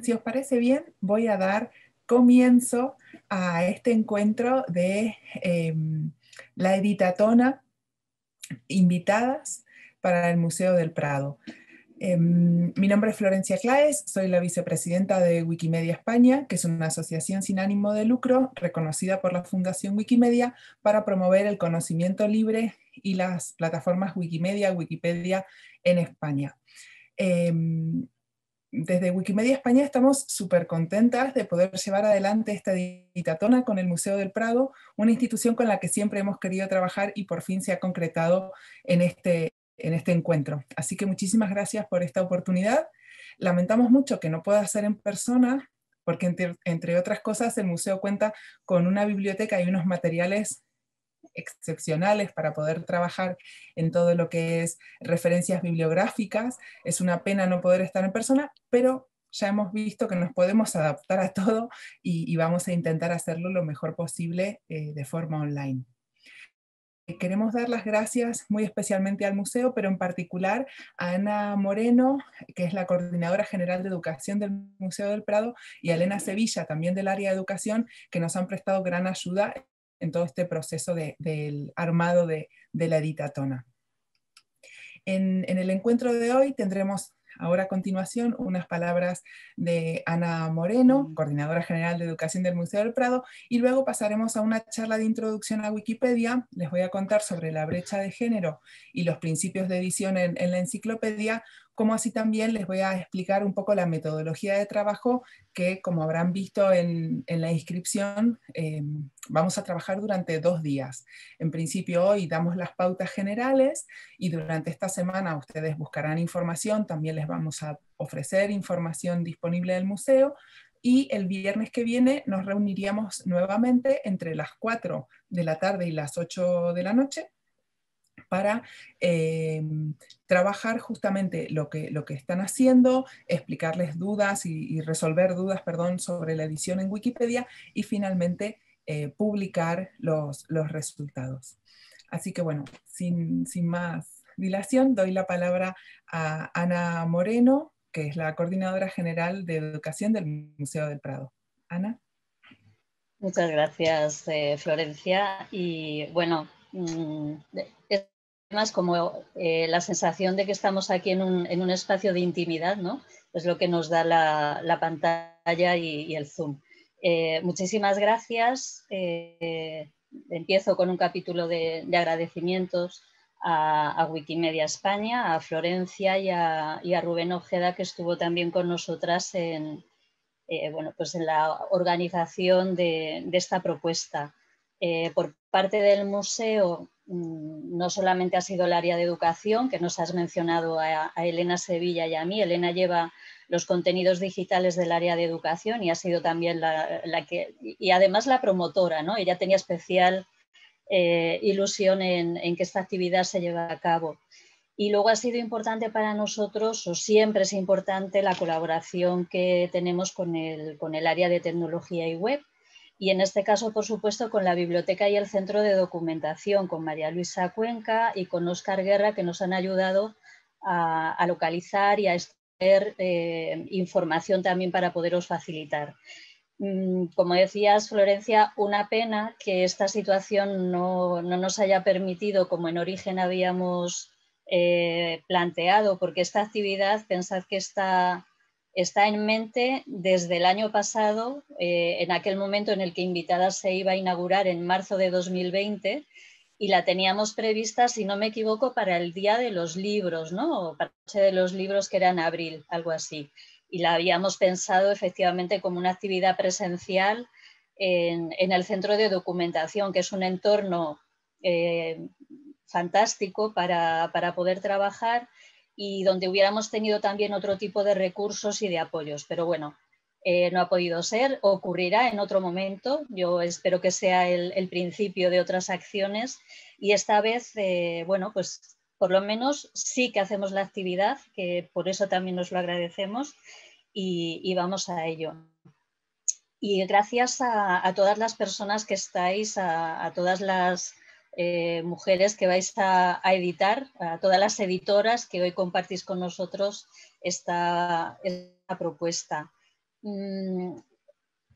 Si os parece bien, voy a dar comienzo a este encuentro de em, la editatona invitadas para el Museo del Prado. Em, mi nombre es Florencia Claes, soy la vicepresidenta de Wikimedia España, que es una asociación sin ánimo de lucro reconocida por la Fundación Wikimedia para promover el conocimiento libre y las plataformas Wikimedia, Wikipedia en España. Em, desde Wikimedia España estamos súper contentas de poder llevar adelante esta editatona con el Museo del Prado, una institución con la que siempre hemos querido trabajar y por fin se ha concretado en este, este encuentro. Así que muchísimas gracias por esta oportunidad. Lamentamos mucho que no pueda ser en persona, porque entre otras cosas el museo cuenta con una biblioteca y unos materiales excepcionales para poder trabajar en todo lo que es referencias bibliográficas. Es una pena no poder estar en persona, pero ya hemos visto que nos podemos adaptar a todo y, vamos a intentar hacerlo lo mejor posible eh, de forma online. Eh, queremos dar las gracias muy especialmente al museo, pero en particular a Ana Moreno, que es la coordinadora general de educación del Museo del Prado, y a Elena Sevilla, también del área de educación, que nos han prestado gran ayuda en todo este proceso del armado de, la editatona. En, el encuentro de hoy tendremos Ahora a continuación unas palabras de Ana Moreno, coordinadora general de educación del Museo del Prado, y luego pasaremos a una charla de introducción a Wikipedia. Les voy a contar sobre la brecha de género y los principios de edición en la enciclopedia como así también les voy a explicar un poco la metodología de trabajo que, como habrán visto en, la inscripción, em, vamos a trabajar durante dos días. En principio hoy damos las pautas generales y durante esta semana ustedes buscarán información, también les vamos a ofrecer información disponible del museo, y el viernes que viene nos reuniríamos nuevamente entre las 4 de la tarde y las 8 de la noche para em, trabajar justamente lo que, lo que están haciendo, explicarles dudas y, resolver dudas, perdón, sobre la edición en Wikipedia y finalmente eh, publicar los, resultados. Así que bueno, sin, más dilación, doy la palabra a Ana Moreno, que es la coordinadora general de educación del Museo del Prado. Ana. Muchas gracias, eh, Florencia. Y bueno, mm, como eh, la sensación de que estamos aquí en un, espacio de intimidad, ¿no? Es lo que nos da la, pantalla y, el Zoom. Eh, muchísimas gracias. Eh, empiezo con un capítulo de, agradecimientos a, Wikimedia España, a Florencia y a, Rubén Ojeda, que estuvo también con nosotras en, bueno, pues en la organización de esta propuesta. por parte del museo, Mm, no solamente ha sido el área de educación, que nos has mencionado a, Elena Sevilla y a mí. Elena lleva los contenidos digitales del área de educación y ha sido también la, que, y además la promotora, ¿no? Ella tenía especial eh, ilusión en, que esta actividad se lleva a cabo. Y luego ha sido importante para nosotros, o siempre es importante, la colaboración que tenemos con el, con el área de tecnología y web y en este caso, por supuesto, con la biblioteca y el centro de documentación, con María Luisa Cuenca y con Óscar Guerra, que nos han ayudado a, localizar y a extraer eh, información también para poderos facilitar. Mm, como decías, Florencia, una pena que esta situación no, nos haya permitido, como en origen habíamos eh, planteado, porque esta actividad, pensad que está está en mente desde el año pasado, eh, en aquel momento en el que Invitada se iba a inaugurar en marzo de 2020 y la teníamos prevista, si no me equivoco, para el Día de los Libros, ¿no? O para el de los Libros que era en abril, algo así. Y la habíamos pensado efectivamente como una actividad presencial en, el Centro de Documentación, que es un entorno eh, fantástico para poder trabajar y donde hubiéramos tenido también otro tipo de recursos y de apoyos. Pero bueno, eh, no ha podido ser, ocurrirá en otro momento. Yo espero que sea el, principio de otras acciones y esta vez, eh, bueno, pues por lo menos sí que hacemos la actividad, que por eso también nos lo agradecemos y, vamos a ello. Y gracias a, todas las personas que estáis, a, a todas las eh, mujeres que vais a, editar, a todas las editoras que hoy compartís con nosotros esta, propuesta. Mm,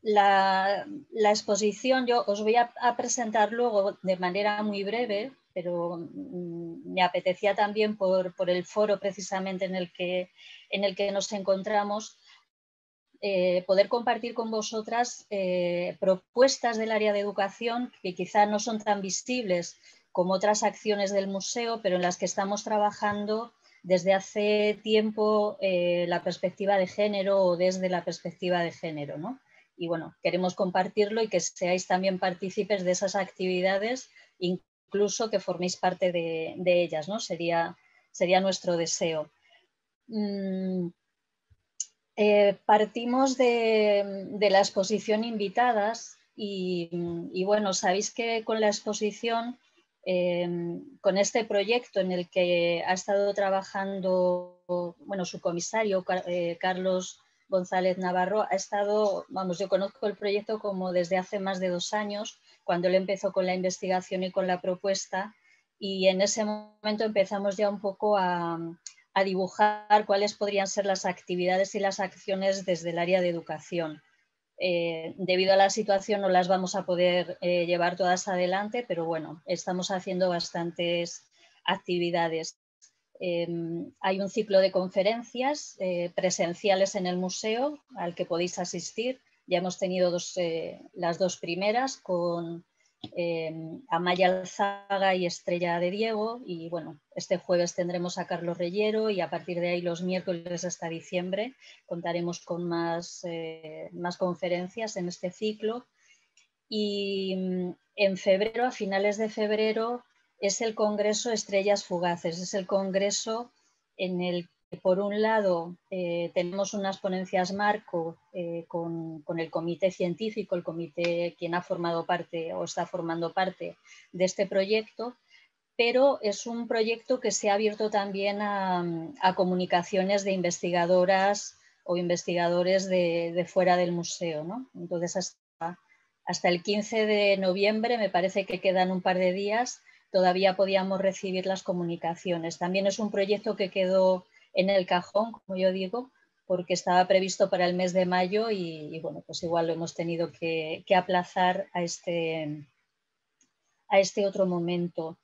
la, exposición yo os voy a, presentar luego de manera muy breve, pero mm, me apetecía también por, el foro precisamente en el que, en el que nos encontramos eh, poder compartir con vosotras eh, propuestas del área de educación que quizá no son tan visibles como otras acciones del museo, pero en las que estamos trabajando desde hace tiempo eh, la perspectiva de género o desde la perspectiva de género. Y bueno, queremos compartirlo y que seáis también partícipes de esas actividades, incluso que forméis parte de, ellas, ¿no? Sería, sería nuestro deseo. Mm, eh, partimos de, la exposición invitadas y, bueno, sabéis que con la exposición, em, con este proyecto en el que ha estado trabajando, bueno, su comisario, eh, Carlos González Navarro, ha estado, vamos, yo conozco el proyecto como desde hace más de dos años, cuando él empezó con la investigación y con la propuesta, y en ese momento empezamos ya un poco a, a dibujar cuáles podrían ser las actividades y las acciones desde el área de educación. Eh, debido a la situación no las vamos a poder eh, llevar todas adelante, pero bueno, estamos haciendo bastantes actividades. Em, hay un ciclo de conferencias eh, presenciales en el museo al que podéis asistir. Ya hemos tenido las dos primeras con eh, Amaya Alzaga y Estrella de Diego. Y bueno, este jueves tendremos a Carlos Reyero y a partir de ahí los miércoles hasta diciembre contaremos con más, eh, más conferencias en este ciclo. Y mm, en febrero, a finales de febrero, es el Congreso Estrellas Fugaces, es el Congreso en el por un lado, eh, tenemos unas ponencias marco eh, con, el comité científico, el comité quien ha formado parte o está formando parte de este proyecto, pero es un proyecto que se ha abierto también a, comunicaciones de investigadoras o investigadores de, fuera del museo. Entonces, hasta, hasta el 15 de noviembre, me parece que quedan un par de días, todavía podíamos recibir las comunicaciones. También es un proyecto que quedó en el cajón, como yo digo, porque estaba previsto para el mes de mayo y, bueno, pues igual lo hemos tenido que, aplazar a este, a este otro momento.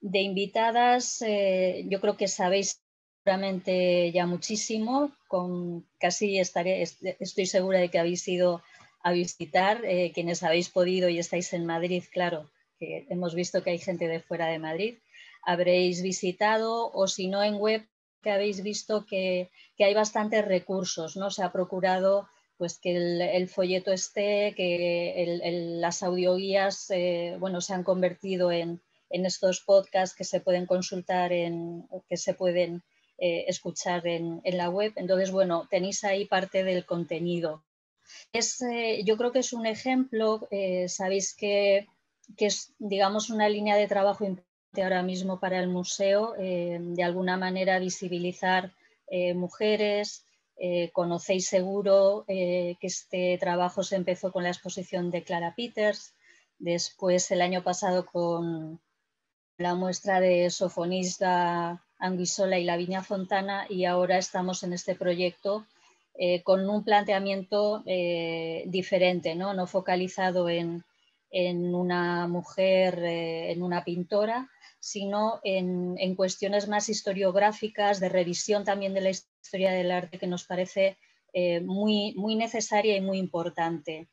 De invitadas, eh, yo creo que sabéis seguramente ya muchísimo, con casi estaré, estoy segura de que habéis ido a visitar, eh, quienes habéis podido y estáis en Madrid, claro, que hemos visto que hay gente de fuera de Madrid, habréis visitado o si no en web que habéis visto que, que hay bastantes recursos, ¿no? Se ha procurado pues que el, folleto esté, que las audioguías eh, bueno, se han convertido en, en, estos podcasts que se pueden consultar, en, que se pueden eh, escuchar en, la web. Entonces, bueno, tenéis ahí parte del contenido. Es, eh, yo creo que es un ejemplo, sabéis que, que, es, digamos, una línea de trabajo importante ahora mismo para el museo, eh, de alguna manera visibilizar eh, mujeres. Eh, conocéis seguro que este trabajo se empezó con la exposición de Clara Peters, después el año pasado con la muestra de sofonista Anguisola y la Viña Fontana y ahora estamos en este proyecto con un planteamiento diferente, ¿no? focalizado en, en una mujer, en una pintora, sino en, cuestiones más historiográficas, de revisión también de la historia del arte, que nos parece eh, muy, necesaria y muy importante.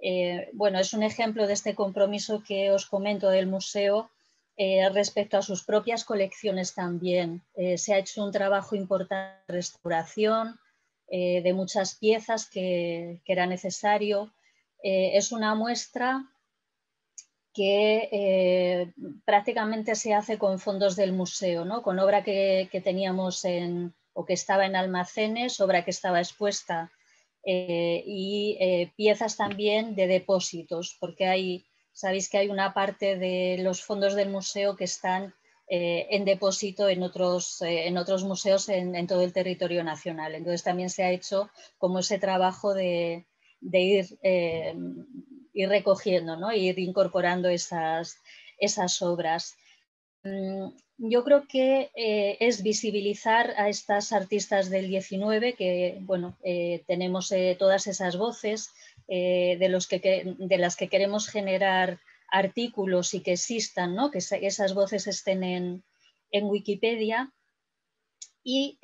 Eh, bueno, es un ejemplo de este compromiso que os comento del museo eh, respecto a sus propias colecciones también. se ha hecho un trabajo importante de restauración de muchas piezas que, que era necesario. es una muestra que eh, prácticamente se hace con fondos del museo, ¿no? con obra que, teníamos en, o que estaba en almacenes, obra que estaba expuesta eh, y eh, piezas también de depósitos, porque hay, sabéis que hay una parte de los fondos del museo que están en depósito en otros, en otros museos en, todo el territorio nacional. Entonces también se ha hecho como ese trabajo de, ir ir recogiendo, ¿no? ir incorporando esas, esas obras. Mm, yo creo que eh, es visibilizar a estas artistas del 19, que bueno, eh, tenemos eh, todas esas voces de, los de las que queremos generar artículos y que existan, que esas voces estén en, en Wikipedia. Y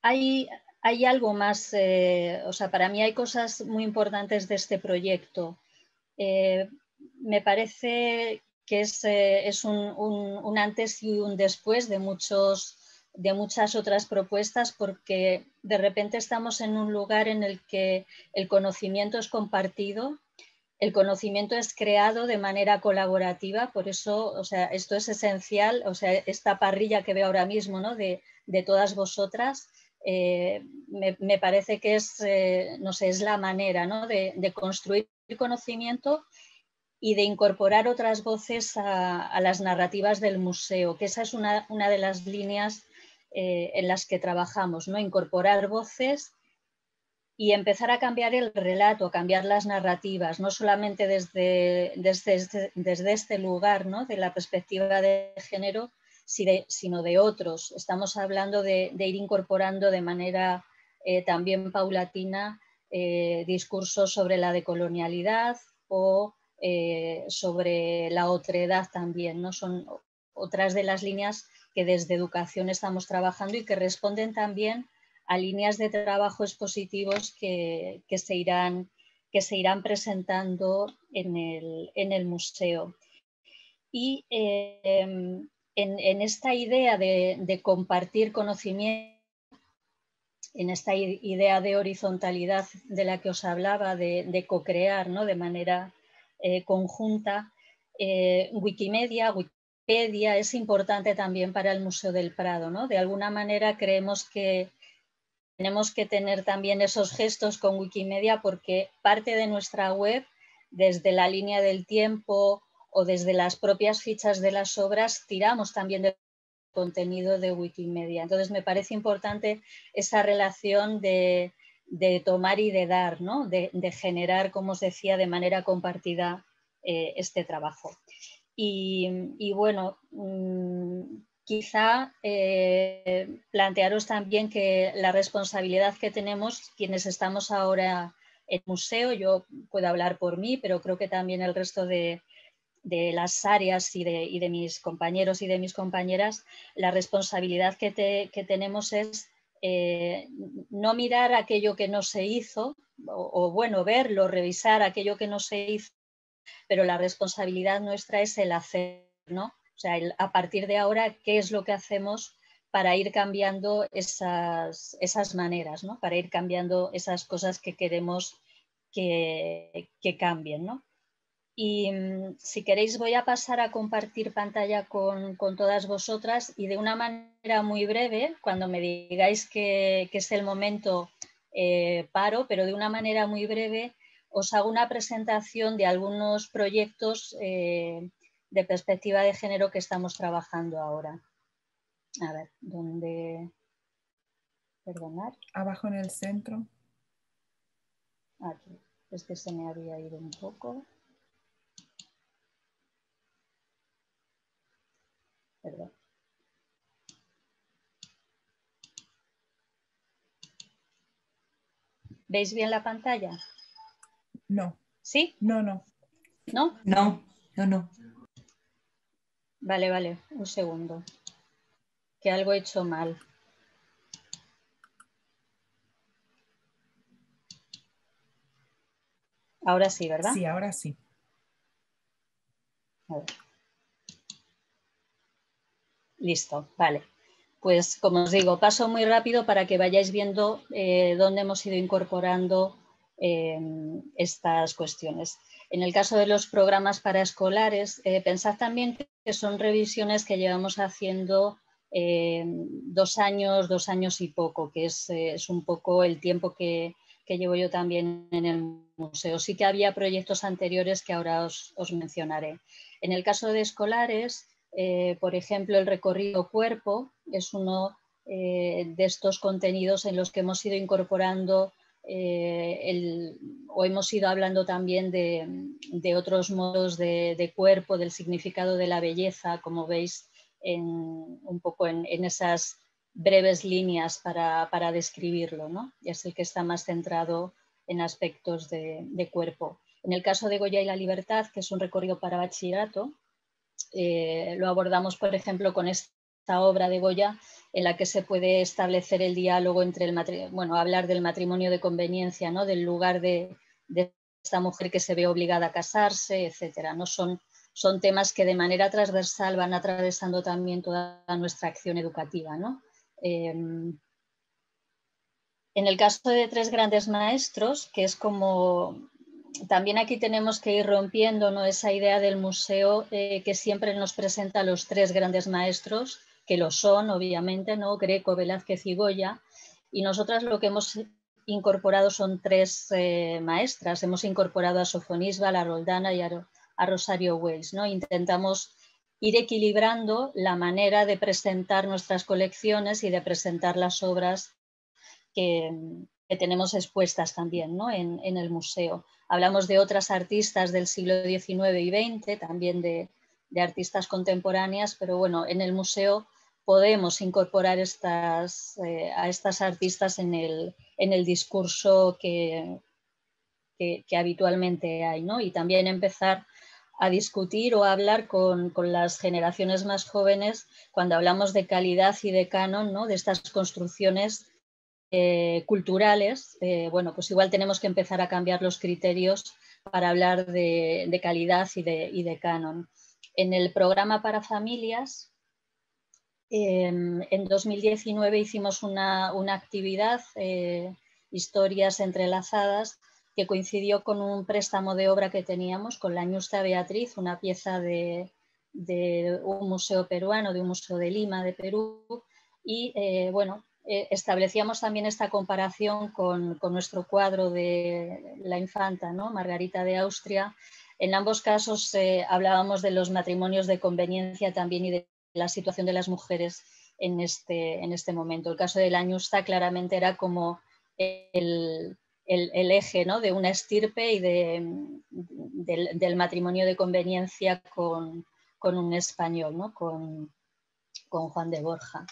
hay, hay algo más, eh, o sea, para mí hay cosas muy importantes de este proyecto. Eh, me parece que es, eh, un, antes y un después de, de muchas otras propuestas porque de repente estamos en un lugar en el que el conocimiento es compartido, el conocimiento es creado de manera colaborativa, por eso, o sea, esto es esencial, o sea, esta parrilla que veo ahora mismo, ¿no? de todas vosotras eh, me, parece que es, eh, no es la manera de, construir conocimiento y de incorporar otras voces a, las narrativas del museo, que esa es una, de las líneas eh, en las que trabajamos, ¿no? incorporar voces y empezar a cambiar el relato, cambiar las narrativas, no solamente desde, desde, este, desde este lugar, ¿no? de la perspectiva de género, sino de otros. Estamos hablando de, ir incorporando de manera eh, también paulatina eh, discursos sobre la decolonialidad o eh, sobre la otredad también. ¿no? Son otras de las líneas que desde educación estamos trabajando y que responden también a líneas de trabajo expositivos que, se, irán, que se irán presentando en el, museo. Y en, esta idea de, compartir conocimiento, en esta idea de horizontalidad de la que os hablaba, de, co-crear ¿no? de manera eh, conjunta, eh, Wikimedia, Wikipedia es importante también para el Museo del Prado. De alguna manera creemos que, tenemos que tener también esos gestos con Wikimedia porque parte de nuestra web, desde la línea del tiempo, o desde las propias fichas de las obras tiramos también del contenido de Wikimedia. Entonces me parece importante esa relación de, tomar y de dar, de, generar, como os decía, de manera compartida eh, este trabajo. Y, bueno, mm, quizá eh, plantearos también que la responsabilidad que tenemos quienes estamos ahora en museo, yo puedo hablar por mí, pero creo que también el resto de, de las áreas y de, mis compañeros y de mis compañeras, la responsabilidad que, tenemos es eh, no mirar aquello que no se hizo, o, bueno, verlo, revisar aquello que no se hizo, pero la responsabilidad nuestra es el hacer, ¿no? O sea, a partir de ahora, ¿qué es lo que hacemos para ir cambiando esas, esas maneras, ¿no? Para ir cambiando esas cosas que queremos que, que cambien, ¿no? Y mm, si queréis voy a pasar a compartir pantalla con, todas vosotras y de una manera muy breve, cuando me digáis que, es el momento, eh, paro, pero de una manera muy breve os hago una presentación de algunos proyectos eh, de perspectiva de género que estamos trabajando ahora. A ver, ¿dónde? Perdonar. Abajo en el centro. Aquí, es que se me había ido un poco. ¿Veis bien la pantalla? No. ¿Sí? No, no. ¿No? No, no, no. Vale, vale, un segundo. Que algo he hecho mal. Ahora sí, ¿verdad? Sí, ahora sí. A Listo, vale. Pues como os digo, paso muy rápido para que vayáis viendo eh, dónde hemos ido incorporando em, estas cuestiones. En el caso de los programas para escolares, eh, pensad también que son revisiones que llevamos haciendo em, dos años, dos años y poco, que es, eh, un poco el tiempo que, llevo yo también en el museo. Sí que había proyectos anteriores que ahora os, os mencionaré. En el caso de escolares, eh, por ejemplo, el recorrido cuerpo es uno eh, de estos contenidos en los que hemos ido incorporando eh, o hemos ido hablando también de, otros modos de, cuerpo, del significado de la belleza, como veis en, un poco en, esas breves líneas para, describirlo, ¿no? Y es el que está más centrado en aspectos de, de, cuerpo. En el caso de Goya y la libertad, que es un recorrido para bachillerato, eh, lo abordamos, por ejemplo, con esta obra de Goya, en la que se puede establecer el diálogo entre el matrimonio, bueno, hablar del matrimonio de conveniencia, ¿no? del lugar de, esta mujer que se ve obligada a casarse, etcétera. ¿no? Son, son temas que de manera transversal van atravesando también toda nuestra acción educativa. ¿no? Em, en el caso de tres grandes maestros, que es como también aquí tenemos que ir rompiendo esa idea del museo eh, que siempre nos presenta los tres grandes maestros, que lo son, obviamente, ¿no? Greco, Velázquez y Goya. Y nosotras lo que hemos incorporado son tres eh, maestras. Hemos incorporado a Sofonisba, a la Roldana y a, Rosario Wells. ¿no? Intentamos ir equilibrando la manera de presentar nuestras colecciones y de presentar las obras que, tenemos expuestas también en el museo. Hablamos de otras artistas del siglo XIX y XX, también de, artistas contemporáneas, pero bueno, en el museo podemos incorporar estas, eh, a estas artistas en el, en el discurso que, que, habitualmente hay, ¿no? Y también empezar a discutir o a hablar con, con, las generaciones más jóvenes cuando hablamos de calidad y de canon, ¿no? De estas construcciones eh, culturales, eh, bueno, pues igual tenemos que empezar a cambiar los criterios para hablar de, calidad y de, canon. En el programa para familias, em, en 2019 hicimos una, actividad, eh, historias entrelazadas, que coincidió con un préstamo de obra que teníamos con la Ñusta Beatriz, una pieza de, un museo peruano, de un museo de Lima, de Perú, y bueno, eh, establecíamos también esta comparación con, nuestro cuadro de la infanta, Margarita de Austria. En ambos casos eh, hablábamos de los matrimonios de conveniencia también y de la situación de las mujeres en este, este momento. El caso de la Ñusta claramente era como el, eje de una estirpe y del, matrimonio de conveniencia con, un español, con Juan de Borja.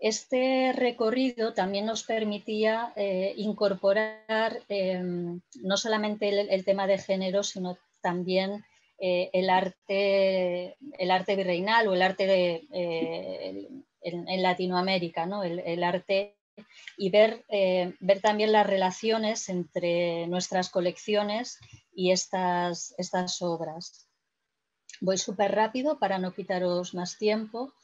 Este recorrido también nos permitía eh, incorporar em, no solamente el, tema de género, sino también eh, el, arte, el arte virreinal o el arte eh, en, Latinoamérica, el, arte y ver, ver, también las relaciones entre nuestras colecciones y estas obras. Voy súper rápido para no quitaros más tiempo.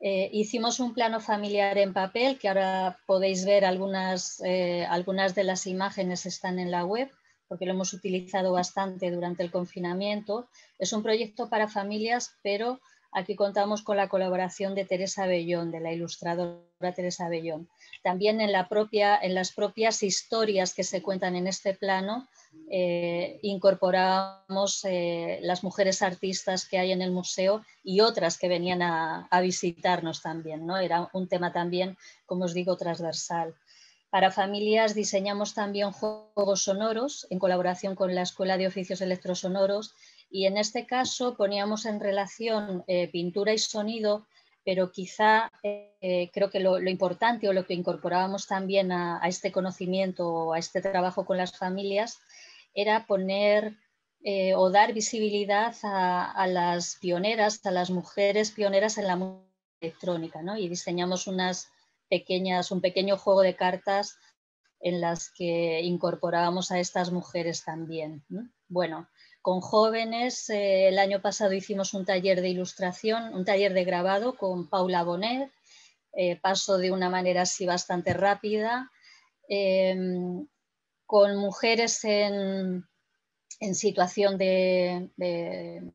Eh, hicimos un plano familiar en papel, que ahora podéis ver algunas, eh, algunas de las imágenes están en la web, porque lo hemos utilizado bastante durante el confinamiento. Es un proyecto para familias, pero aquí contamos con la colaboración de Teresa Bellón, de la ilustradora Teresa Bellón. También en las propias historias que se cuentan en este plano incorporábamos eh, incorporamos eh, las mujeres artistas que hay en el museo y otras que venían a, visitarnos también. ¿no? Era un tema también, como os digo, transversal. Para familias diseñamos también juegos sonoros en colaboración con la Escuela de Oficios Electrosonoros y en este caso poníamos en relación eh, pintura y sonido, pero quizá creo que lo, importante o lo que incorporábamos también a este conocimiento o a este trabajo con las familias era poner eh, o dar visibilidad a, las pioneras, a las mujeres pioneras en la electrónica, ¿no? Y diseñamos unas pequeñas, un pequeño juego de cartas en las que incorporábamos a estas mujeres también. Bueno, con jóvenes, eh, el año pasado hicimos un taller de ilustración, un taller de grabado con Paula Bonet, eh, paso de una manera así bastante rápida. Em, con mujeres en, situación de, de,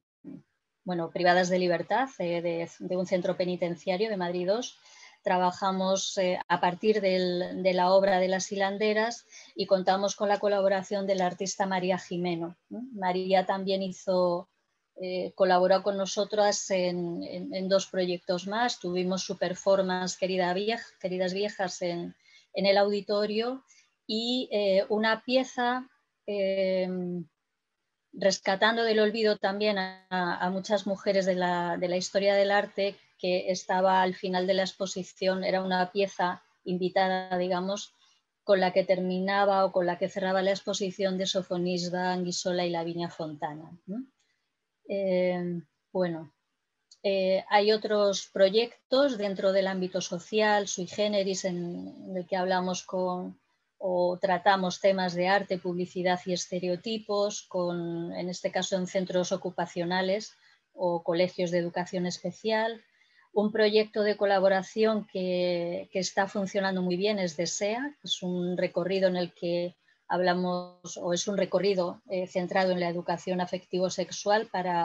bueno, privadas de libertad eh, de, un centro penitenciario de Madrid 2, Trabajamos eh, a partir de la obra de las hilanderas y contamos con la colaboración la artista María Jimeno. María también hizo, eh, colaboró con nosotras en, dos proyectos más. Tuvimos su performance Queridas Viejas en, en el auditorio y eh, una pieza eh, rescatando del olvido también a, muchas mujeres de la, historia del arte que estaba al final de la exposición, era una pieza invitada, digamos, con la que terminaba o con la que cerraba la exposición de Sofonisba, Anguisola y la Viña Fontana. Eh, bueno, hay otros proyectos dentro del ámbito social, sui generis, en el que hablamos con, o tratamos temas de arte, publicidad y estereotipos, en este caso en centros ocupacionales o colegios de educación especial. Un proyecto de colaboración que, está funcionando muy bien es DESEA, es un recorrido en el que hablamos, o es un recorrido eh, centrado en la educación afectivo-sexual para,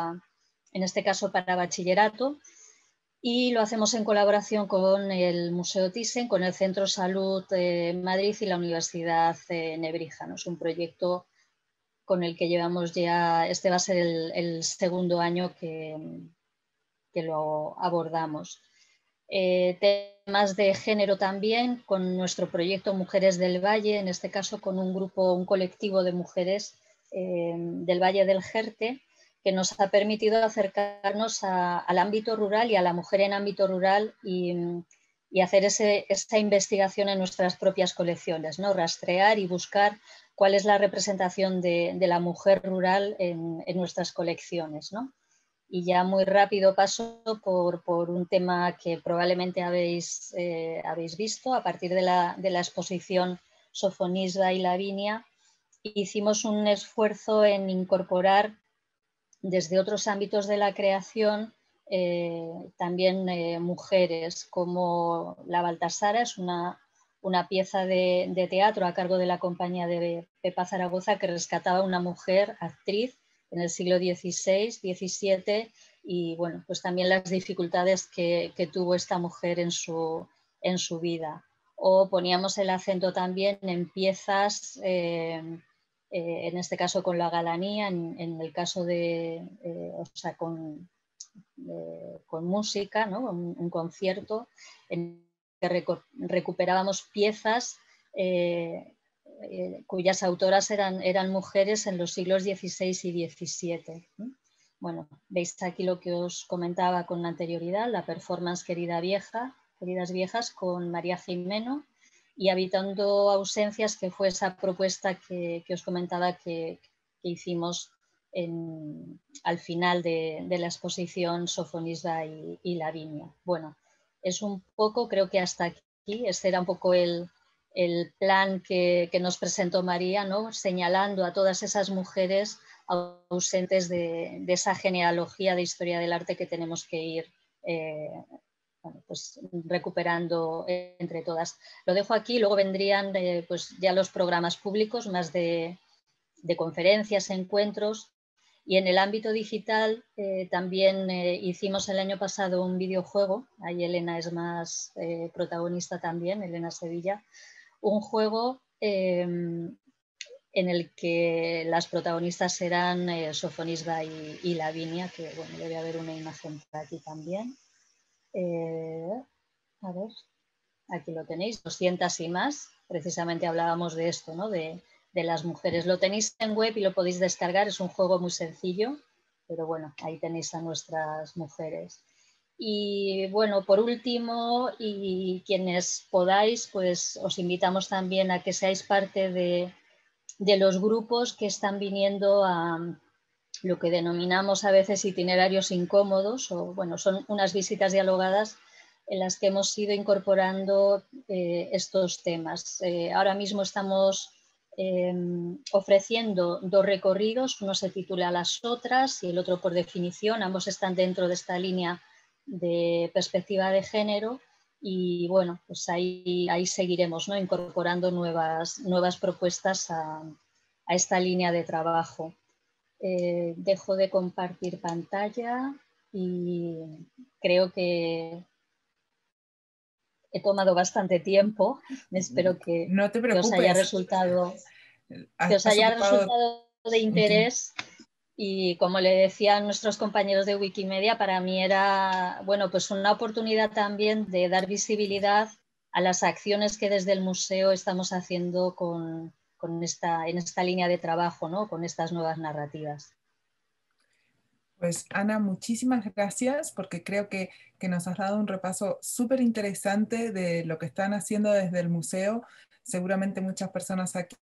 en este caso, para bachillerato, y lo hacemos en colaboración con el Museo Thyssen, con el Centro Salud de Madrid y la Universidad eh, Nebrija. Es un proyecto con el que llevamos ya, este va a ser el, segundo año que, que lo abordamos. Eh, temas de género también, con nuestro proyecto Mujeres del Valle, en este caso con un grupo, un colectivo de mujeres eh, del Valle del Jerte, que nos ha permitido acercarnos al ámbito rural y a la mujer en ámbito rural y, hacer esa investigación en nuestras propias colecciones, ¿no? rastrear y buscar cuál es la representación de, la mujer rural en, nuestras colecciones. Y ya muy rápido paso por, un tema que probablemente habéis, eh, habéis visto a partir de la, de la exposición Sofonisba y Lavinia. Hicimos un esfuerzo en incorporar desde otros ámbitos de la creación eh, también eh, mujeres, como La Baltasara, es una, pieza de, teatro a cargo de la compañía de Pepa Zaragoza que rescataba a una mujer actriz en el siglo XVI, XVII, y bueno, pues también las dificultades que, tuvo esta mujer en su, en su vida. O poníamos el acento también en piezas eh, eh, en este caso con la galanía, en, el caso de, eh, eh, con, música, un, concierto en que recuperábamos piezas cuyas autoras eran, eran mujeres en los siglos XVI y XVII. Bueno, veis aquí lo que os comentaba con anterioridad, la performance Querida Vieja, Queridas Viejas con María Jimeno, y Habitando ausencias, que fue esa propuesta que, os comentaba que, hicimos al final de, la exposición Sofonisba y, la Lavinia. Bueno, es un poco, creo que hasta aquí, este era un poco el, plan que, nos presentó María, ¿no? señalando a todas esas mujeres ausentes de, esa genealogía de historia del arte que tenemos que ir eh, bueno, pues recuperando eh, entre todas. Lo dejo aquí, luego vendrían eh, pues, ya los programas públicos, más de, conferencias, encuentros. Y en el ámbito digital eh, también hicimos el año pasado un videojuego, ahí Elena es más protagonista también, Elena Sevilla, un juego em, en el que las protagonistas eran Sofonisba y, Lavinia, que bueno, debe haber una imagen aquí también. Eh, a ver, aquí lo tenéis, 200 y más. Precisamente hablábamos de esto, ¿no? De, las mujeres. Lo tenéis en web y lo podéis descargar. Es un juego muy sencillo, pero bueno, ahí tenéis a nuestras mujeres. Y bueno, por último, y quienes podáis, pues os invitamos también a que seáis parte de los grupos que están viniendo a, lo que denominamos a veces itinerarios incómodos, o bueno, son unas visitas dialogadas en las que hemos ido incorporando eh, estos temas. Eh, ahora mismo estamos em, ofreciendo dos recorridos, uno se titula Las otras y el otro por definición, ambos están dentro de esta línea de perspectiva de género y bueno, pues ahí, seguiremos incorporando nuevas, nuevas propuestas a esta línea de trabajo. Eh, dejo de compartir pantalla y creo que he tomado bastante tiempo. Espero que, no os haya resultado, de interés. Y como le decían nuestros compañeros de Wikimedia, para mí era bueno, pues una oportunidad también de dar visibilidad a las acciones que desde el museo estamos haciendo con, con esta, en esta línea de trabajo, ¿no? con estas nuevas narrativas. Pues Ana, muchísimas gracias porque creo que, nos has dado un repaso súper interesante de lo que están haciendo desde el museo. Seguramente muchas personas aquí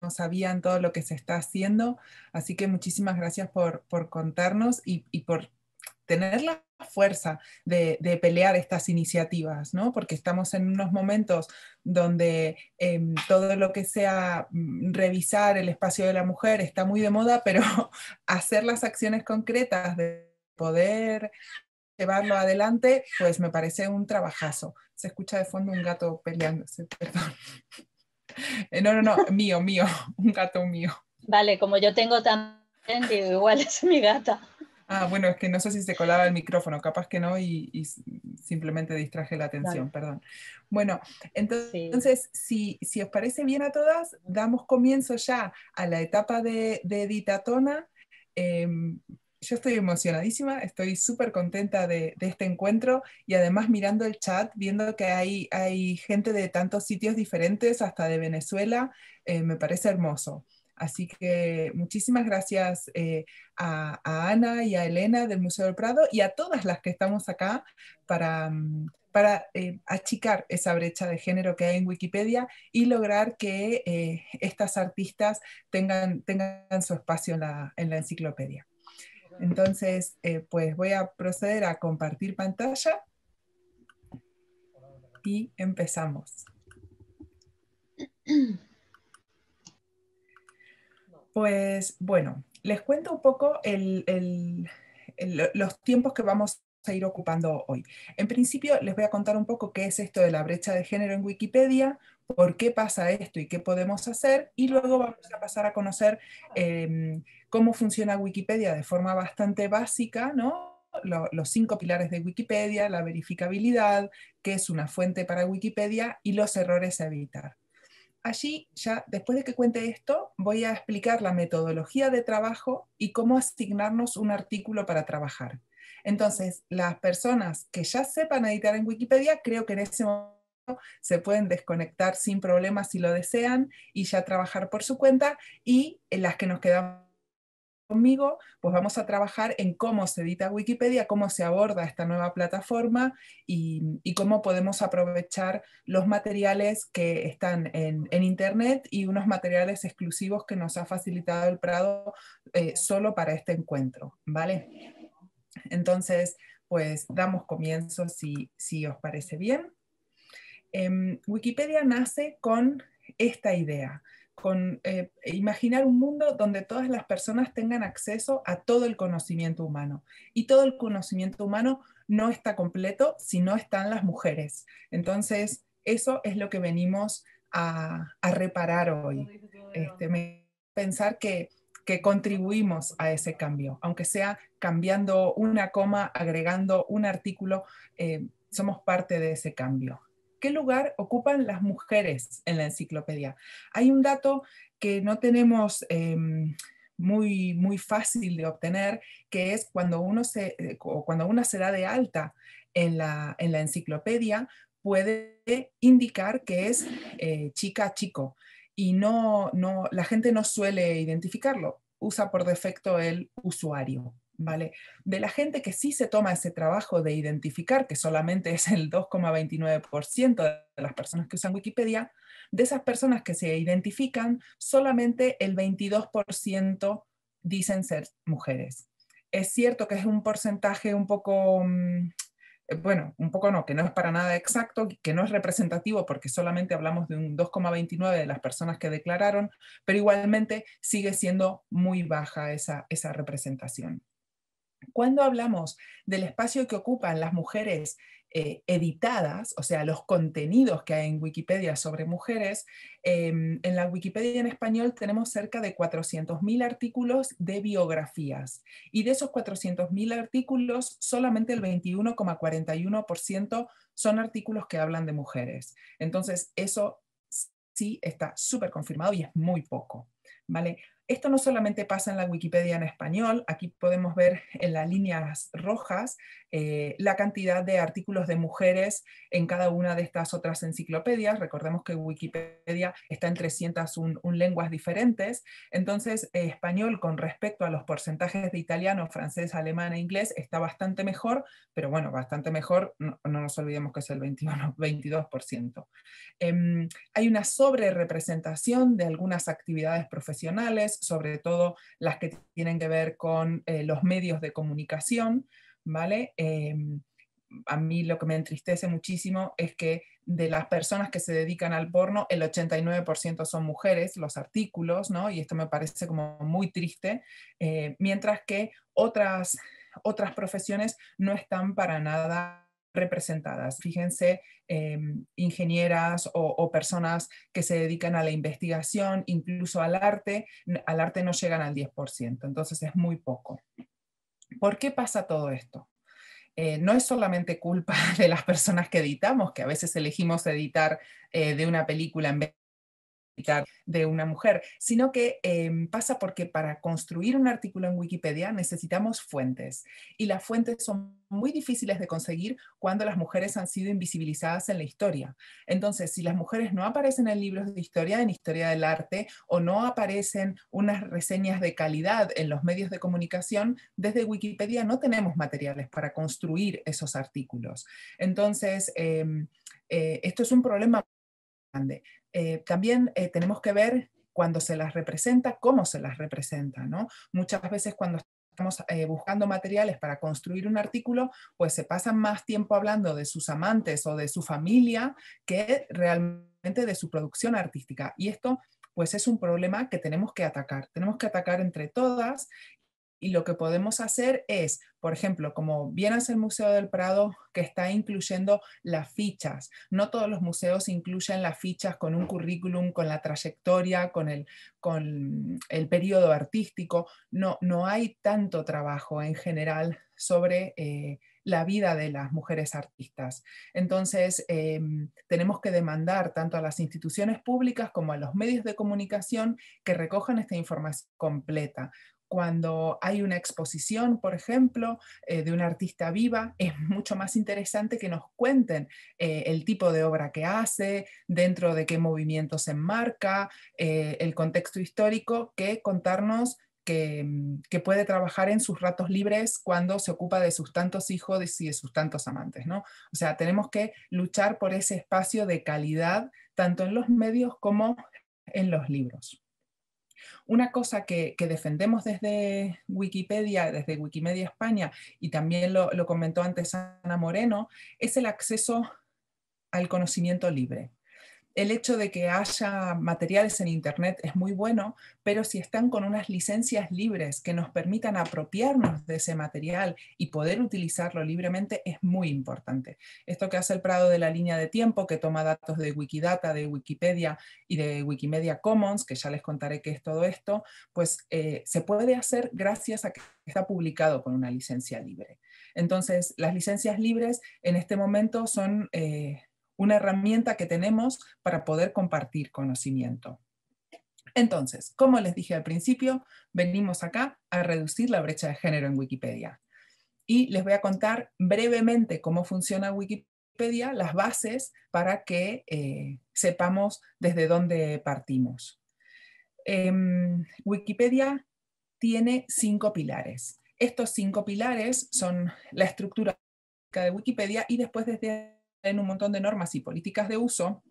no sabían todo lo que se está haciendo, así que muchísimas gracias por, por contarnos y, y por tener la fuerza de, pelear estas iniciativas, ¿no? Porque estamos en unos momentos donde em, todo lo que sea mm, revisar el espacio de la mujer está muy de moda, pero hacer las acciones concretas de poder llevarlo adelante, pues me parece un trabajazo. Se escucha de fondo un gato peleándose, perdón. Eh, no, no, no, mío, mío, un gato mío. Vale, como yo tengo también, igual es mi gata. Ah, bueno, es que no sé si se colaba el micrófono, capaz que no, y, simplemente distraje la atención, perdón. Bueno, entonces, sí. si, os parece bien a todas, damos comienzo ya a la etapa de, editatona. Em, yo estoy emocionadísima, estoy súper contenta de, este encuentro y además mirando el chat, viendo que hay, hay gente de tantos sitios diferentes, hasta de Venezuela, eh, me parece hermoso. Así que muchísimas gracias eh, a, Ana y a Elena del Museo del Prado y a todas las que estamos acá para, mm, eh, achicar esa brecha de género que hay en Wikipedia y lograr que eh, estas artistas tengan, tengan su espacio en la, en la enciclopedia. Entonces, pues voy a proceder a compartir pantalla y empezamos. Pues bueno, les cuento un poco los tiempos que vamos a ir ocupando hoy. En principio les voy a contar un poco qué es esto de la brecha de género en Wikipedia, por qué pasa esto y qué podemos hacer, y luego vamos a pasar a conocer em, cómo funciona Wikipedia de forma bastante básica, ¿no? los cinco pilares de Wikipedia, la verificabilidad, qué es una fuente para Wikipedia y los errores a evitar allí ya después de que cuente esto, voy a explicar la metodología de trabajo y cómo asignarnos un artículo para trabajar. Entonces, las personas que ya sepan editar en Wikipedia, creo que en ese momento se pueden desconectar sin problemas si lo desean y ya trabajar por su cuenta y las que nos quedamos conmigo, pues vamos a trabajar en cómo se edita Wikipedia, cómo se aborda esta nueva plataforma y, cómo podemos aprovechar los materiales que están en, Internet y unos materiales exclusivos que nos ha facilitado el Prado eh, solo para este encuentro, ¿vale? Entonces, pues damos comienzo si, si os parece bien. Em, Wikipedia nace con esta idea, con eh, e imaginar un mundo donde todas las personas tengan acceso a todo el conocimiento humano. Y todo el conocimiento humano no está completo si no están las mujeres. Entonces, eso es lo que venimos a, reparar hoy. Este, pensar que, contribuimos a ese cambio, aunque sea cambiando una coma, agregando un artículo, eh, somos parte de ese cambio qué lugar ocupan las mujeres en la enciclopedia. Hay un dato que no tenemos... Em, muy, fácil de obtener, que es cuando uno se, eh, cuando una se da de alta en la, enciclopedia, puede indicar que es eh, chica chico. Y no, la gente no suele identificarlo, usa por defecto el usuario. De la gente que sí se toma ese trabajo de identificar, que solamente es el 2,29% de las personas que usan Wikipedia, de esas personas que se identifican, solamente el 22% dicen ser mujeres. Es cierto que es un porcentaje un poco... Mm, eh, bueno, un poco no, que no es para nada exacto, que no es representativo porque solamente hablamos de un 2,29 de las personas que declararon, pero igualmente sigue siendo muy baja esa representación. Cuando hablamos del espacio que ocupan las mujeres eh, editadas, o sea, los contenidos que hay en Wikipedia sobre mujeres, em, en la Wikipedia en español tenemos cerca de 400.000 artículos de biografías. Y de esos 400.000 artículos, solamente el 21,41% son artículos que hablan de mujeres. Entonces, eso sí está súper confirmado y es muy poco. ¿vale? Esto no solamente pasa en la Wikipedia en español, aquí podemos ver en las líneas rojas eh, la cantidad de artículos de mujeres en cada una de estas otras enciclopedias. Recordemos que Wikipedia está en 301 lenguas diferentes, entonces eh, español con respecto a los porcentajes de italiano, francés, alemán e inglés está bastante mejor, pero bueno, bastante mejor, no, nos olvidemos que es el 21, 22%. Em, hay una sobre representación de algunas actividades profesionales, sobre todo las que tienen que ver con eh, los medios de comunicación, ¿vale? Em, a mí lo que me entristece muchísimo es que de las personas que se dedican al porno, el 89% son mujeres, los artículos, ¿no? Y esto me parece como muy triste, eh, mientras que otras, otras profesiones no están para nada representadas. Fíjense, em, ingenieras o, personas que se dedican a la investigación, incluso al arte, al arte no llegan al 10%, entonces es muy poco. ¿Por qué pasa todo esto? Eh, no es solamente culpa de las personas que editamos, que a veces elegimos editar eh, de una película en vez de una mujer, sino que em, pasa porque para construir un artículo en Wikipedia necesitamos fuentes y las fuentes son muy difíciles de conseguir cuando las mujeres han sido invisibilizadas en la historia. Entonces, si las mujeres no aparecen en libros de historia, en historia del arte, o no aparecen unas reseñas de calidad en los medios de comunicación, desde Wikipedia no tenemos materiales para construir esos artículos. Entonces, em, eh, esto es un problema eh, también eh, tenemos que ver cuando se las representa, cómo se las representa. ¿no? Muchas veces cuando estamos eh, buscando materiales para construir un artículo, pues se pasan más tiempo hablando de sus amantes o de su familia que realmente de su producción artística. Y esto pues es un problema que tenemos que atacar. Tenemos que atacar entre todas y lo que podemos hacer es, por ejemplo, como bien hace el Museo del Prado, que está incluyendo las fichas. No todos los museos incluyen las fichas con un currículum, con la trayectoria, con el, con el periodo artístico. No, no hay tanto trabajo en general sobre eh, la vida de las mujeres artistas. Entonces, em, tenemos que demandar tanto a las instituciones públicas como a los medios de comunicación que recojan esta información completa cuando hay una exposición, por ejemplo, eh, de un artista viva, es mucho más interesante que nos cuenten eh, el tipo de obra que hace, dentro de qué movimiento se enmarca, eh, el contexto histórico, que contarnos mm, que, puede trabajar en sus ratos libres cuando se ocupa de sus tantos hijos y de sus tantos amantes. ¿no? O sea, tenemos que luchar por ese espacio de calidad, tanto en los medios como en los libros. Una cosa que, defendemos desde Wikipedia, desde Wikimedia España, y también lo comentó antes Ana Moreno, es el acceso al conocimiento libre el hecho de que haya materiales en Internet es muy bueno, pero si están con unas licencias libres que nos permitan apropiarnos de ese material y poder utilizarlo libremente es muy importante. Esto que hace el Prado de la línea de tiempo, que toma datos de Wikidata, de Wikipedia y de Wikimedia Commons, que ya les contaré qué es todo esto, pues eh, se puede hacer gracias a que está publicado con una licencia libre. Entonces, las licencias libres en este momento son... Eh, una herramienta que tenemos para poder compartir conocimiento. Entonces, como les dije al principio, venimos acá a reducir la brecha de género en Wikipedia. Y les voy a contar brevemente cómo funciona Wikipedia, las bases para que eh, sepamos desde dónde partimos. Em, Wikipedia tiene cinco pilares. Estos cinco pilares son la estructura de Wikipedia y después desde en un montón de normas y políticas de uso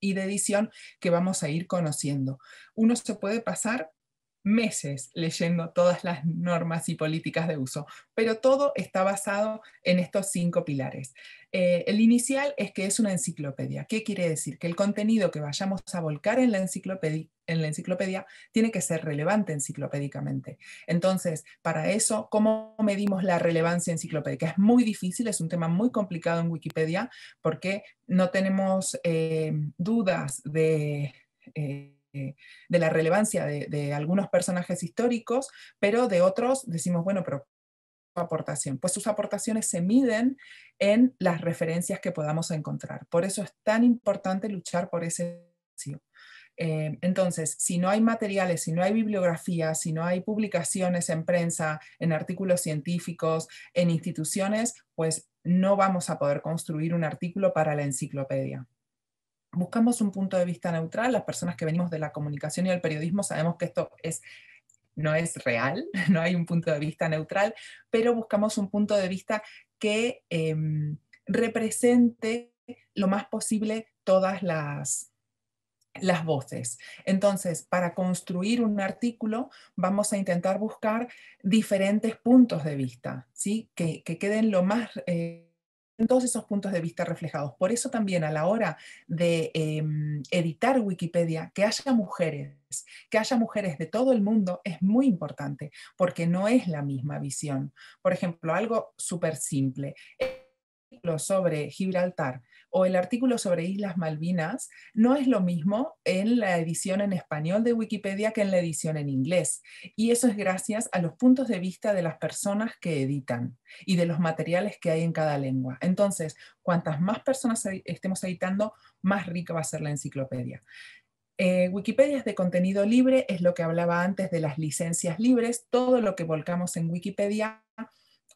y de edición que vamos a ir conociendo. Uno se puede pasar meses leyendo todas las normas y políticas de uso, pero todo está basado en estos cinco pilares. Eh, el inicial es que es una enciclopedia. ¿Qué quiere decir? Que el contenido que vayamos a volcar en la enciclopedia, tiene que ser relevante enciclopédicamente. Entonces, para eso, ¿cómo medimos la relevancia enciclopédica? Es muy difícil, es un tema muy complicado en Wikipedia porque no tenemos eh, dudas de... Eh, eh, de la relevancia de, algunos personajes históricos, pero de otros decimos, bueno, pero aportación? Pues sus aportaciones se miden en las referencias que podamos encontrar. Por eso es tan importante luchar por ese eh, entonces, si no hay materiales, si no hay bibliografía, si no hay publicaciones en prensa, en artículos científicos, en instituciones, pues no vamos a poder construir un artículo para la enciclopedia buscamos un punto de vista neutral. Las personas que venimos de la comunicación y del periodismo sabemos que esto es, no es real, no hay un punto de vista neutral, pero buscamos un punto de vista que em, represente lo más posible todas las, las voces. Entonces, para construir un artículo, vamos a intentar buscar diferentes puntos de vista, ¿sí? que, queden lo más... Eh, todos esos puntos de vista reflejados. Por eso también a la hora de em, editar Wikipedia, que haya mujeres, que haya mujeres de todo el mundo es muy importante, porque no es la misma visión. Por ejemplo, algo súper simple sobre Gibraltar o el artículo sobre Islas Malvinas no es lo mismo en la edición en español de Wikipedia que en la edición en inglés. Y eso es gracias a los puntos de vista de las personas que editan y de los materiales que hay en cada lengua. Entonces, cuantas más personas estemos editando, más rica va a ser la enciclopedia. Eh, Wikipedia es de contenido libre, es lo que hablaba antes de las licencias libres. Todo lo que volcamos en Wikipedia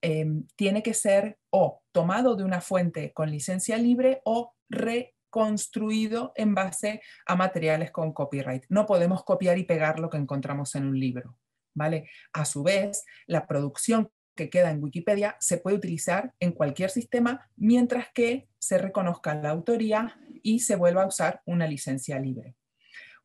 Em, tiene que ser o tomado de una fuente con licencia libre o reconstruido en base a materiales con copyright. No podemos copiar y pegar lo que encontramos en un libro. ¿vale? A su vez, la producción que queda en Wikipedia se puede utilizar en cualquier sistema mientras que se reconozca la autoría y se vuelva a usar una licencia libre.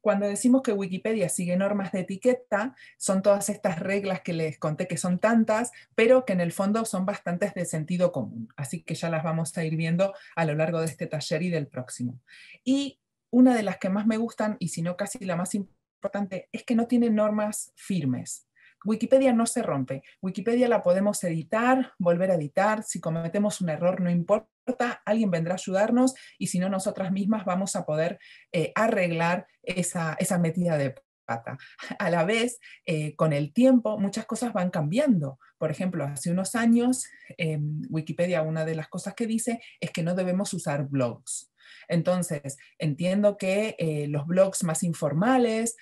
Cuando decimos que Wikipedia sigue normas de etiqueta, son todas estas reglas que les conté que son tantas, pero que en el fondo son bastantes de sentido común. Así que ya las vamos a ir viendo a lo largo de este taller y del próximo. Y una de las que más me gustan, y si no casi la más importante, es que no tiene normas firmes. Wikipedia no se rompe. Wikipedia la podemos editar, volver a editar. Si cometemos un error, no importa alguien vendrá a ayudarnos y si no, nosotras mismas vamos a poder eh, arreglar esa, metida de Pata. A la vez, eh, con el tiempo, muchas cosas van cambiando. Por ejemplo, hace unos años, em, Wikipedia, una de las cosas que dice es que no debemos usar blogs. Entonces, entiendo que eh, los blogs más informales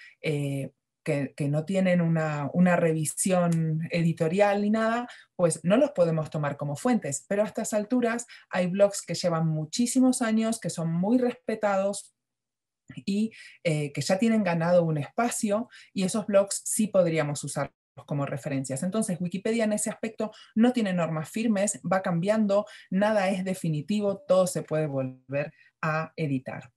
que, no tienen una, revisión editorial ni nada, pues no los podemos tomar como fuentes. Pero a estas alturas hay blogs que llevan muchísimos años, que son muy respetados y eh, que ya tienen ganado un espacio y esos blogs sí podríamos usarlos como referencias. Entonces, Wikipedia en ese aspecto no tiene normas firmes, va cambiando, nada es definitivo, todo se puede volver a editar.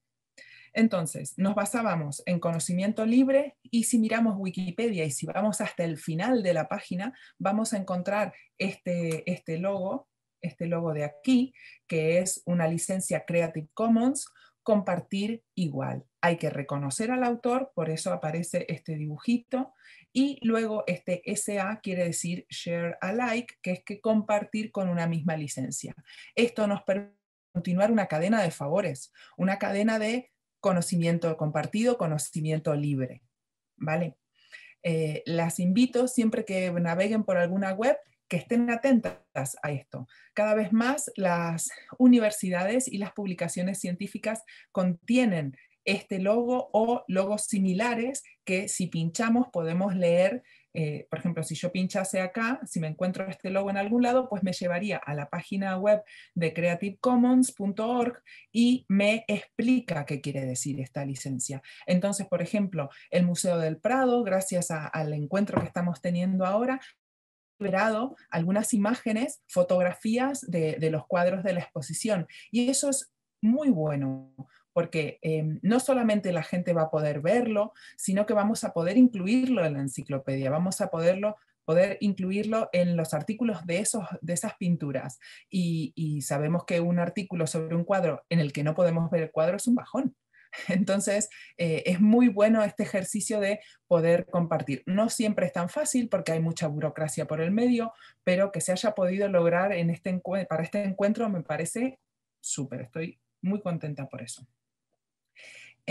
Entonces, nos basábamos en conocimiento libre y si miramos Wikipedia y si vamos hasta el final de la página, vamos a encontrar este, este, logo, este logo de aquí, que es una licencia Creative Commons, compartir igual. Hay que reconocer al autor, por eso aparece este dibujito, y luego este SA quiere decir share alike, que es que compartir con una misma licencia. Esto nos permite continuar una cadena de favores, una cadena de conocimiento compartido, conocimiento libre. ¿Vale? Eh, las invito siempre que naveguen por alguna web que estén atentas a esto. Cada vez más las universidades y las publicaciones científicas contienen este logo o logos similares que si pinchamos podemos leer eh, por ejemplo, si yo pinchase acá, si me encuentro este logo en algún lado, pues me llevaría a la página web de creativecommons.org y me explica qué quiere decir esta licencia. Entonces, por ejemplo, el Museo del Prado, gracias al encuentro que estamos teniendo ahora, liberado algunas imágenes, fotografías de los cuadros de la exposición. Y eso es muy bueno, porque em, no solamente la gente va a poder verlo, sino que vamos a poder incluirlo en la enciclopedia, vamos a poder incluirlo en los artículos de, esas pinturas. Y, sabemos que un artículo sobre un cuadro en el que no podemos ver el cuadro es un bajón. Entonces, eh, es muy bueno este ejercicio de poder compartir. No siempre es tan fácil porque hay mucha burocracia por el medio, pero que se haya podido lograr este para este encuentro me parece súper. Estoy muy contenta por eso.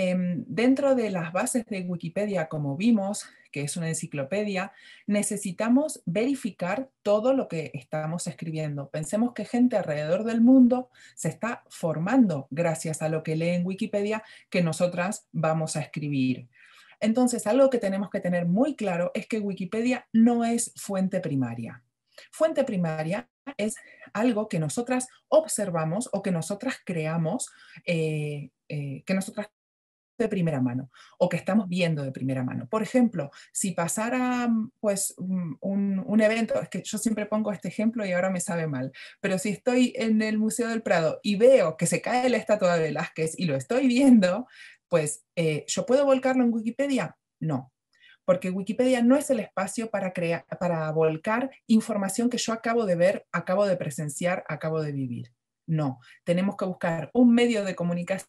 Em, dentro de las bases de Wikipedia, como vimos, que es una enciclopedia, necesitamos verificar todo lo que estamos escribiendo. Pensemos que gente alrededor del mundo se está formando gracias a lo que lee en Wikipedia que nosotras vamos a escribir. Entonces, algo que tenemos que tener muy claro es que Wikipedia no es fuente primaria. Fuente primaria es algo que nosotras observamos o que nosotras creamos, eh, eh, que nosotras de primera mano o que estamos viendo de primera mano. Por ejemplo, si pasara mm, pues mm, un, evento, es que yo siempre pongo este ejemplo y ahora me sabe mal, pero si estoy en el Museo del Prado y veo que se cae la estatua de Velázquez y lo estoy viendo, pues eh, yo puedo volcarlo en Wikipedia. No, porque Wikipedia no es el espacio para, para volcar información que yo acabo de ver, acabo de presenciar, acabo de vivir. No, tenemos que buscar un medio de comunicación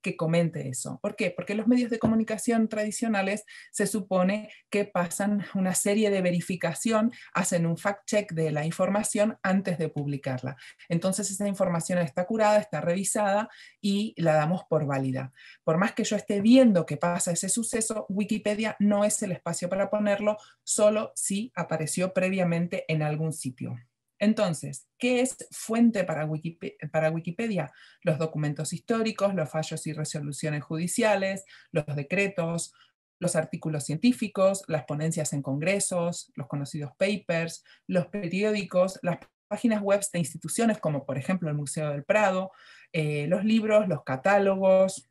que comente eso. ¿Por qué? Porque los medios de comunicación tradicionales se supone que pasan una serie de verificación, hacen un fact-check de la información antes de publicarla. Entonces esa información está curada, está revisada y la damos por válida. Por más que yo esté viendo que pasa ese suceso, Wikipedia no es el espacio para ponerlo, solo si apareció previamente en algún sitio. Entonces, ¿qué es fuente para Wikipedia? Los documentos históricos, los fallos y resoluciones judiciales, los decretos, los artículos científicos, las ponencias en congresos, los conocidos papers, los periódicos, las páginas web de instituciones como por ejemplo el Museo del Prado, eh, los libros, los catálogos,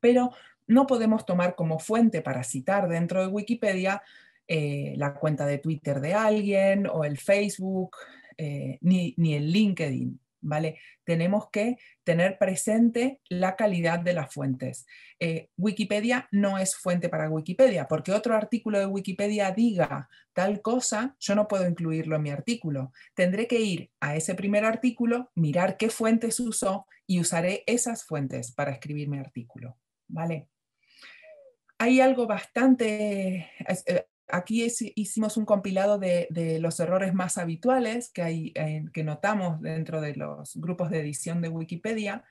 pero no podemos tomar como fuente para citar dentro de Wikipedia eh, la cuenta de Twitter de alguien o el Facebook, eh, ni, el LinkedIn. ¿Vale? Tenemos que tener presente la calidad de las fuentes. Eh, Wikipedia no es fuente para Wikipedia, porque otro artículo de Wikipedia diga tal cosa, yo no puedo incluirlo en mi artículo. Tendré que ir a ese primer artículo, mirar qué fuentes usó y usaré esas fuentes para escribir mi artículo. ¿Vale? hay algo bastante, aquí hicimos un compilado de, los errores más habituales que, hay, que notamos dentro de los grupos de edición de Wikipedia,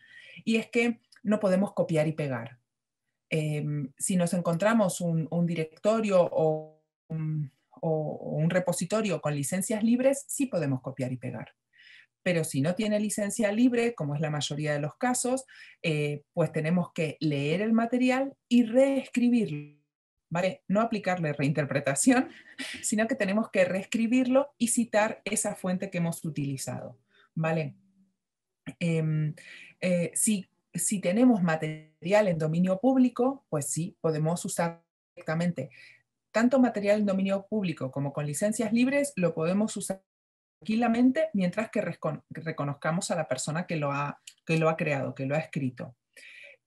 y es que no podemos copiar y pegar. Em, si nos encontramos un, directorio o un, repositorio con licencias libres, sí podemos copiar y pegar pero si no tiene licencia libre, como es la mayoría de los casos, eh, pues tenemos que leer el material y reescribirlo no aplicarle reinterpretación, sino que tenemos que reescribirlo y citar esa fuente que hemos utilizado, ¿vale? Em, eh, si, tenemos material en dominio público, pues sí, podemos usar directamente. Tanto material en dominio público como con licencias libres lo podemos usar tranquilamente mientras que reconozcamos a la persona que lo, ha, que lo ha creado, que lo ha escrito.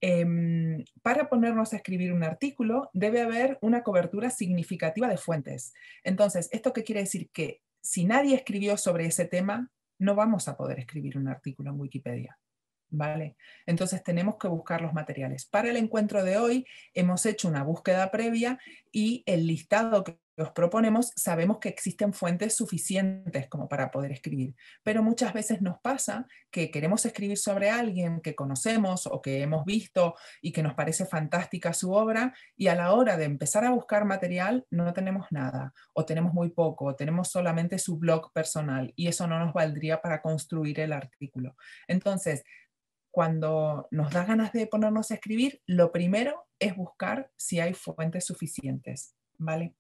Em, para ponernos a escribir un artículo debe haber una cobertura significativa de fuentes. Entonces, ¿esto qué quiere decir? Que si nadie escribió sobre ese tema, no vamos a poder escribir un artículo en Wikipedia. ¿Vale? Entonces tenemos que buscar los materiales. Para el encuentro de hoy hemos hecho una búsqueda previa y el listado que los proponemos, sabemos que existen fuentes suficientes como para poder escribir, pero muchas veces nos pasa que queremos escribir sobre alguien que conocemos o que hemos visto y que nos parece fantástica su obra y a la hora de empezar a buscar material no tenemos nada o tenemos muy poco o tenemos solamente su blog personal y eso no nos valdría para construir el artículo. Entonces, cuando nos da ganas de ponernos a escribir, lo primero es buscar si hay fuentes suficientes, ¿vale?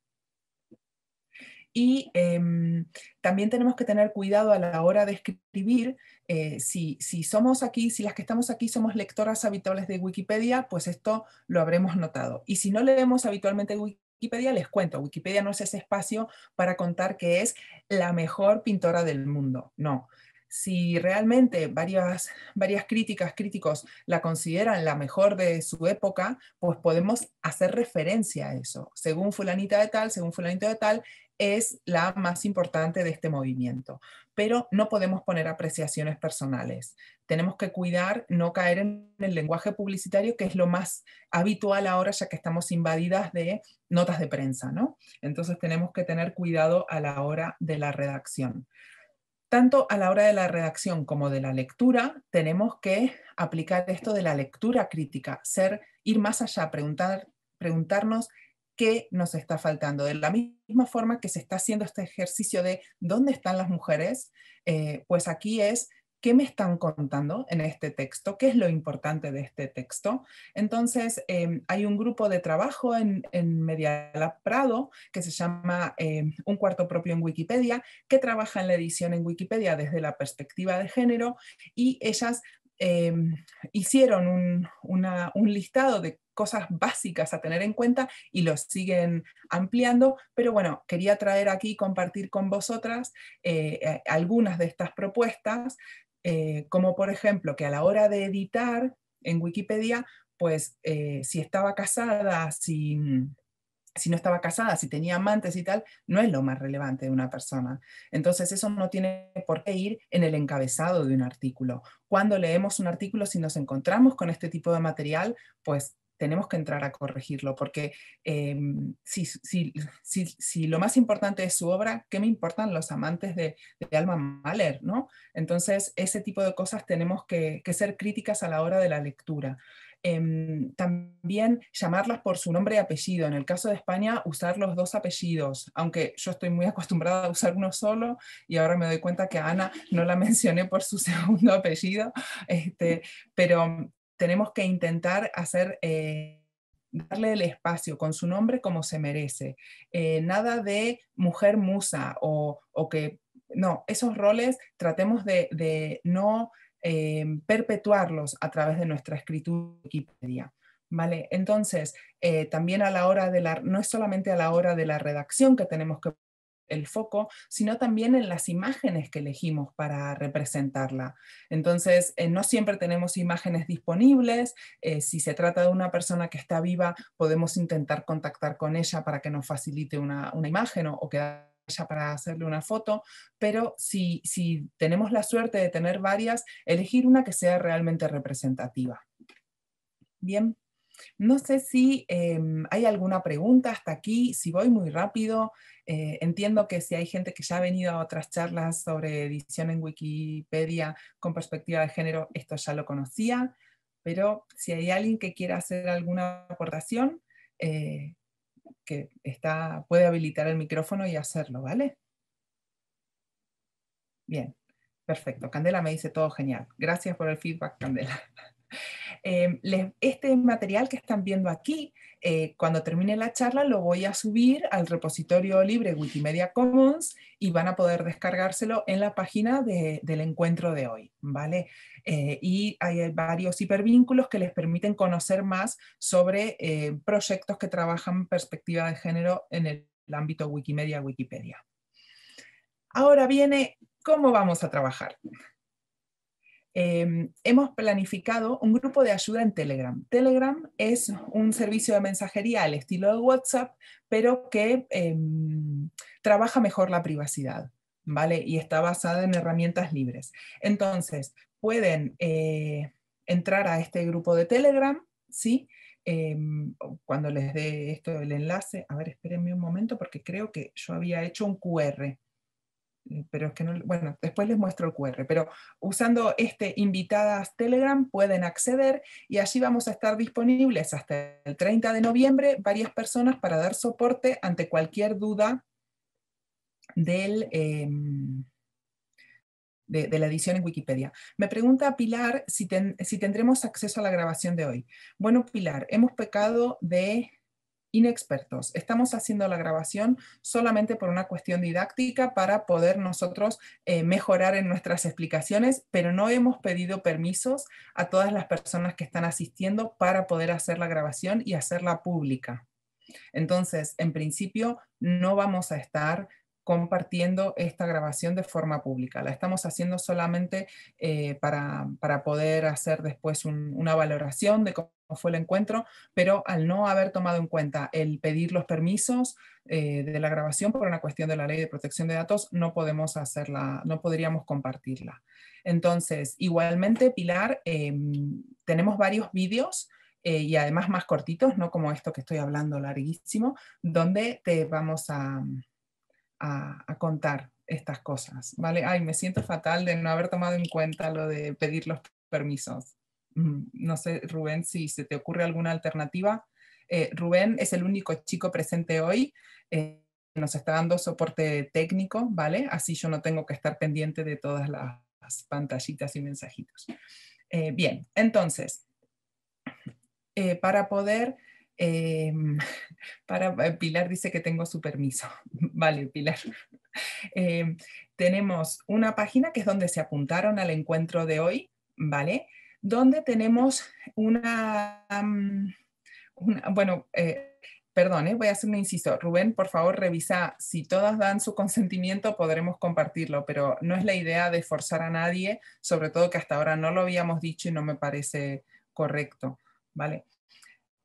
Y em, también tenemos que tener cuidado a la hora de escribir. Eh, si, somos aquí, si las que estamos aquí somos lectoras habituales de Wikipedia, pues esto lo habremos notado. Y si no leemos habitualmente Wikipedia, les cuento, Wikipedia no es ese espacio para contar que es la mejor pintora del mundo. No, si realmente varias, varias críticas, críticos la consideran la mejor de su época, pues podemos hacer referencia a eso. Según fulanita de tal, según fulanito de tal, es la más importante de este movimiento, pero no podemos poner apreciaciones personales. Tenemos que cuidar, no caer en el lenguaje publicitario, que es lo más habitual ahora, ya que estamos invadidas de notas de prensa, ¿no? Entonces tenemos que tener cuidado a la hora de la redacción. Tanto a la hora de la redacción como de la lectura, tenemos que aplicar esto de la lectura crítica, ser, ir más allá, preguntar, preguntarnos qué nos está faltando. De la misma forma que se está haciendo este ejercicio de dónde están las mujeres, eh, pues aquí es qué me están contando en este texto, qué es lo importante de este texto. Entonces, eh, hay un grupo de trabajo en, en Prado que se llama eh, Un cuarto propio en Wikipedia, que trabaja en la edición en Wikipedia desde la perspectiva de género y ellas Em, hicieron un, listado de cosas básicas a tener en cuenta y los siguen ampliando, pero bueno, quería traer aquí, compartir con vosotras eh, eh, algunas de estas propuestas, eh, como por ejemplo que a la hora de editar en Wikipedia, pues si estaba casada, si si no estaba casada, si tenía amantes y tal, no es lo más relevante de una persona. Entonces eso no tiene por qué ir en el encabezado de un artículo. Cuando leemos un artículo, si nos encontramos con este tipo de material, pues tenemos que entrar a corregirlo, porque em, si, lo más importante es su obra, ¿qué me importan los amantes de, Alma Mahler? ¿no? Entonces, ese tipo de cosas tenemos que ser críticas a la hora de la lectura. Em, también llamarlas por su nombre y apellido. En el caso de España, usar los dos apellidos, aunque yo estoy muy acostumbrada a usar uno solo y ahora me doy cuenta que Ana no la mencioné por su segundo apellido, este, pero tenemos que intentar hacer... Eh, darle el espacio con su nombre como se merece. Eh, nada de mujer musa o, o que, no, esos roles tratemos de no Em, perpetuarlos a través de nuestra escritura Wikipedia. ¿Vale? Entonces, eh, también a la hora de la, no es solamente a la hora de la redacción que tenemos que el foco, sino también en las imágenes que elegimos para representarla. Entonces, eh, no siempre tenemos imágenes disponibles. Eh, si se trata de una persona que está viva, podemos intentar contactar con ella para que nos facilite una, imagen o, que para hacerle una foto, pero si, si tenemos la suerte de tener varias, elegir una que sea realmente representativa. Bien. No sé si em, hay alguna pregunta hasta aquí, si voy muy rápido. Eh, entiendo que si hay gente que ya ha venido a otras charlas sobre edición en Wikipedia con perspectiva de género, esto ya lo conocía, pero si hay alguien que quiera hacer alguna aportación, eh, que está, puede habilitar el micrófono y hacerlo, ¿vale? Bien, perfecto. Candela me dice todo genial. Gracias por el feedback, Candela. Em, este material que están viendo aquí, eh, cuando termine la charla, lo voy a subir al repositorio libre Wikimedia Commons y van a poder descargárselo en la página del encuentro de hoy, ¿vale? Eh, y hay varios hipervínculos que les permiten conocer más sobre eh, proyectos que trabajan perspectiva de género en el, el ámbito Wikimedia-Wikipedia. Ahora viene cómo vamos a trabajar. Em, hemos planificado un grupo de ayuda en Telegram. Telegram es un servicio de mensajería al estilo de WhatsApp, pero que em, trabaja mejor la privacidad, ¿vale? Y está basada en herramientas libres. Entonces, pueden eh, entrar a este grupo de Telegram, ¿sí? Em, cuando les dé esto el enlace, a ver, espérenme un momento porque creo que yo había hecho un QR. Mm, pero es que no, bueno, después les muestro el QR, pero usando este invitadas Telegram pueden acceder y allí vamos a estar disponibles hasta el 30 de noviembre varias personas para dar soporte ante cualquier duda del, em, de, la edición en Wikipedia. Me pregunta Pilar si tendremos acceso a la grabación de hoy. Bueno, Pilar, hemos pecado de inexpertos. Estamos haciendo la grabación solamente por una cuestión didáctica para poder nosotros eh, mejorar en nuestras explicaciones, pero no hemos pedido permisos a todas las personas que están asistiendo para poder hacer la grabación y hacerla pública. Entonces, en principio, no vamos a estar compartiendo esta grabación de forma pública. La estamos haciendo solamente eh, para, para, poder hacer después una valoración de cómo fue el encuentro, pero al no haber tomado en cuenta el pedir los permisos eh, de la grabación por una cuestión de la ley de protección de datos, no podemos hacerla, no podríamos compartirla. Entonces, igualmente, Pilar, em, tenemos varios vídeos. Eh, y además más cortitos, no como esto que estoy hablando larguísimo, donde te vamos a, a, contar estas cosas, ¿vale? Ay, me siento fatal de no haber tomado en cuenta lo de pedir los permisos. Mm, no sé, Rubén, si se te ocurre alguna alternativa. Eh, Rubén es el único chico presente hoy. Eh, nos está dando soporte técnico, ¿vale? Así yo no tengo que estar pendiente de todas las pantallitas y mensajitos. Eh, bien, entonces, para poder Em, para eh, Pilar dice que tengo su permiso. Vale, Pilar. Em, tenemos una página que es donde se apuntaron al encuentro de hoy, ¿vale? Donde tenemos una, bueno, eh, perdón, eh, voy a hacer un inciso. Rubén, por favor, revisa. Si todas dan su consentimiento, podremos compartirlo, pero no es la idea de forzar a nadie, sobre todo que hasta ahora no lo habíamos dicho y no me parece correcto, ¿vale?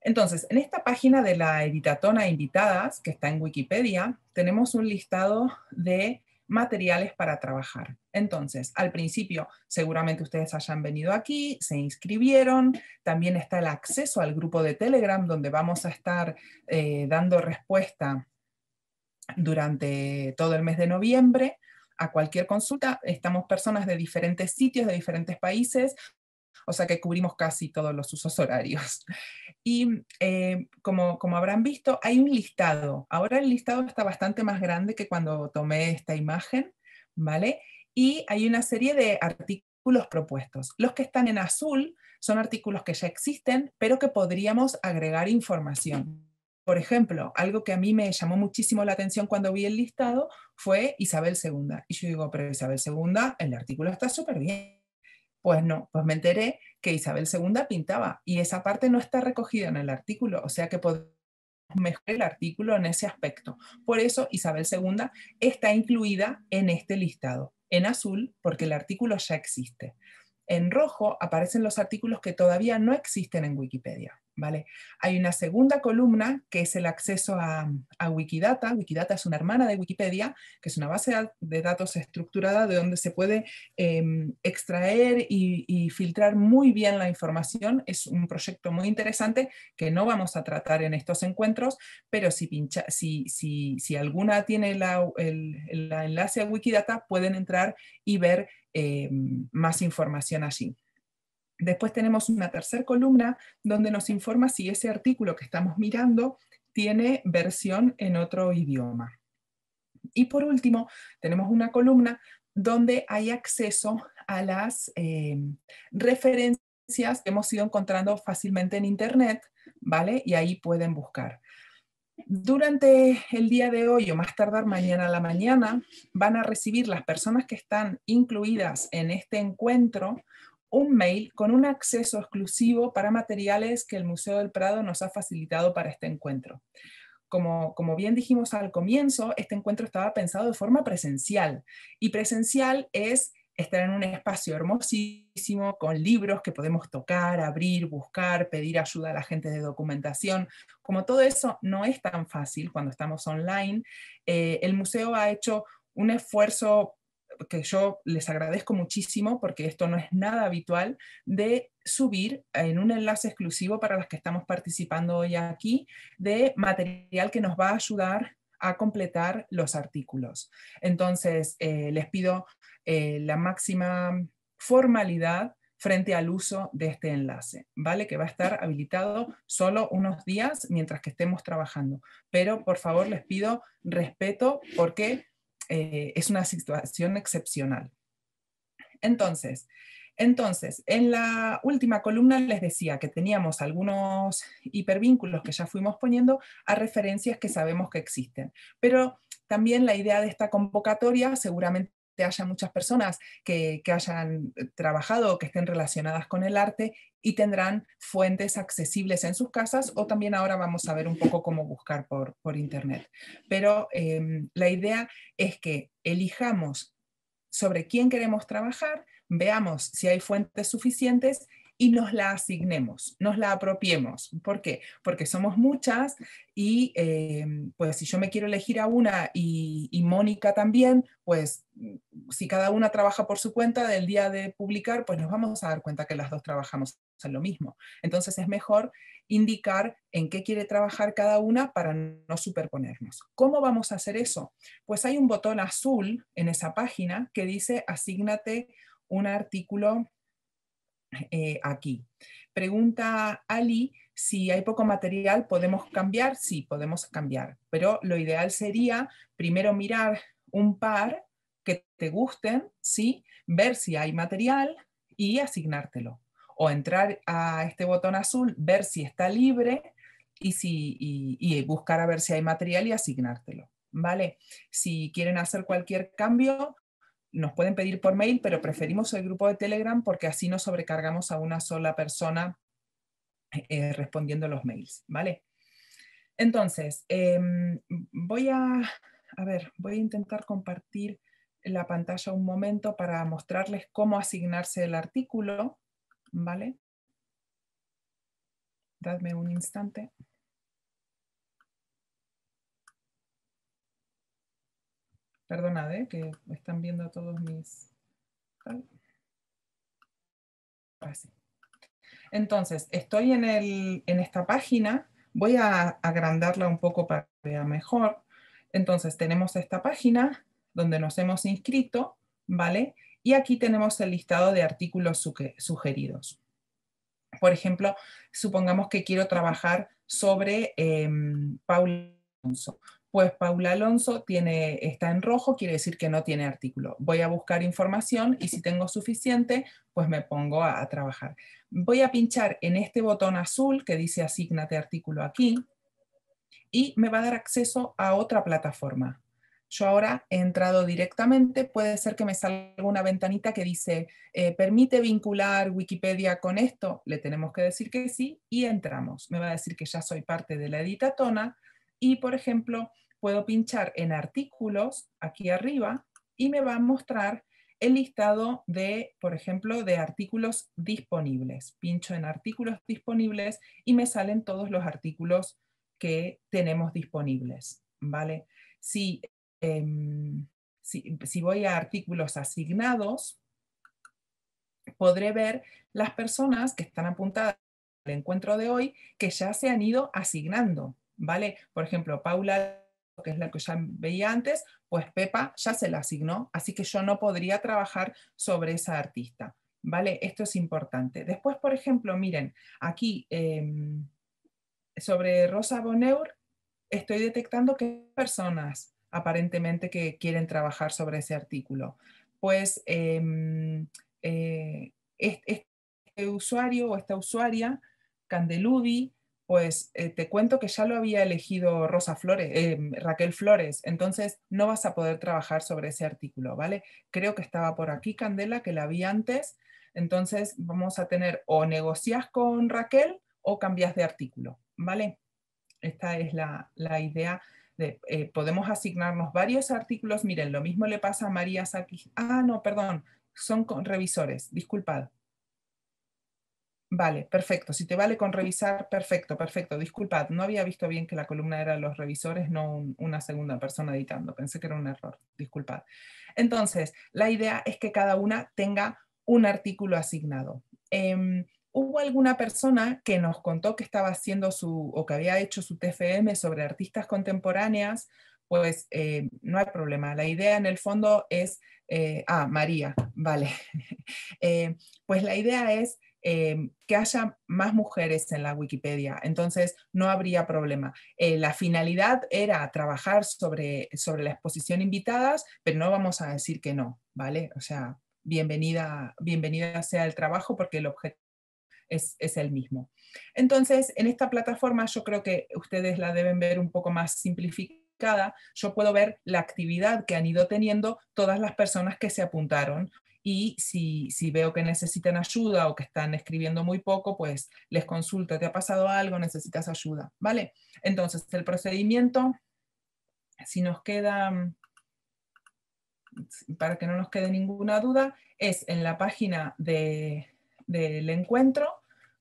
Entonces, en esta página de la editatona invitadas, que está en Wikipedia, tenemos un listado de materiales para trabajar. Entonces, al principio, seguramente ustedes hayan venido aquí, se inscribieron, también está el acceso al grupo de Telegram, donde vamos a estar eh, dando respuesta durante todo el mes de noviembre a cualquier consulta. Estamos personas de diferentes sitios, de diferentes países, o sea que cubrimos casi todos los usos horarios. Y eh, como, como habrán visto, hay un listado. Ahora el listado está bastante más grande que cuando tomé esta imagen, ¿vale? Y hay una serie de artículos propuestos. Los que están en azul son artículos que ya existen, pero que podríamos agregar información. Por ejemplo, algo que a mí me llamó muchísimo la atención cuando vi el listado fue Isabel II. Y yo digo, pero Isabel II, el artículo está súper bien pues no, pues me enteré que Isabel II pintaba y esa parte no está recogida en el artículo, o sea que podemos mejorar el artículo en ese aspecto. Por eso Isabel II está incluida en este listado, en azul porque el artículo ya existe. En rojo aparecen los artículos que todavía no existen en Wikipedia. Hay una segunda columna que es el acceso a, Wikidata. Wikidata es una hermana de Wikipedia, que es una base de datos estructurada de donde se puede em, extraer y, filtrar muy bien la información. Es un proyecto muy interesante que no vamos a tratar en estos encuentros, pero si, alguna tiene el, enlace a Wikidata, pueden entrar y ver em, más información allí. Después tenemos una tercera columna donde nos informa si ese artículo que estamos mirando tiene versión en otro idioma. Y por último, tenemos una columna donde hay acceso a las eh, referencias que hemos ido encontrando fácilmente en Internet, ¿vale? Y ahí pueden buscar. Durante el día de hoy o más tardar mañana a la mañana, van a recibir las personas que están incluidas en este encuentro un mail con un acceso exclusivo para materiales que el Museo del Prado nos ha facilitado para este encuentro. Como, como, bien dijimos al comienzo, este encuentro estaba pensado de forma presencial. Y presencial es estar en un espacio hermosísimo, con libros que podemos tocar, abrir, buscar, pedir ayuda a la gente de documentación. Como todo eso no es tan fácil cuando estamos online, eh, el museo ha hecho un esfuerzo que yo les agradezco muchísimo porque esto no es nada habitual, de subir en un enlace exclusivo para las que estamos participando hoy aquí de material que nos va a ayudar a completar los artículos. Entonces, eh, les pido eh, la máxima formalidad frente al uso de este enlace, ¿vale? Que va a estar habilitado solo unos días mientras que estemos trabajando. Pero, por favor, les pido respeto porque eh, es una situación excepcional. Entonces, entonces, en la última columna les decía que teníamos algunos hipervínculos que ya fuimos poniendo a referencias que sabemos que existen. Pero también la idea de esta convocatoria seguramente haya muchas personas que, que hayan trabajado o que estén relacionadas con el arte y tendrán fuentes accesibles en sus casas o también ahora vamos a ver un poco cómo buscar por, por Internet. Pero em, la idea es que elijamos sobre quién queremos trabajar, veamos si hay fuentes suficientes y nos la asignemos, nos la apropiemos. ¿Por qué? Porque somos muchas y em, pues si yo me quiero elegir a una y, y Mónica también, pues si cada una trabaja por su cuenta del día de publicar, pues nos vamos a dar cuenta que las dos trabajamos lo mismo. Entonces es mejor indicar en qué quiere trabajar cada una para no superponernos. ¿Cómo vamos a hacer eso? Pues hay un botón azul en esa página que dice asígnate un artículo eh, aquí. Pregunta Ali si hay poco material, ¿podemos cambiar? Sí, podemos cambiar, pero lo ideal sería primero mirar un par que te gusten, ¿sí? ver si hay material y asignártelo o entrar a este botón azul, ver si está libre y, si, buscar a ver si hay material y asignártelo. ¿Vale? Si quieren hacer cualquier cambio, nos pueden pedir por mail, pero preferimos el grupo de Telegram porque así no sobrecargamos a una sola persona eh, eh, respondiendo los mails, ¿vale? Entonces, em, voy a, a ver, voy a intentar compartir la pantalla un momento para mostrarles cómo asignarse el artículo. ¿vale? Dadme un instante. Perdonad, ¿eh? que están viendo todos mis... Entonces, estoy en, en esta página, voy a agrandarla un poco para que vea mejor. Entonces, tenemos esta página donde nos hemos inscrito, ¿vale? Y aquí tenemos el listado de artículos sugeridos. Por ejemplo, supongamos que quiero trabajar sobre eh, Paula Alonso. Pues Paula Alonso tiene, está en rojo, quiere decir que no tiene artículo. Voy a buscar información y si tengo suficiente, pues me pongo a, trabajar. Voy a pinchar en este botón azul que dice asignate artículo aquí y me va a dar acceso a otra plataforma. Yo ahora he entrado directamente, puede ser que me salga una ventanita que dice, eh, ¿permite vincular Wikipedia con esto? Le tenemos que decir que sí y entramos. Me va a decir que ya soy parte de la editatona y, por ejemplo, puedo pinchar en artículos aquí arriba y me va a mostrar el listado de, por ejemplo, de artículos disponibles. Pincho en artículos disponibles y me salen todos los artículos que tenemos disponibles. ¿vale? Si Em, si, voy a artículos asignados, podré ver las personas que están apuntadas al encuentro de hoy que ya se han ido asignando, ¿vale? Por ejemplo, Paula, que es la que ya veía antes, pues Pepa ya se la asignó, así que yo no podría trabajar sobre esa artista, ¿vale? Esto es importante. Después, por ejemplo, miren, aquí em, sobre Rosa Boneur estoy detectando que personas aparentemente que quieren trabajar sobre ese artículo. Pues em, eh, este, usuario o esta usuaria, Candelubi, pues eh, te cuento que ya lo había elegido Rosa Flores, em, Raquel Flores, entonces no vas a poder trabajar sobre ese artículo, ¿vale? Creo que estaba por aquí Candela, que la vi antes, entonces vamos a tener o negocias con Raquel o cambias de artículo, ¿vale? Esta es la, la idea eh, podemos asignarnos varios artículos. Miren, lo mismo le pasa a María Saki. Ah, no, perdón, son con revisores, disculpad. Vale, perfecto. Si te vale con revisar, perfecto, perfecto. Disculpad, no había visto bien que la columna era los revisores, no una segunda persona editando. Pensé que era un error. Disculpad. Entonces, la idea es que cada una tenga un artículo asignado. Em, hubo alguna persona que nos contó que estaba haciendo su o que había hecho su TFM sobre artistas contemporáneas, pues eh, no hay problema. La idea en el fondo es, eh, ah, María, vale. Eh, pues la idea es que haya más mujeres en la Wikipedia, entonces no habría problema. la finalidad era trabajar sobre, sobre la exposición invitadas, pero no vamos a decir que no, ¿vale? O sea, bienvenida, bienvenida sea el trabajo porque el objetivo es, el mismo. Entonces, en esta plataforma yo creo que ustedes la deben ver un poco más simplificada. Yo puedo ver la actividad que han ido teniendo todas las personas que se apuntaron y si, si, veo que necesitan ayuda o que están escribiendo muy poco, pues les consulta, ¿te ha pasado algo? ¿Necesitas ayuda? ¿Vale? Entonces, el procedimiento, si nos queda, para que no nos quede ninguna duda, es en la página de, del encuentro,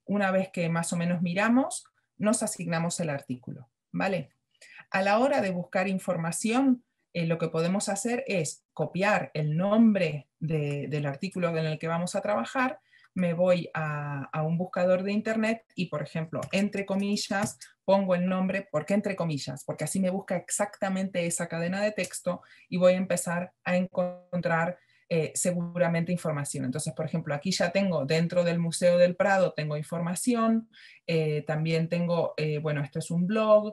una vez que más o menos miramos, nos asignamos el artículo. ¿vale? A la hora de buscar información, eh, lo que podemos hacer es copiar el nombre del artículo en el que vamos a trabajar, me voy a, a, un buscador de internet y, por ejemplo, entre comillas, pongo el nombre, ¿por qué entre comillas? Porque así me busca exactamente esa cadena de texto y voy a empezar a encontrar eh, seguramente información. Entonces, por ejemplo, aquí ya tengo dentro del Museo del Prado, tengo información, eh, también tengo, eh, bueno, esto es un blog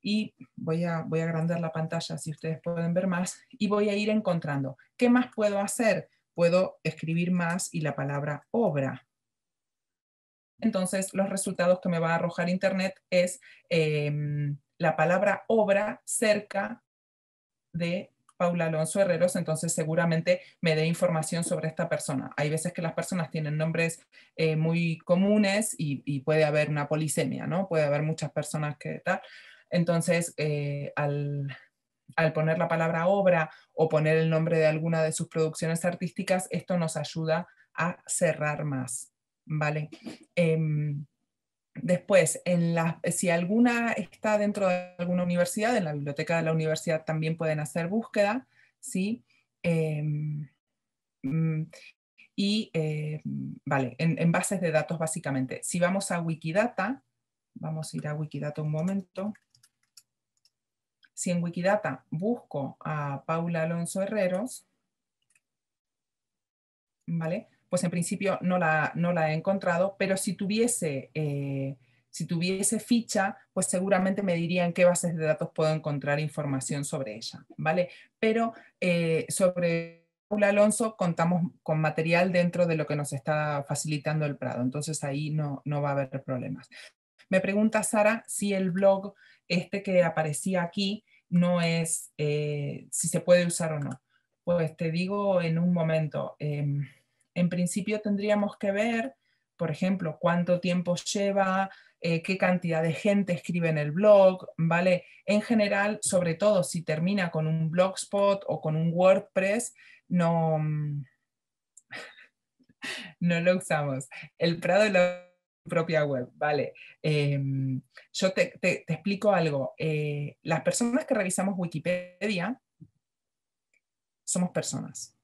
y voy a, voy a agrandar la pantalla si ustedes pueden ver más y voy a ir encontrando. ¿Qué más puedo hacer? Puedo escribir más y la palabra obra, entonces los resultados que me va a arrojar Internet es em, la palabra obra cerca de Paula Alonso Herreros, entonces seguramente me dé información sobre esta persona. Hay veces que las personas tienen nombres eh, muy comunes y, puede haber una polisemia, ¿no? Puede haber muchas personas que tal. Entonces, eh, al, poner la palabra obra o poner el nombre de alguna de sus producciones artísticas, esto nos ayuda a cerrar más. ¿Vale? Em, Después, si alguna está dentro de alguna universidad, en la biblioteca de la universidad también pueden hacer búsqueda, ¿sí? Em, mm, y, eh, vale, en, en, bases de datos básicamente. Si vamos a Wikidata, vamos a ir a Wikidata un momento. Si en Wikidata busco a Paula Alonso Herreros, ¿vale? pues en principio no la, no la he encontrado, pero si tuviese, eh, si tuviese ficha, pues seguramente me dirían qué bases de datos puedo encontrar información sobre ella, ¿vale? Pero eh, sobre Paula Alonso contamos con material dentro de lo que nos está facilitando el Prado, entonces ahí no, no va a haber problemas. Me pregunta Sara si el blog este que aparecía aquí no es, eh, si se puede usar o no. Pues te digo en un momento. Em, en principio tendríamos que ver, por ejemplo, cuánto tiempo lleva, eh, qué cantidad de gente escribe en el blog, ¿vale? En general, sobre todo si termina con un blogspot o con un WordPress, no, mm, no lo usamos. El Prado de la propia web, ¿vale? Em, yo te, explico algo. Eh, las personas que revisamos Wikipedia somos personas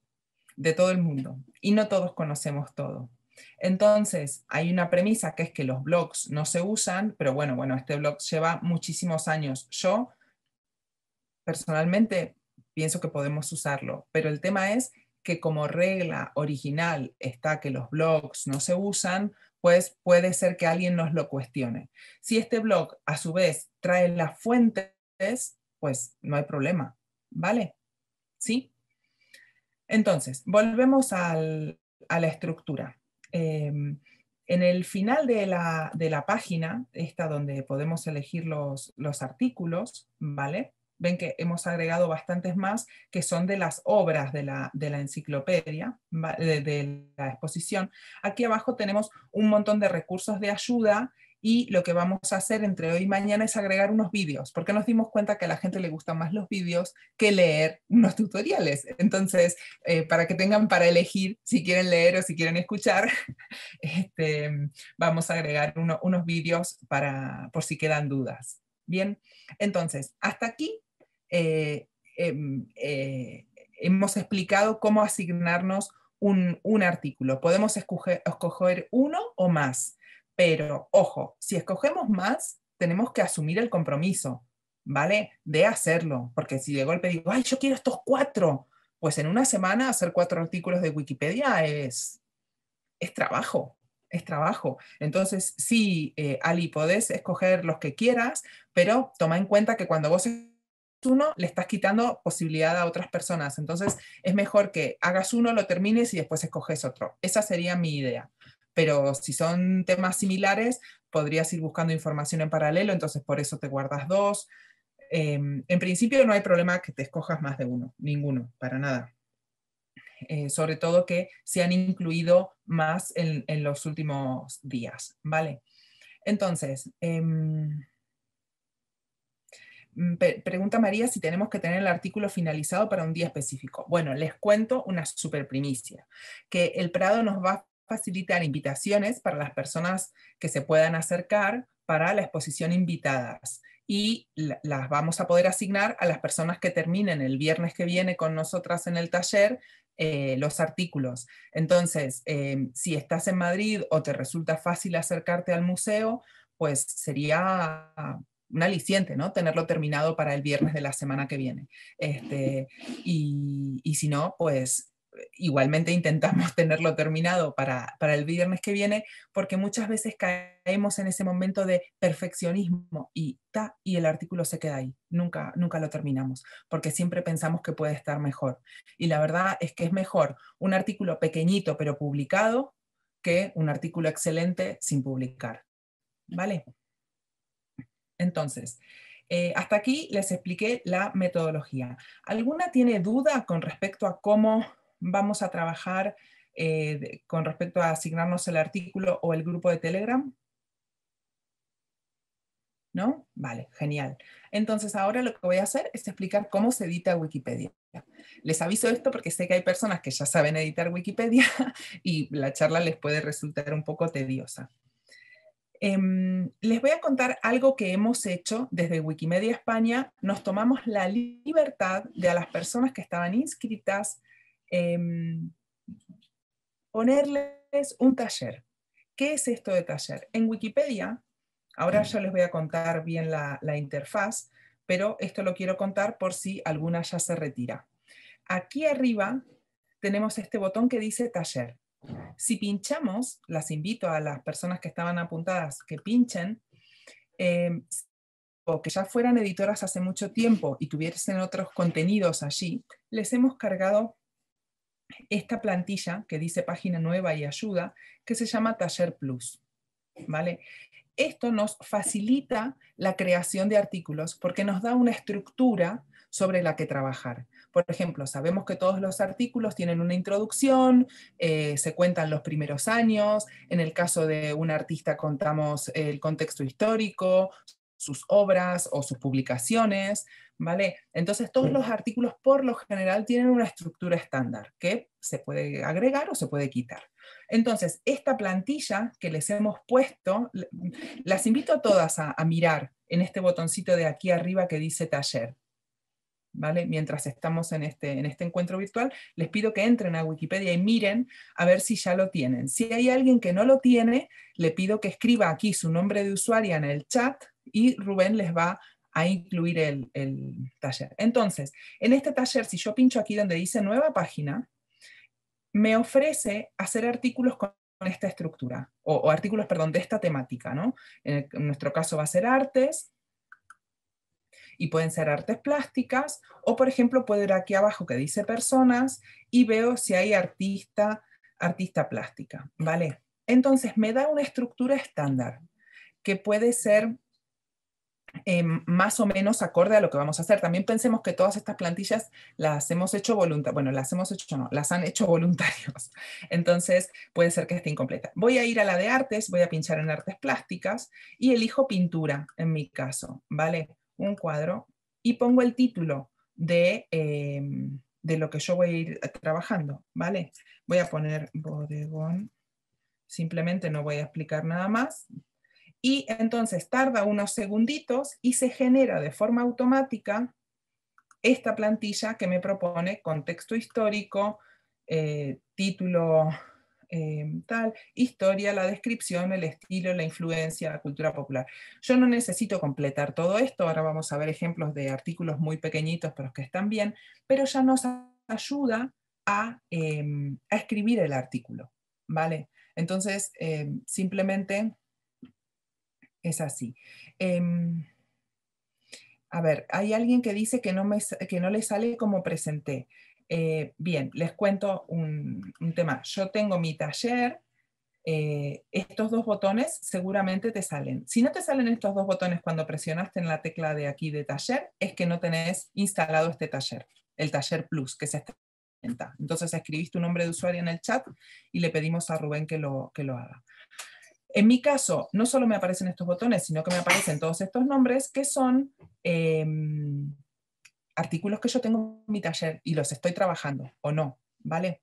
de todo el mundo y no todos conocemos todo. Entonces, hay una premisa que es que los blogs no se usan, pero bueno, bueno, este blog lleva muchísimos años. Yo personalmente pienso que podemos usarlo, pero el tema es que como regla original está que los blogs no se usan, pues puede ser que alguien nos lo cuestione. Si este blog a su vez trae las fuentes, pues no hay problema, ¿vale? ¿Sí? Entonces, volvemos a la estructura. Em, en el final de la, página, esta donde podemos elegir los, artículos, ¿vale? Ven que hemos agregado bastantes más que son de las obras de la, enciclopedia, de la exposición. Aquí abajo tenemos un montón de recursos de ayuda y lo que vamos a hacer entre hoy y mañana es agregar unos vídeos, porque nos dimos cuenta que a la gente le gustan más los vídeos que leer unos tutoriales. Entonces, eh, para que tengan para elegir si quieren leer o si quieren escuchar, este, vamos a agregar unos vídeos para, por si quedan dudas. Bien, entonces, hasta aquí. Eh, em, eh, hemos explicado cómo asignarnos un, artículo. Podemos escoger uno o más. Pero, ojo, si escogemos más, tenemos que asumir el compromiso, ¿vale? De hacerlo, porque si de golpe digo, ay, yo quiero estos cuatro, pues en una semana hacer cuatro artículos de Wikipedia es, es trabajo, es trabajo. Entonces, sí, eh, Ali, podés escoger los que quieras, pero toma en cuenta que cuando vos uno, le estás quitando posibilidad a otras personas. Entonces, es mejor que hagas uno, lo termines y después escoges otro. Esa sería mi idea pero si son temas similares, podrías ir buscando información en paralelo, entonces por eso te guardas dos. Em, en principio no hay problema que te escojas más de uno, ninguno, para nada. Eh, sobre todo que se han incluido más en, los últimos días, ¿vale? Entonces, em, mm, pregunta María si tenemos que tener el artículo finalizado para un día específico. Bueno, les cuento una super primicia, que el Prado nos va facilitar invitaciones para las personas que se puedan acercar para la exposición invitadas y las vamos a poder asignar a las personas que terminen el viernes que viene con nosotras en el taller eh, los artículos. Entonces, eh, si estás en Madrid o te resulta fácil acercarte al museo, pues sería un aliciente, ¿no? Tenerlo terminado para el viernes de la semana que viene. Este, y, y si no, pues igualmente intentamos tenerlo terminado para, el viernes que viene, porque muchas veces caemos en ese momento de perfeccionismo y, y el artículo se queda ahí, nunca, nunca lo terminamos, porque siempre pensamos que puede estar mejor. Y la verdad es que es mejor un artículo pequeñito pero publicado que un artículo excelente sin publicar. ¿Vale? Entonces, eh, hasta aquí les expliqué la metodología. ¿Alguna tiene duda con respecto a cómo vamos a trabajar eh, con respecto a asignarnos el artículo o el grupo de Telegram? ¿No? Vale, genial. Entonces ahora lo que voy a hacer es explicar cómo se edita Wikipedia. Les aviso esto porque sé que hay personas que ya saben editar Wikipedia y la charla les puede resultar un poco tediosa. Em, les voy a contar algo que hemos hecho desde Wikimedia España. Nos tomamos la libertad de a las personas que estaban inscritas Em, ponerles un taller. ¿Qué es esto de taller? En Wikipedia, ahora mm. ya les voy a contar bien la, interfaz, pero esto lo quiero contar por si alguna ya se retira. Aquí arriba tenemos este botón que dice taller. Si pinchamos, las invito a las personas que estaban apuntadas que pinchen, eh, o que ya fueran editoras hace mucho tiempo y tuviesen otros contenidos allí, les hemos cargado esta plantilla que dice página nueva y ayuda, que se llama Taller Plus. ¿vale? Esto nos facilita la creación de artículos porque nos da una estructura sobre la que trabajar. Por ejemplo, sabemos que todos los artículos tienen una introducción, eh, se cuentan los primeros años, en el caso de un artista contamos el contexto histórico, sus obras o sus publicaciones, ¿vale? Entonces todos los artículos por lo general tienen una estructura estándar que se puede agregar o se puede quitar. Entonces, esta plantilla que les hemos puesto, las invito a todas a, mirar en este botoncito de aquí arriba que dice taller. ¿Vale? Mientras estamos en este, en este encuentro virtual, les pido que entren a Wikipedia y miren a ver si ya lo tienen. Si hay alguien que no lo tiene, le pido que escriba aquí su nombre de usuario en el chat y Rubén les va a incluir el, taller. Entonces, en este taller, si yo pincho aquí donde dice nueva página, me ofrece hacer artículos con esta estructura, o, artículos, perdón, de esta temática, ¿no? En, nuestro caso va a ser artes, y pueden ser artes plásticas, o por ejemplo, puedo ir aquí abajo que dice personas, y veo si hay artista, artista plástica, ¿vale? Entonces me da una estructura estándar, que puede ser eh, más o menos acorde a lo que vamos a hacer. También pensemos que todas estas plantillas las hemos hecho voluntarios, bueno, las hemos hecho, no, las han hecho voluntarios. Entonces puede ser que esté incompleta. Voy a ir a la de artes, voy a pinchar en artes plásticas y elijo pintura en mi caso, ¿vale? Un cuadro y pongo el título de, eh, de lo que yo voy a ir trabajando, ¿vale? Voy a poner bodegón, simplemente no voy a explicar nada más, y entonces tarda unos segunditos y se genera de forma automática esta plantilla que me propone contexto histórico, eh, título em, tal, historia, la descripción, el estilo, la influencia, la cultura popular. Yo no necesito completar todo esto, ahora vamos a ver ejemplos de artículos muy pequeñitos, pero que están bien, pero ya nos ayuda a, em, a escribir el artículo, ¿vale? Entonces, em, simplemente es así. Em, a ver, hay alguien que dice que no, me, que no le sale como presenté. Eh, bien, les cuento un, tema. Yo tengo mi taller. Eh, estos dos botones seguramente te salen. Si no te salen estos dos botones cuando presionaste en la tecla de aquí de taller, es que no tenés instalado este taller, el taller plus, que se está entonces escribiste un nombre de usuario en el chat y le pedimos a Rubén que lo, que lo haga. En mi caso, no solo me aparecen estos botones, sino que me aparecen todos estos nombres que son em, artículos que yo tengo en mi taller y los estoy trabajando o no, ¿vale?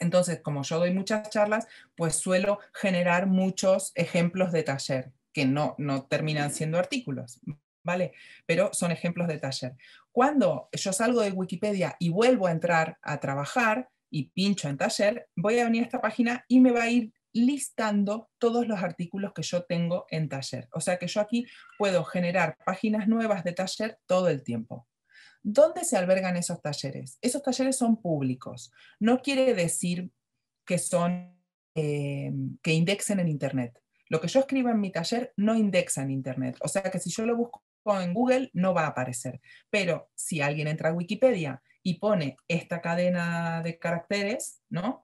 Entonces, como yo doy muchas charlas, pues suelo generar muchos ejemplos de taller que no, no terminan siendo artículos, ¿vale? Pero son ejemplos de taller. Cuando yo salgo de Wikipedia y vuelvo a entrar a trabajar y pincho en taller, voy a venir a esta página y me va a ir listando todos los artículos que yo tengo en taller. O sea que yo aquí puedo generar páginas nuevas de taller todo el tiempo. ¿Dónde se albergan esos talleres? Esos talleres son públicos. No quiere decir que son eh, que indexen en Internet. Lo que yo escribo en mi taller no indexa en Internet. O sea que si yo lo busco en Google no va a aparecer. Pero si alguien entra a Wikipedia y pone esta cadena de caracteres, ¿no?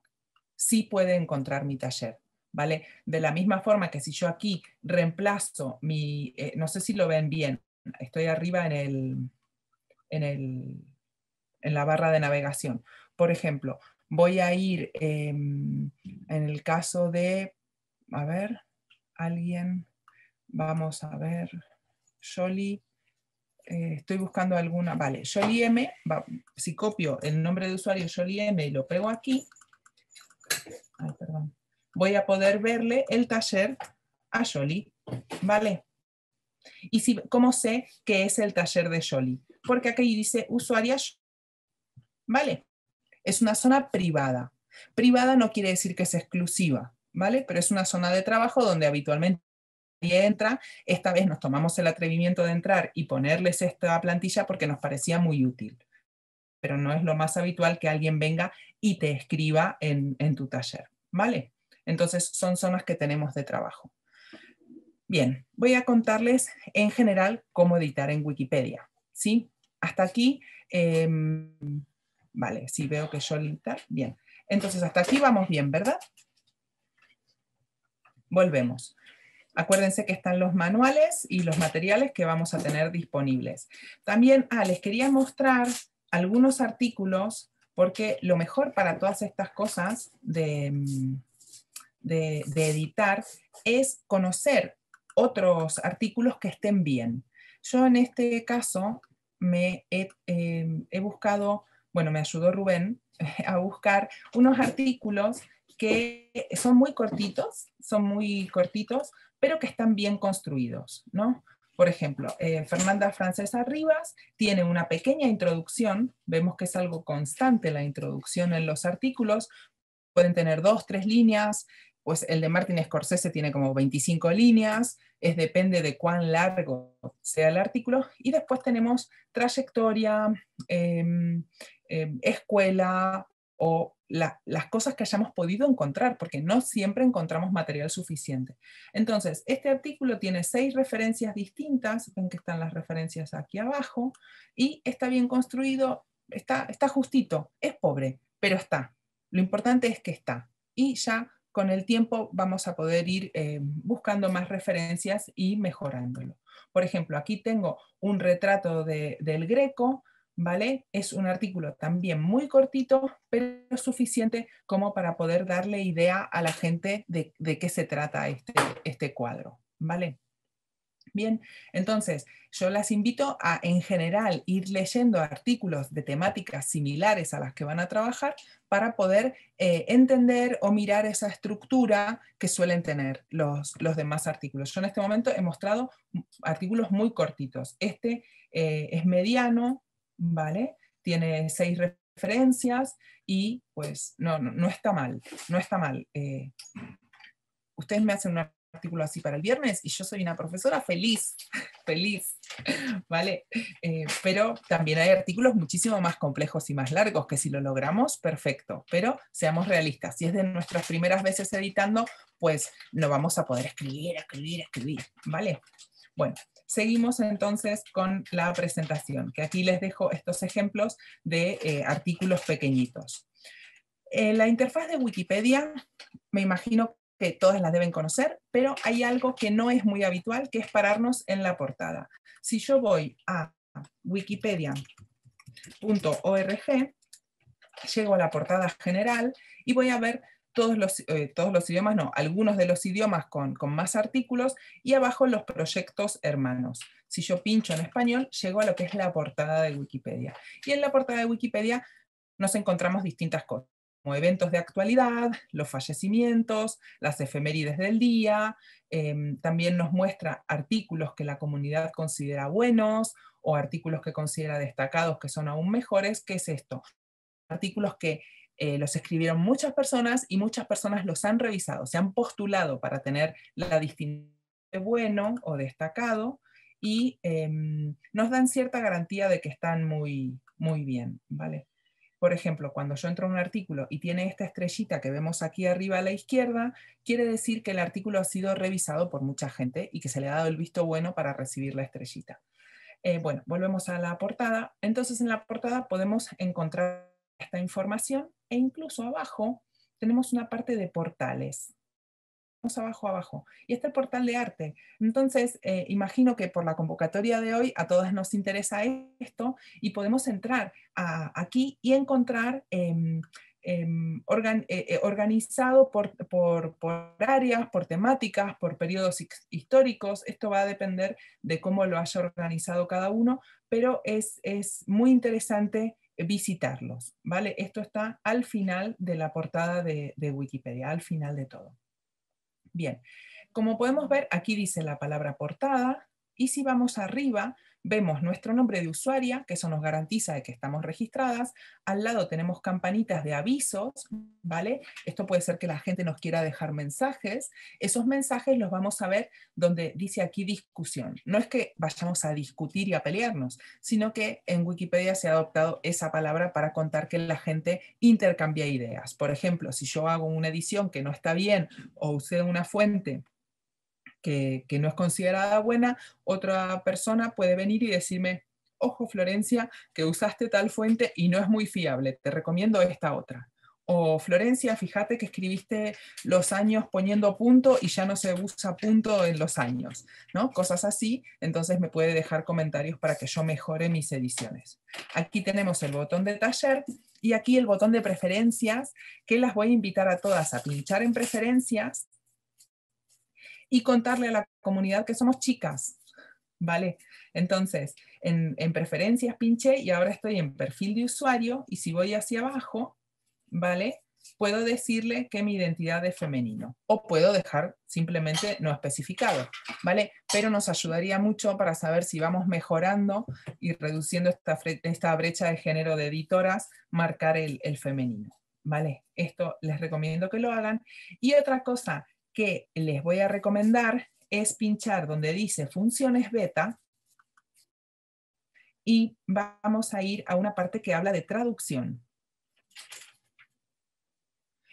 sí puede encontrar mi taller. ¿Vale? De la misma forma que si yo aquí reemplazo mi, eh, no sé si lo ven bien, estoy arriba en, el, en, el, en la barra de navegación. Por ejemplo, voy a ir em, en el caso de, a ver, alguien, vamos a ver, Jolie, eh, estoy buscando alguna, vale, Jolie M, si copio el nombre de usuario Jolie M y lo pego aquí, voy a poder verle el taller a Jolie, ¿vale? ¿Y si, cómo sé que es el taller de Jolie? Porque aquí dice usuaria, ¿vale? Es una zona privada. Privada no quiere decir que es exclusiva, ¿vale? Pero es una zona de trabajo donde habitualmente entra. Esta vez nos tomamos el atrevimiento de entrar y ponerles esta plantilla porque nos parecía muy útil pero no es lo más habitual que alguien venga y te escriba en, tu taller, ¿vale? Entonces son zonas que tenemos de trabajo. Bien, voy a contarles en general cómo editar en Wikipedia, ¿sí? Hasta aquí, em, vale, si veo que yo editar, bien. Entonces hasta aquí vamos bien, ¿verdad? Volvemos. Acuérdense que están los manuales y los materiales que vamos a tener disponibles. También, ah, les quería mostrar algunos artículos, porque lo mejor para todas estas cosas mm, de, de, editar es conocer otros artículos que estén bien. Yo en este caso me he, em, he, buscado, bueno, me ayudó Rubén a buscar unos artículos que son muy cortitos, son muy cortitos, pero que están bien construidos, ¿no? Por ejemplo, eh, Fernanda Francesa Rivas tiene una pequeña introducción, vemos que es algo constante la introducción en los artículos, pueden tener dos, tres líneas, pues el de Martin Scorsese tiene como 25 líneas, es depende de cuán largo sea el artículo, y después tenemos trayectoria, em, em, escuela, o las cosas que hayamos podido encontrar, porque no siempre encontramos material suficiente. Entonces, este artículo tiene seis referencias distintas, ven que están las referencias aquí abajo, y está bien construido, está, justito, es pobre, pero está. Lo importante es que está. Y ya con el tiempo vamos a poder ir eh, buscando más referencias y mejorándolo. Por ejemplo, aquí tengo un retrato del Greco, ¿vale? Es un artículo también muy cortito, pero suficiente como para poder darle idea a la gente de, qué se trata este, este, cuadro, ¿vale? Bien, entonces yo las invito a en general ir leyendo artículos de temáticas similares a las que van a trabajar para poder eh, entender o mirar esa estructura que suelen tener los, demás artículos. Yo en este momento he mostrado artículos muy cortitos. Este eh, es mediano, ¿vale? Tiene seis referencias y pues no, no, está mal, no está mal. Eh, ustedes me hacen un artículo así para el viernes y yo soy una profesora feliz, feliz, ¿vale? Eh, pero también hay artículos muchísimo más complejos y más largos que si lo logramos, perfecto, pero seamos realistas, si es de nuestras primeras veces editando, pues no vamos a poder escribir, escribir, escribir, ¿vale? Bueno, Seguimos entonces con la presentación, que aquí les dejo estos ejemplos de eh, artículos pequeñitos. Eh, la interfaz de Wikipedia, me imagino que todas las deben conocer, pero hay algo que no es muy habitual, que es pararnos en la portada. Si yo voy a wikipedia.org, llego a la portada general y voy a ver eh, todos los, idiomas, no, algunos de los idiomas con, más artículos, y abajo los proyectos hermanos. Si yo pincho en español, llego a lo que es la portada de Wikipedia. Y en la portada de Wikipedia nos encontramos distintas cosas, como eventos de actualidad, los fallecimientos, las efemérides del día, em, también nos muestra artículos que la comunidad considera buenos o artículos que considera destacados que son aún mejores. ¿Qué es esto? Artículos que eh, los escribieron muchas personas y muchas personas los han revisado, se han postulado para tener la distinción de bueno o destacado y em, nos dan cierta garantía de que están muy, muy bien, ¿vale? Por ejemplo, cuando yo entro a un artículo y tiene esta estrellita que vemos aquí arriba a la izquierda, quiere decir que el artículo ha sido revisado por mucha gente y que se le ha dado el visto bueno para recibir la estrellita. Eh, bueno, volvemos a la portada. Entonces en la portada podemos encontrar esta información e incluso abajo tenemos una parte de portales. Vamos abajo, abajo. Y está el portal de arte. Entonces, eh, imagino que por la convocatoria de hoy a todas nos interesa esto y podemos entrar aquí y encontrar... Em, em, eh, eh, organizado por, por, áreas, por temáticas, por periodos históricos. Esto va a depender de cómo lo haya organizado cada uno, pero es, es muy interesante visitarlos, ¿vale? Esto está al final de la portada de, de Wikipedia, al final de todo. Bien, como podemos ver, aquí dice la palabra portada, y si vamos arriba, vemos nuestro nombre de usuaria, que eso nos garantiza de que estamos registradas, al lado tenemos campanitas de avisos, ¿vale? Esto puede ser que la gente nos quiera dejar mensajes, esos mensajes los vamos a ver donde dice aquí discusión. No es que vayamos a discutir y a pelearnos, sino que en Wikipedia se ha adoptado esa palabra para contar que la gente intercambia ideas. Por ejemplo, si yo hago una edición que no está bien o usé una fuente que, no es considerada buena, otra persona puede venir y decirme, ojo Florencia, que usaste tal fuente y no es muy fiable, te recomiendo esta otra. O Florencia, fíjate que escribiste los años poniendo punto y ya no se usa punto en los años, ¿no? Cosas así, entonces me puede dejar comentarios para que yo mejore mis ediciones. Aquí tenemos el botón de taller y aquí el botón de preferencias, que las voy a invitar a todas a pinchar en preferencias y contarle a la comunidad que somos chicas, ¿vale? Entonces, en, preferencias pinché y ahora estoy en perfil de usuario y si voy hacia abajo, ¿vale? Puedo decirle que mi identidad es femenino o puedo dejar simplemente no especificado, ¿vale? Pero nos ayudaría mucho para saber si vamos mejorando y reduciendo esta, esta brecha de género de editoras, marcar el, el femenino. ¿vale? Esto les recomiendo que lo hagan. Y otra cosa les voy a recomendar es pinchar donde dice funciones beta y vamos a ir a una parte que habla de traducción.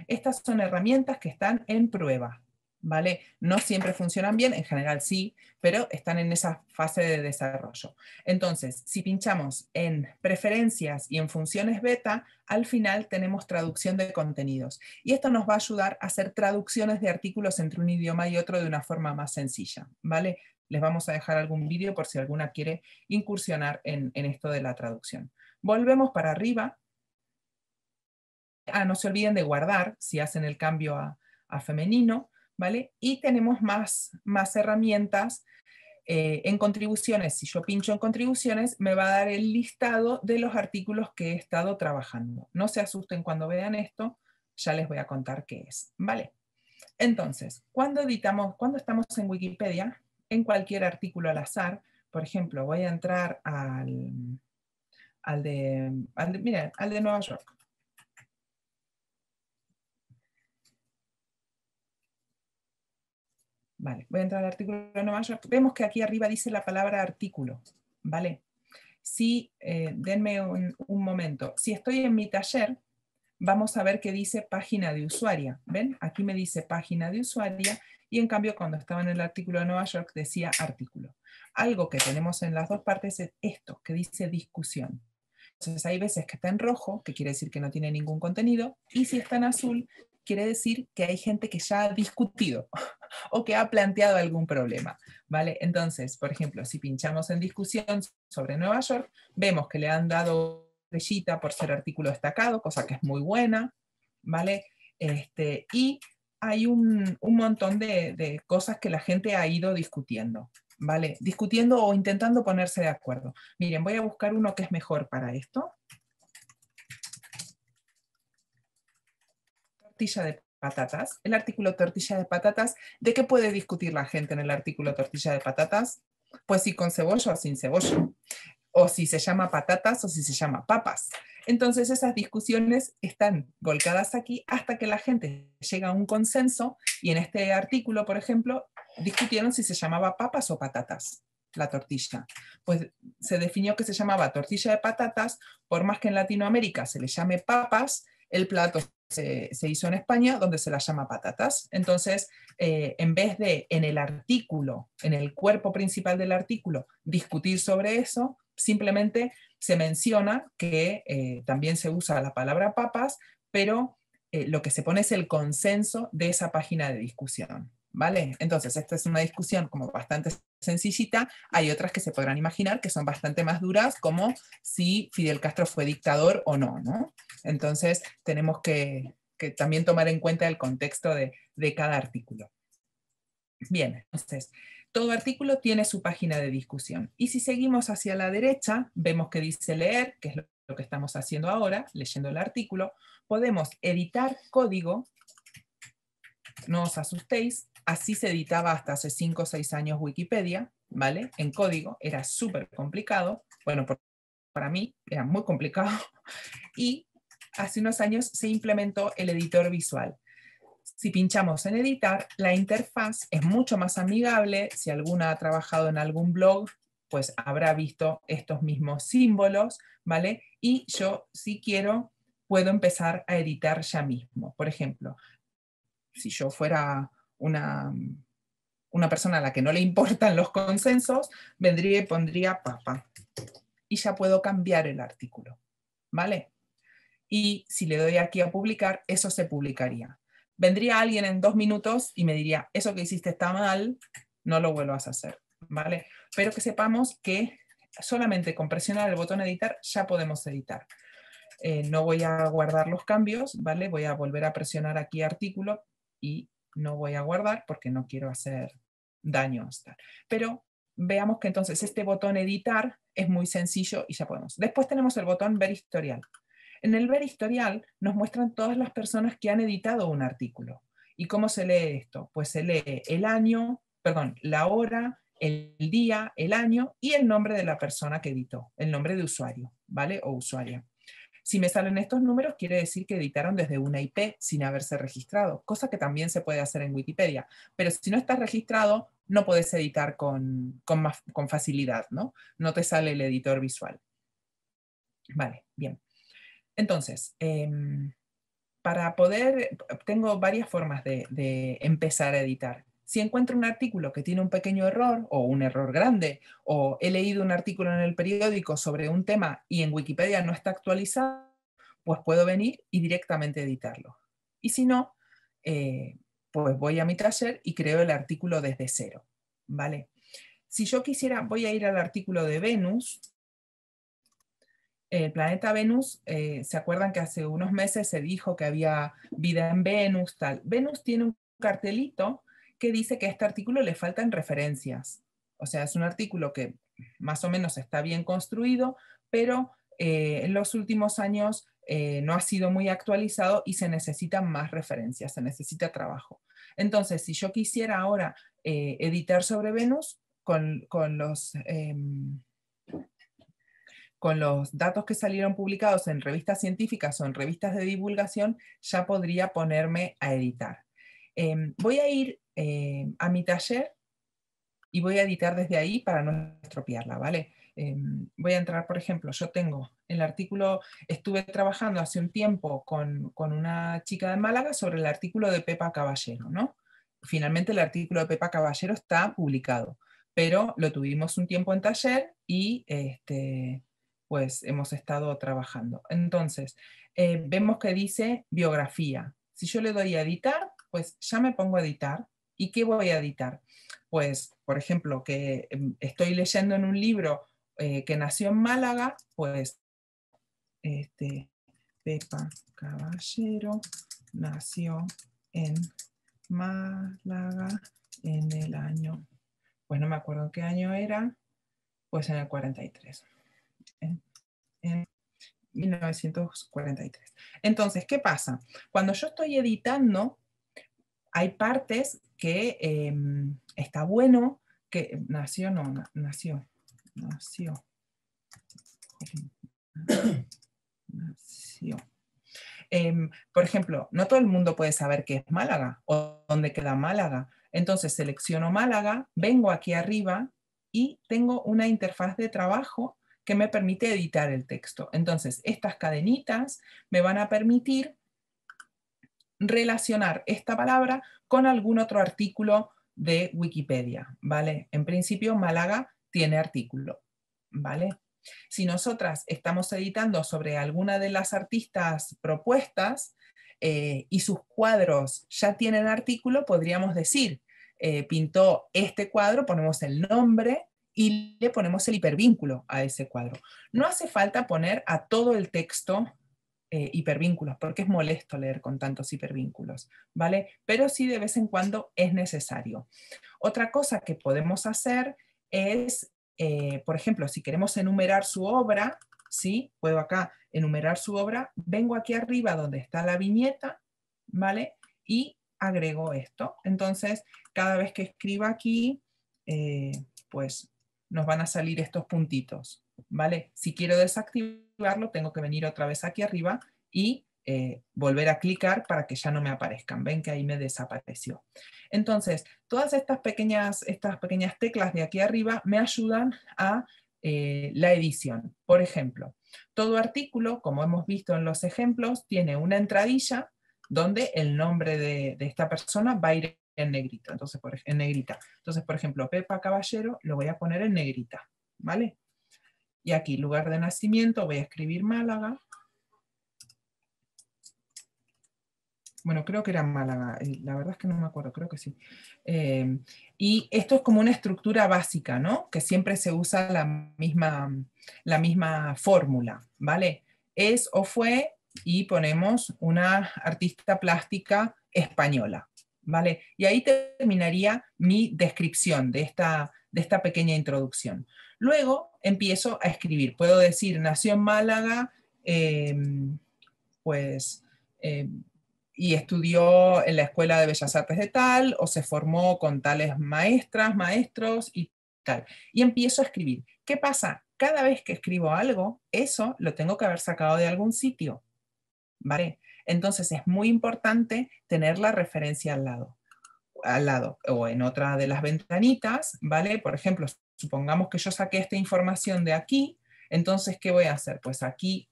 Estas son herramientas que están en prueba. ¿vale? No siempre funcionan bien, en general sí, pero están en esa fase de desarrollo. Entonces, si pinchamos en preferencias y en funciones beta, al final tenemos traducción de contenidos. Y esto nos va a ayudar a hacer traducciones de artículos entre un idioma y otro de una forma más sencilla, ¿vale? Les vamos a dejar algún vídeo por si alguna quiere incursionar en, esto de la traducción. Volvemos para arriba. Ah, no se olviden de guardar si hacen el cambio a femenino ¿vale? Y tenemos más, herramientas eh, en contribuciones. Si yo pincho en contribuciones, me va a dar el listado de los artículos que he estado trabajando. No se asusten cuando vean esto, ya les voy a contar qué es, ¿vale? Entonces, cuando editamos, cuando estamos en Wikipedia, en cualquier artículo al azar, por ejemplo, voy a entrar al, al, de, al de Nueva York. Vale, voy a entrar al artículo de Nueva York. Vemos que aquí arriba dice la palabra artículo, ¿vale? Si, eh, denme un, momento, si estoy en mi taller, vamos a ver que dice página de usuaria. ¿Ven? Aquí me dice página de usuaria y en cambio cuando estaba en el artículo de Nueva York decía artículo. Algo que tenemos en las dos partes es esto, que dice discusión. Entonces hay veces que está en rojo, que quiere decir que no tiene ningún contenido, y si está en azul, quiere decir que hay gente que ya ha discutido o que ha planteado algún problema, ¿vale? Entonces, por ejemplo, si pinchamos en discusión sobre Nueva York, vemos que le han dado estrellita por ser artículo destacado, cosa que es muy buena, ¿vale? Este, y hay un, montón de, de cosas que la gente ha ido discutiendo, ¿vale? Discutiendo o intentando ponerse de acuerdo. Miren, voy a buscar uno que es mejor para esto. tortilla de patatas. El artículo tortilla de patatas, ¿de qué puede discutir la gente en el artículo tortilla de patatas? Pues si con cebolla o sin cebolla, o si se llama patatas o si se llama papas. Entonces esas discusiones están volcadas aquí hasta que la gente llega a un consenso y en este artículo, por ejemplo, discutieron si se llamaba papas o patatas la tortilla. Pues se definió que se llamaba tortilla de patatas, por más que en Latinoamérica se le llame papas, el plato se, hizo en España, donde se las llama patatas. Entonces, eh, en vez de en el artículo, en el cuerpo principal del artículo, discutir sobre eso, simplemente se menciona que eh, también se usa la palabra papas, pero eh, lo que se pone es el consenso de esa página de discusión. ¿Vale? Entonces, esta es una discusión como bastante sencillita. Hay otras que se podrán imaginar que son bastante más duras, como si Fidel Castro fue dictador o no, ¿no? Entonces, tenemos que, también tomar en cuenta el contexto de, de cada artículo. Bien, entonces, todo artículo tiene su página de discusión. Y si seguimos hacia la derecha, vemos que dice leer, que es lo que estamos haciendo ahora, leyendo el artículo. Podemos editar código, no os asustéis, Así se editaba hasta hace 5 o 6 años Wikipedia, ¿vale? En código, era súper complicado, bueno, para mí era muy complicado, y hace unos años se implementó el editor visual. Si pinchamos en editar, la interfaz es mucho más amigable. Si alguna ha trabajado en algún blog, pues habrá visto estos mismos símbolos, ¿vale? Y yo, si quiero, puedo empezar a editar ya mismo. Por ejemplo, si yo fuera una, persona a la que no le importan los consensos, vendría y pondría papa. Y ya puedo cambiar el artículo. ¿Vale? Y si le doy aquí a publicar, eso se publicaría. Vendría alguien en dos minutos y me diría, eso que hiciste está mal, no lo vuelvas a hacer. ¿Vale? Pero que sepamos que solamente con presionar el botón editar ya podemos editar. Eh, no voy a guardar los cambios, ¿vale? Voy a volver a presionar aquí artículo y no voy a guardar porque no quiero hacer daño. Pero veamos que entonces este botón editar es muy sencillo y ya podemos. Después tenemos el botón ver historial. En el ver historial nos muestran todas las personas que han editado un artículo. ¿Y cómo se lee esto? Pues se lee el año, perdón, la hora, el día, el año y el nombre de la persona que editó, el nombre de usuario, ¿vale? O usuaria. Si me salen estos números, quiere decir que editaron desde una IP sin haberse registrado, cosa que también se puede hacer en Wikipedia. Pero si no estás registrado, no puedes editar con, facilidad, ¿no? No te sale el editor visual. Vale, bien. Entonces, em, para poder, tengo varias formas de, de empezar a editar si encuentro un artículo que tiene un pequeño error o un error grande, o he leído un artículo en el periódico sobre un tema y en Wikipedia no está actualizado, pues puedo venir y directamente editarlo. Y si no, eh, pues voy a mi taller y creo el artículo desde cero. ¿vale? Si yo quisiera, voy a ir al artículo de Venus. El planeta Venus, eh, ¿se acuerdan que hace unos meses se dijo que había vida en Venus? Tal. Venus tiene un cartelito que dice que a este artículo le faltan referencias. O sea, es un artículo que más o menos está bien construido, pero eh, en los últimos años eh, no ha sido muy actualizado y se necesitan más referencias, se necesita trabajo. Entonces, si yo quisiera ahora eh, editar sobre Venus con, los em, con los datos que salieron publicados en revistas científicas o en revistas de divulgación, ya podría ponerme a editar. Em, voy a ir eh, a mi taller y voy a editar desde ahí para no estropearla, ¿vale? Em, voy a entrar, por ejemplo, yo tengo el artículo, estuve trabajando hace un tiempo con, una chica de Málaga sobre el artículo de Pepa Caballero, ¿no? Finalmente el artículo de Pepa Caballero está publicado, pero lo tuvimos un tiempo en taller y este, pues hemos estado trabajando. Entonces, eh, vemos que dice biografía. Si yo le doy a editar, pues ya me pongo a editar ¿Y qué voy a editar? Pues, por ejemplo, que em, estoy leyendo en un libro eh, que nació en Málaga, pues, este, Pepa Caballero nació en Málaga en el año, pues no me acuerdo qué año era, pues en el 43. en 1943. Entonces, ¿qué pasa? Cuando yo estoy editando, hay partes que em, está bueno, que em, nació, no, nació, nació, nació. Em, por ejemplo, no todo el mundo puede saber qué es Málaga o dónde queda Málaga. Entonces selecciono Málaga, vengo aquí arriba y tengo una interfaz de trabajo que me permite editar el texto. Entonces, estas cadenitas me van a permitir relacionar esta palabra con algún otro artículo de Wikipedia, ¿vale? En principio, Málaga tiene artículo, ¿vale? Si nosotras estamos editando sobre alguna de las artistas propuestas eh, y sus cuadros ya tienen artículo, podríamos decir, eh, pintó este cuadro, ponemos el nombre y le ponemos el hipervínculo a ese cuadro. No hace falta poner a todo el texto eh, hipervínculos, porque es molesto leer con tantos hipervínculos, ¿vale? Pero sí de vez en cuando es necesario. Otra cosa que podemos hacer es, eh, por ejemplo, si queremos enumerar su obra, ¿sí? Puedo acá enumerar su obra, vengo aquí arriba donde está la viñeta, ¿vale? Y agrego esto. Entonces, cada vez que escriba aquí, eh, pues nos van a salir estos puntitos, ¿vale? Si quiero desactivarlo, tengo que venir otra vez aquí arriba y eh, volver a clicar para que ya no me aparezcan. Ven que ahí me desapareció. Entonces, todas estas pequeñas, estas pequeñas teclas de aquí arriba me ayudan a eh, la edición. Por ejemplo, todo artículo, como hemos visto en los ejemplos, tiene una entradilla donde el nombre de, esta persona va a ir en Entonces, en negrita. Entonces, por ejemplo, Pepa Caballero lo voy a poner en negrita. ¿Vale? Y aquí, lugar de nacimiento, voy a escribir Málaga. Bueno, creo que era Málaga, eh, la verdad es que no me acuerdo, creo que sí. Eh, y esto es como una estructura básica, ¿no? Que siempre se usa la misma, la misma fórmula, ¿vale? Es o fue y ponemos una artista plástica española, ¿vale? Y ahí terminaría mi descripción de de esta pequeña introducción. Luego empiezo a escribir. Puedo decir, nació en Málaga, em, pues, em, y estudió en la Escuela de Bellas Artes de tal, o se formó con tales maestras, maestros y tal. Y empiezo a escribir. ¿Qué pasa? Cada vez que escribo algo, eso lo tengo que haber sacado de algún sitio. ¿Vale? Entonces es muy importante tener la referencia al lado al lado o en otra de las ventanitas, ¿vale? Por ejemplo, supongamos que yo saqué esta información de aquí, entonces, ¿qué voy a hacer? Pues aquí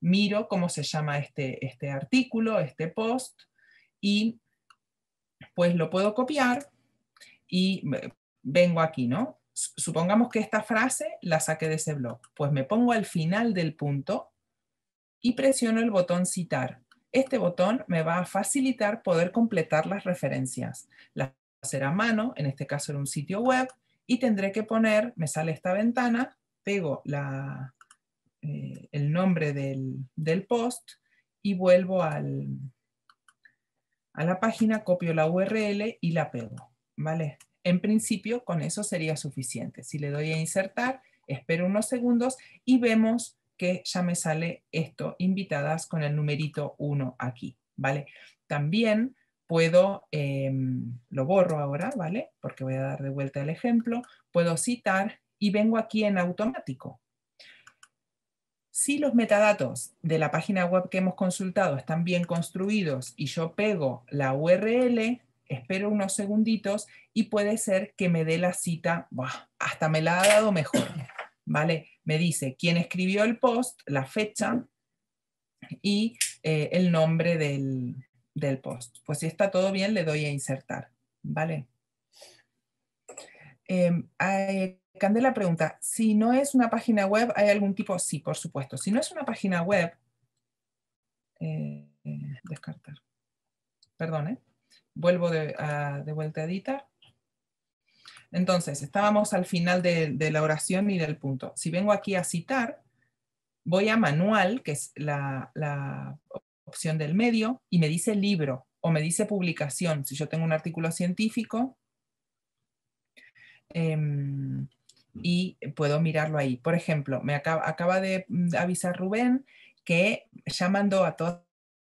miro cómo se llama este, este artículo, este post, y pues lo puedo copiar y vengo aquí, ¿no? Supongamos que esta frase la saqué de ese blog. Pues me pongo al final del punto y presiono el botón citar. Este botón me va a facilitar poder completar las referencias. Las hacer a mano, en este caso en un sitio web, y tendré que poner, me sale esta ventana, pego eh, el nombre del, del, post y vuelvo al, a la página, copio la URL y la pego. ¿vale? En principio con eso sería suficiente. Si le doy a insertar, espero unos segundos y vemos que ya me sale esto, invitadas con el numerito 1 aquí. ¿vale? También puedo, em, lo borro ahora, ¿vale? Porque voy a dar de vuelta el ejemplo, puedo citar y vengo aquí en automático. Si los metadatos de la página web que hemos consultado están bien construidos y yo pego la URL, espero unos segunditos y puede ser que me dé la cita, hasta me la ha dado mejor, ¿vale? Me dice quién escribió el post, la fecha y eh, el nombre del, del post. Pues si está todo bien, le doy a insertar, ¿vale? Em, Candela pregunta, si no es una página web, ¿hay algún tipo? Sí, por supuesto. Si no es una página web, eh, descartar. Perdón, ¿eh? Vuelvo de, vuelta a editar. Entonces, estábamos al final de, de la oración y del punto. Si vengo aquí a citar, voy a manual, que es la, la, opción del medio y me dice libro o me dice publicación, si yo tengo un artículo científico, em, y puedo mirarlo ahí. Por ejemplo, me acaba, mm, de avisar Rubén que ya mandó a todos que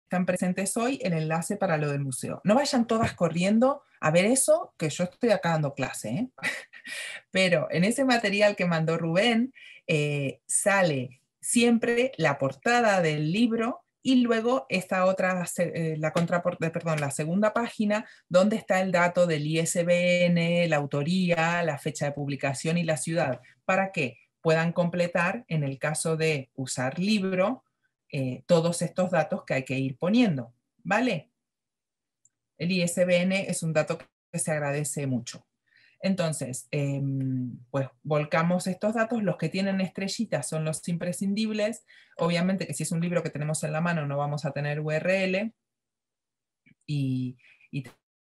están presentes hoy el enlace para lo del museo. No vayan todas corriendo a ver eso, que yo estoy acá dando clase, ¿eh? pero en ese material que mandó Rubén eh, sale siempre la portada del libro y luego esta otra, eh, la, eh, perdón, la segunda página, donde está el dato del ISBN, la autoría, la fecha de publicación y la ciudad, para que puedan completar, en el caso de usar libro, eh, todos estos datos que hay que ir poniendo. ¿Vale? El ISBN es un dato que se agradece mucho. Entonces, em, pues volcamos estos datos, los que tienen estrellitas son los imprescindibles, obviamente que si es un libro que tenemos en la mano no vamos a tener URL, y,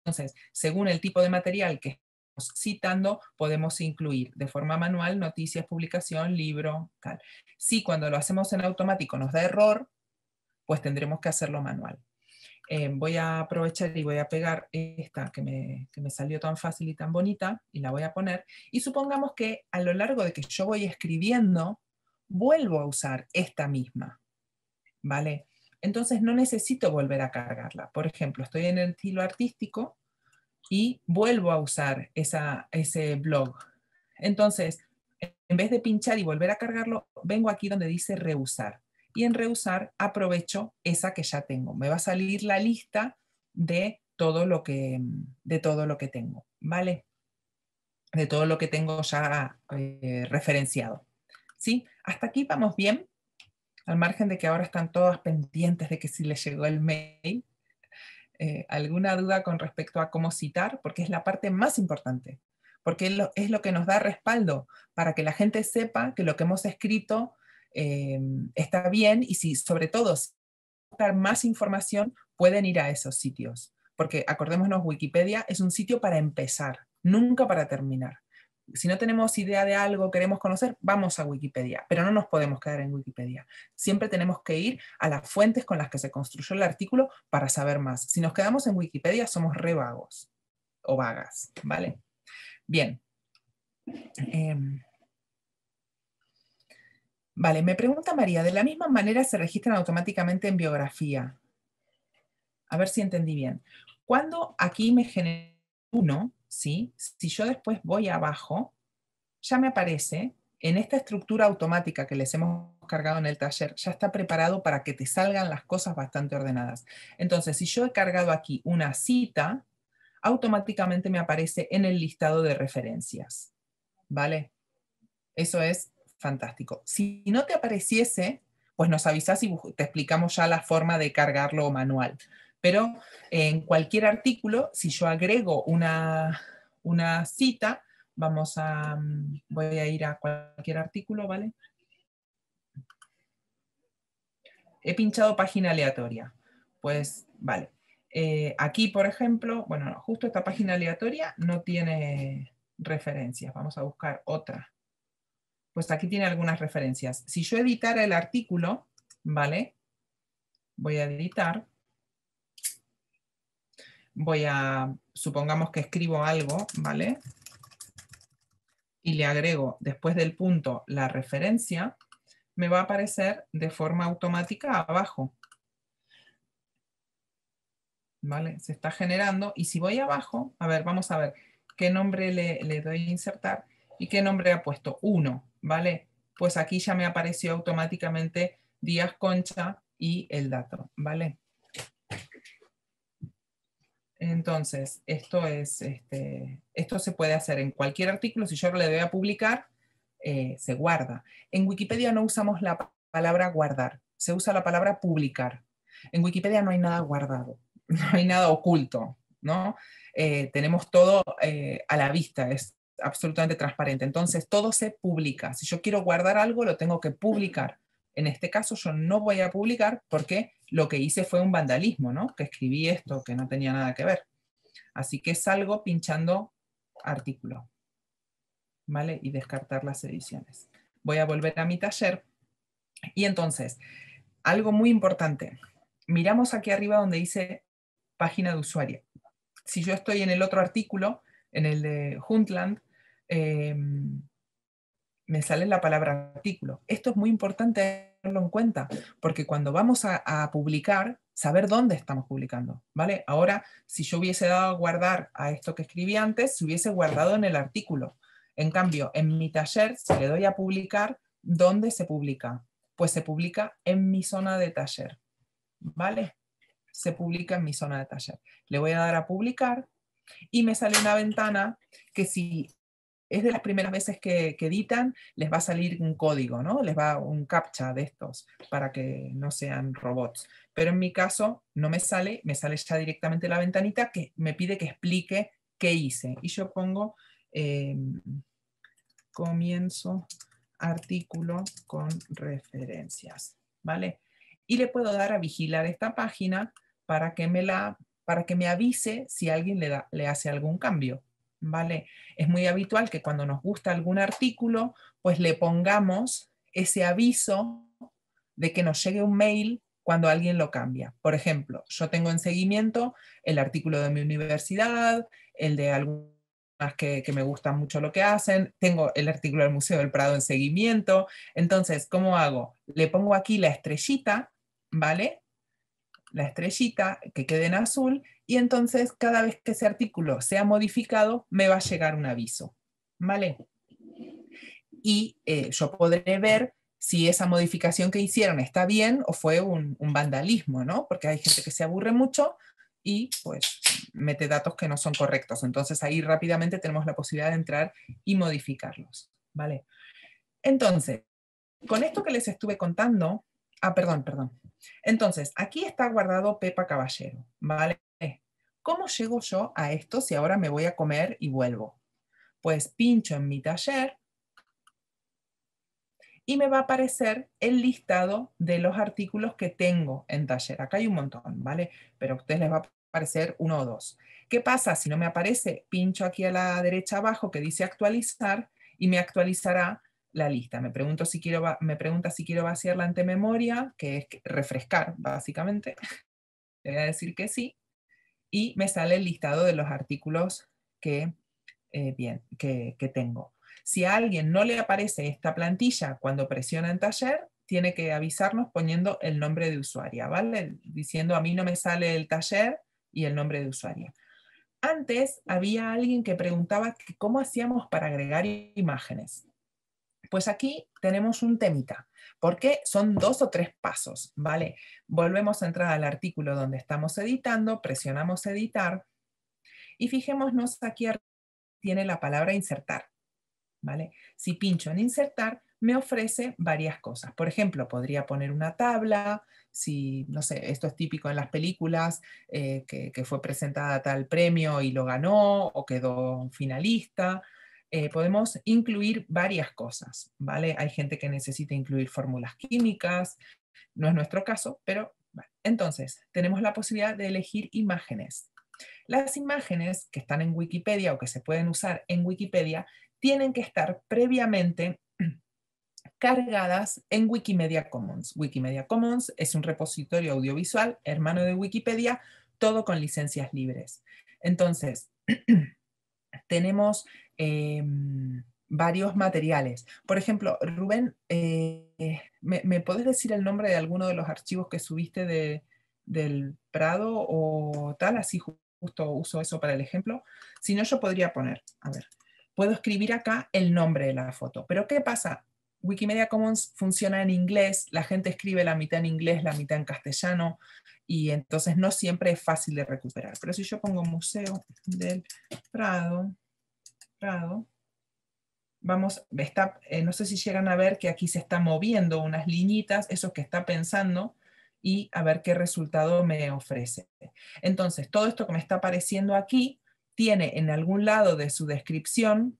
entonces, según el tipo de material que estamos citando, podemos incluir de forma manual noticias, publicación, libro, tal. Si cuando lo hacemos en automático nos da error, pues tendremos que hacerlo manual. Eh, voy a aprovechar y voy a pegar esta que me, salió tan fácil y tan bonita y la voy a poner. Y supongamos que a lo largo de que yo voy escribiendo, vuelvo a usar esta misma. ¿Vale? Entonces no necesito volver a cargarla. Por ejemplo, estoy en el estilo artístico y vuelvo a usar esa, ese blog. Entonces, en vez de pinchar y volver a cargarlo, vengo aquí donde dice reusar y en reusar aprovecho esa que ya tengo. Me va a salir la lista de todo lo que, de todo lo que tengo, ¿vale? De todo lo que tengo ya eh, referenciado. ¿Sí? Hasta aquí vamos bien, al margen de que ahora están todas pendientes de que si les llegó el mail. Eh, alguna duda con respecto a cómo citar, porque es la parte más importante, porque es lo que nos da respaldo para que la gente sepa que lo que hemos escrito Em, está bien y si, sobre todo, si más información, pueden ir a esos sitios. Porque acordémonos, Wikipedia es un sitio para empezar, nunca para terminar. Si no tenemos idea de algo, queremos conocer, vamos a Wikipedia, pero no nos podemos quedar en Wikipedia. Siempre tenemos que ir a las fuentes con las que se construyó el artículo para saber más. Si nos quedamos en Wikipedia, somos re vagos o vagas, ¿vale? Bien. Em, Vale, me pregunta María, ¿de la misma manera se registran automáticamente en biografía? A ver si entendí bien. Cuando aquí me genera uno, ¿sí? si yo después voy abajo, ya me aparece en esta estructura automática que les hemos cargado en el taller, ya está preparado para que te salgan las cosas bastante ordenadas. Entonces, si yo he cargado aquí una cita, automáticamente me aparece en el listado de referencias. ¿Vale? Eso es fantástico. Si no te apareciese, pues nos avisas y te explicamos ya la forma de cargarlo manual. Pero en cualquier artículo, si yo agrego una, cita, vamos a, voy a ir a cualquier artículo, ¿vale? He pinchado página aleatoria. Pues, vale. Eh, aquí, por ejemplo, bueno, justo esta página aleatoria no tiene referencias. Vamos a buscar otra pues aquí tiene algunas referencias. Si yo editara el artículo, ¿vale? Voy a editar. Voy a, supongamos que escribo algo, ¿vale? Y le agrego después del punto la referencia, me va a aparecer de forma automática abajo. ¿Vale? Se está generando. Y si voy abajo, a ver, vamos a ver qué nombre le, le doy a insertar y qué nombre ha puesto. uno ¿vale? Pues aquí ya me apareció automáticamente Díaz Concha y el dato, ¿vale? Entonces, esto, es, este, esto se puede hacer en cualquier artículo. Si yo le doy a publicar, eh, se guarda. En Wikipedia no usamos la palabra guardar, se usa la palabra publicar. En Wikipedia no hay nada guardado, no hay nada oculto, ¿no? Eh, tenemos todo eh, a la vista, es absolutamente transparente. Entonces, todo se publica. Si yo quiero guardar algo, lo tengo que publicar. En este caso, yo no voy a publicar porque lo que hice fue un vandalismo, ¿no? Que escribí esto, que no tenía nada que ver. Así que salgo pinchando artículo, ¿vale? Y descartar las ediciones. Voy a volver a mi taller. Y entonces, algo muy importante. Miramos aquí arriba donde dice página de usuario. Si yo estoy en el otro artículo, en el de Huntland, Em, me sale la palabra artículo. Esto es muy importante tenerlo en cuenta, porque cuando vamos a, publicar, saber dónde estamos publicando, ¿vale? Ahora, si yo hubiese dado a guardar a esto que escribí antes, se hubiese guardado en el artículo. En cambio, en mi taller, si le doy a publicar, ¿dónde se publica? Pues se publica en mi zona de taller, ¿vale? Se publica en mi zona de taller. Le voy a dar a publicar y me sale una ventana que si es de las primeras veces que, editan, les va a salir un código, ¿no? Les va un captcha de estos para que no sean robots. Pero en mi caso no me sale, me sale ya directamente la ventanita que me pide que explique qué hice. Y yo pongo eh, comienzo artículo con referencias, ¿vale? Y le puedo dar a vigilar esta página para que me, la, para que me avise si alguien le hace algún cambio. ¿vale? Es muy habitual que cuando nos gusta algún artículo, pues le pongamos ese aviso de que nos llegue un mail cuando alguien lo cambia. Por ejemplo, yo tengo en seguimiento el artículo de mi universidad, el de algunas que, que me gustan mucho lo que hacen, tengo el artículo del Museo del Prado en seguimiento. Entonces, ¿cómo hago? Le pongo aquí la estrellita, ¿vale? la estrellita, que quede en azul, y entonces cada vez que ese artículo sea modificado, me va a llegar un aviso. ¿Vale? Y eh, yo podré ver si esa modificación que hicieron está bien o fue un, un, vandalismo, ¿no? Porque hay gente que se aburre mucho y pues mete datos que no son correctos. Entonces ahí rápidamente tenemos la posibilidad de entrar y modificarlos, ¿vale? Entonces, con esto que les estuve contando, Ah, perdón, perdón. Entonces, aquí está guardado Pepa Caballero, ¿vale? ¿Cómo llego yo a esto si ahora me voy a comer y vuelvo? Pues pincho en mi taller y me va a aparecer el listado de los artículos que tengo en taller. Acá hay un montón, ¿vale? Pero a ustedes les va a aparecer uno o dos. ¿Qué pasa si no me aparece? Pincho aquí a la derecha abajo que dice actualizar y me actualizará la lista. Me, pregunto si quiero, me pregunta si quiero vaciar la antememoria, que es refrescar, básicamente. Le voy a decir que sí. Y me sale el listado de los artículos que, eh, bien, que, tengo. Si a alguien no le aparece esta plantilla cuando presiona en taller, tiene que avisarnos poniendo el nombre de usuaria, ¿vale? Diciendo a mí no me sale el taller y el nombre de usuaria. Antes había alguien que preguntaba cómo hacíamos para agregar imágenes. Pues aquí tenemos un temita, porque son dos o tres pasos, ¿vale? Volvemos a entrar al artículo donde estamos editando, presionamos editar y fijémonos aquí tiene la palabra insertar, ¿vale? Si pincho en insertar, me ofrece varias cosas. Por ejemplo, podría poner una tabla, si, no sé, esto es típico en las películas, eh, que, que, fue presentada tal premio y lo ganó, o quedó finalista, eh, podemos incluir varias cosas, ¿vale? Hay gente que necesita incluir fórmulas químicas, no es nuestro caso, pero entonces tenemos la posibilidad de elegir imágenes. Las imágenes que están en Wikipedia o que se pueden usar en Wikipedia tienen que estar previamente cargadas en Wikimedia Commons. Wikimedia Commons es un repositorio audiovisual hermano de Wikipedia, todo con licencias libres. Entonces, tenemos Em, varios materiales. Por ejemplo, Rubén, eh, ¿me, ¿me, puedes decir el nombre de alguno de los archivos que subiste del Prado o tal? Así justo uso eso para el ejemplo. Si no, yo podría poner, a ver, puedo escribir acá el nombre de la foto. Pero ¿qué pasa? Wikimedia Commons funciona en inglés, la gente escribe la mitad en inglés, la mitad en castellano, y entonces no siempre es fácil de recuperar. Pero si yo pongo Museo del Prado, Prado, vamos, eh, no sé si llegan a ver que aquí se está moviendo unas liñitas, eso que está pensando, y a ver qué resultado me ofrece. Entonces, todo esto que me está apareciendo aquí tiene en algún lado de su descripción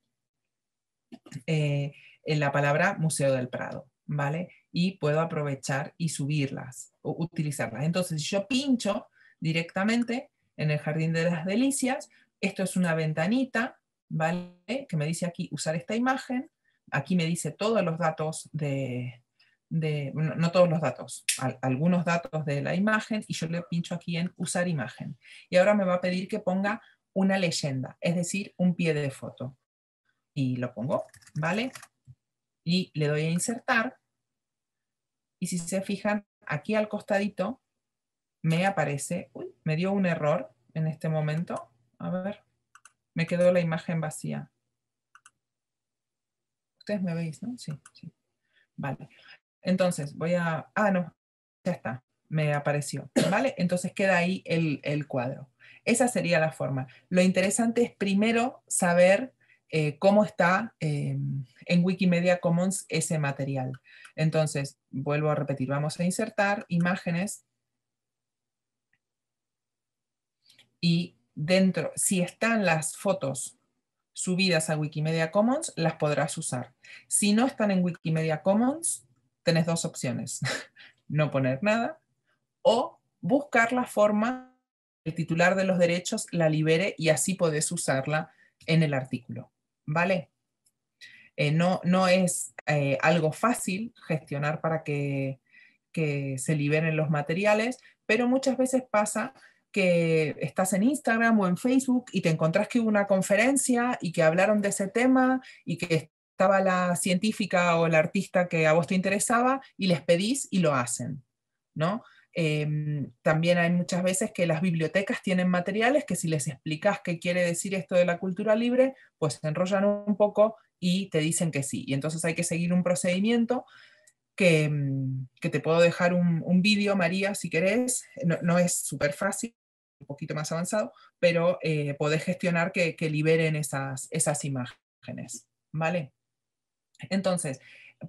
eh, en la palabra Museo del Prado, ¿vale? Y puedo aprovechar y subirlas o utilizarlas. Entonces, si yo pincho directamente en el Jardín de las Delicias, esto es una ventanita ¿vale? Que me dice aquí usar esta imagen, aquí me dice todos los datos de, de no, todos los datos, algunos datos de la imagen y yo le pincho aquí en usar imagen. Y ahora me va a pedir que ponga una leyenda, es decir, un pie de foto. Y lo pongo, ¿vale? Y le doy a insertar. Y si se fijan, aquí al costadito me aparece, uy, me dio un error en este momento. A ver, me quedó la imagen vacía. Ustedes me veis, ¿no? Sí, sí. Vale. Entonces, voy a... Ah, no, ya está, me apareció. ¿Vale? Entonces queda ahí el, cuadro. Esa sería la forma. Lo interesante es primero saber eh, cómo está em, en Wikimedia Commons ese material. Entonces, vuelvo a repetir, vamos a insertar imágenes y dentro, si están las fotos subidas a Wikimedia Commons, las podrás usar. Si no están en Wikimedia Commons, tenés dos opciones. no poner nada o buscar la forma el titular de los derechos la libere y así podés usarla en el artículo. ¿Vale? Eh, no, es eh, algo fácil gestionar para que, que se liberen los materiales, pero muchas veces pasa que estás en Instagram o en Facebook y te encontrás que hubo una conferencia y que hablaron de ese tema y que estaba la científica o la artista que a vos te interesaba y les pedís y lo hacen, ¿no? Em, también hay muchas veces que las bibliotecas tienen materiales que si les explicas qué quiere decir esto de la cultura libre, pues se enrollan un poco y te dicen que sí. Y entonces hay que seguir un procedimiento que, em, te puedo dejar un, un vídeo, María, si querés. no es súper fácil, un poquito más avanzado, pero eh, podés gestionar que, liberen esas, imágenes. ¿Vale? Entonces,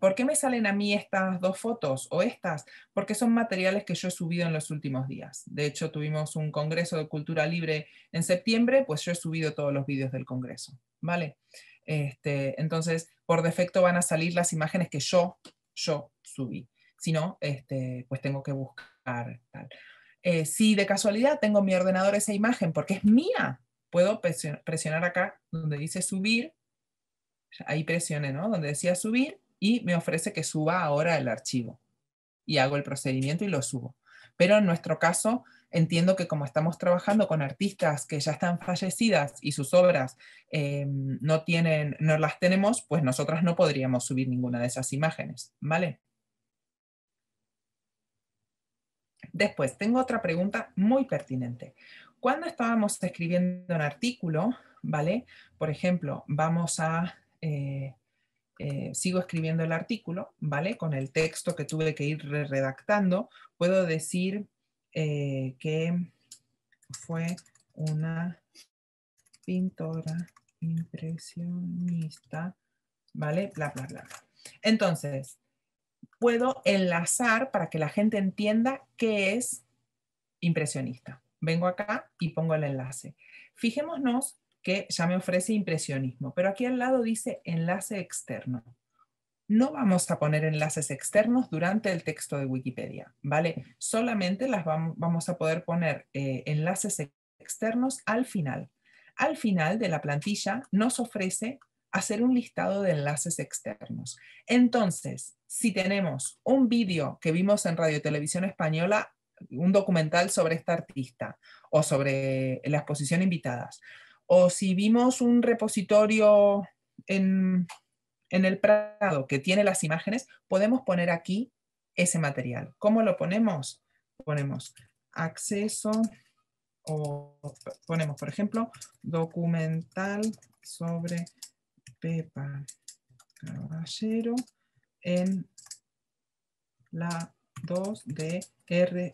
¿por qué me salen a mí estas dos fotos o estas? Porque son materiales que yo he subido en los últimos días. De hecho, tuvimos un congreso de cultura libre en septiembre, pues yo he subido todos los vídeos del congreso, ¿vale? Este, entonces, por defecto van a salir las imágenes que yo, yo subí. Si no, este, pues tengo que buscar tal. Eh, si de casualidad tengo en mi ordenador esa imagen porque es mía, puedo presionar acá donde dice subir, ahí presioné, ¿no? Donde decía subir y me ofrece que suba ahora el archivo. Y hago el procedimiento y lo subo. Pero en nuestro caso, entiendo que como estamos trabajando con artistas que ya están fallecidas y sus obras em, no, tienen, no las tenemos, pues nosotras no podríamos subir ninguna de esas imágenes, ¿vale? Después, tengo otra pregunta muy pertinente. Cuando estábamos escribiendo un artículo, ¿vale? Por ejemplo, vamos a... Eh, eh, sigo escribiendo el artículo, ¿vale? Con el texto que tuve que ir redactando, puedo decir eh, que fue una pintora impresionista, ¿vale? Bla, bla, bla. Entonces, puedo enlazar para que la gente entienda qué es impresionista. Vengo acá y pongo el enlace. Fijémonos que ya me ofrece impresionismo, pero aquí al lado dice enlace externo. No vamos a poner enlaces externos durante el texto de Wikipedia, ¿vale? Solamente las vamos a poder poner eh, enlaces externos al final. Al final de la plantilla nos ofrece hacer un listado de enlaces externos. Entonces, si tenemos un vídeo que vimos en Radio Televisión Española, un documental sobre esta artista o sobre la exposición invitadas, o si vimos un repositorio en, en el Prado que tiene las imágenes, podemos poner aquí ese material. ¿Cómo lo ponemos? Ponemos acceso o ponemos, por ejemplo, documental sobre Pepa Caballero en la 2 de R,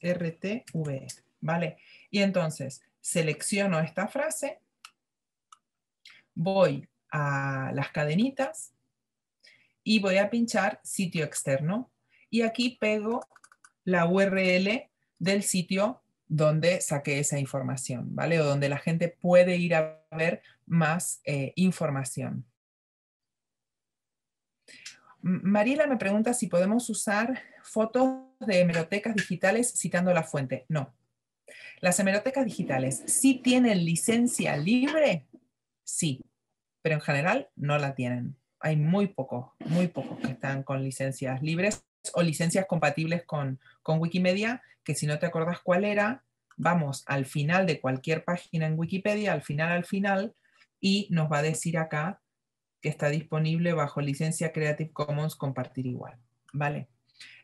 eh, ¿Vale? Y entonces selecciono esta frase, voy a las cadenitas y voy a pinchar sitio externo. Y aquí pego la URL del sitio donde saqué esa información, ¿vale? O donde la gente puede ir a ver más eh, información. Mariela me pregunta si podemos usar fotos de hemerotecas digitales citando la fuente. No. Las hemerotecas digitales sí tienen licencia libre, sí, pero en general no la tienen. Hay muy pocos, muy pocos que están con licencias libres o licencias compatibles con, Wikimedia, que si no te acordás cuál era, vamos al final de cualquier página en Wikipedia, al final, al final, y nos va a decir acá que está disponible bajo licencia Creative Commons compartir igual, ¿vale?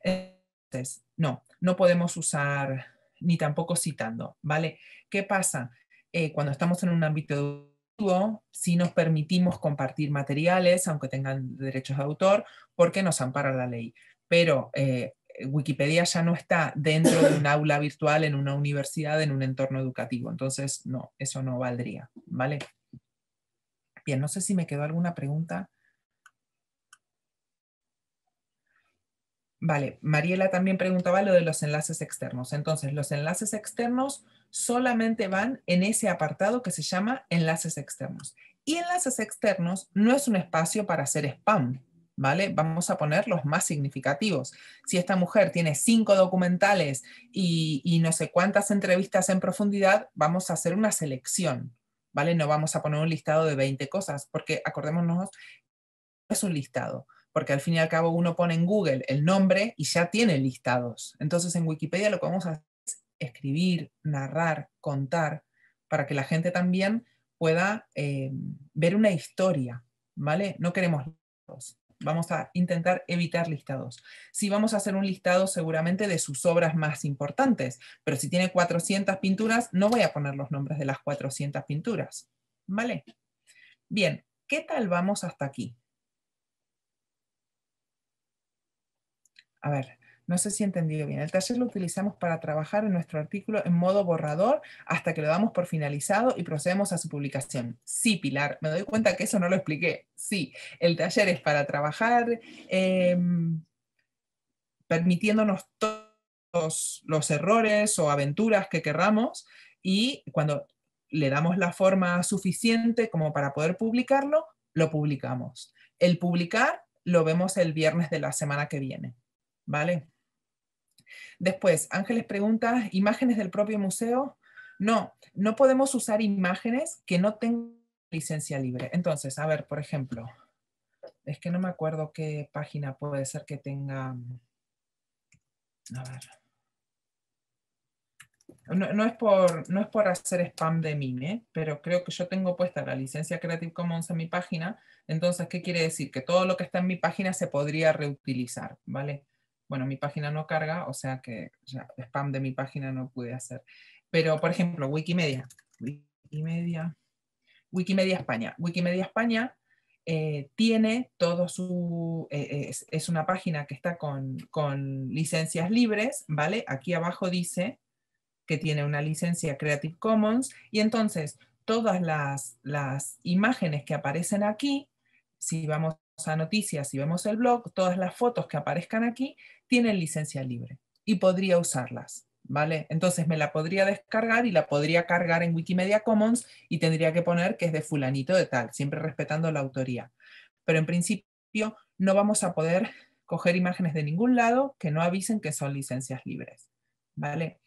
Entonces, no, no podemos usar ni tampoco citando, ¿vale? ¿Qué pasa? Eh, cuando estamos en un ámbito educativo, si nos permitimos compartir materiales, aunque tengan derechos de autor, ¿por qué nos ampara la ley pero eh, Wikipedia ya no está dentro de un aula virtual, en una universidad, en un entorno educativo. Entonces, no, eso no valdría, ¿vale? Bien, no sé si me quedó alguna pregunta. Vale, Mariela también preguntaba lo de los enlaces externos. Entonces, los enlaces externos solamente van en ese apartado que se llama enlaces externos. Y enlaces externos no es un espacio para hacer spam, ¿vale? Vamos a poner los más significativos. Si esta mujer tiene cinco documentales y, no sé cuántas entrevistas en profundidad, vamos a hacer una selección, ¿vale? No vamos a poner un listado de 20 cosas, porque acordémonos, es un listado, porque al fin y al cabo uno pone en Google el nombre y ya tiene listados. Entonces en Wikipedia lo que vamos a hacer es escribir, narrar, contar, para que la gente también pueda eh, ver una historia, ¿vale? No queremos listados vamos a intentar evitar listados. Si vamos a hacer un listado seguramente de sus obras más importantes, pero si tiene 400 pinturas, no voy a poner los nombres de las 400 pinturas. ¿Vale? Bien, ¿qué tal vamos hasta aquí? A ver, no sé si he entendido bien. El taller lo utilizamos para trabajar en nuestro artículo en modo borrador hasta que lo damos por finalizado y procedemos a su publicación. Sí, Pilar, me doy cuenta que eso no lo expliqué. Sí, el taller es para trabajar em, permitiéndonos todos los errores o aventuras que querramos y cuando le damos la forma suficiente como para poder publicarlo, lo publicamos. El publicar lo vemos el viernes de la semana que viene. ¿Vale? Después, Ángeles pregunta, ¿imágenes del propio museo? No, no podemos usar imágenes que no tengan licencia libre. Entonces, a ver, por ejemplo, es que no me acuerdo qué página puede ser que tenga... A ver. No, es por, hacer spam de mí, ¿eh? pero creo que yo tengo puesta la licencia Creative Commons en mi página. Entonces, ¿qué quiere decir? Que todo lo que está en mi página se podría reutilizar, ¿vale? Bueno, mi página no carga, o sea que ya, spam de mi página no pude hacer. Pero, por ejemplo, Wikimedia. Wikimedia. Wikimedia España. Wikimedia España eh, tiene todo su, eh, eh, es, una página que está con, licencias libres, ¿vale? Aquí abajo dice que tiene una licencia Creative Commons y entonces todas las, las imágenes que aparecen aquí, si vamos a noticias, si vemos el blog, todas las fotos que aparezcan aquí tienen licencia libre y podría usarlas. ¿Vale? Entonces me la podría descargar y la podría cargar en Wikimedia Commons y tendría que poner que es de fulanito de tal, siempre respetando la autoría. Pero en principio no vamos a poder coger imágenes de ningún lado que no avisen que son licencias libres, ¿vale?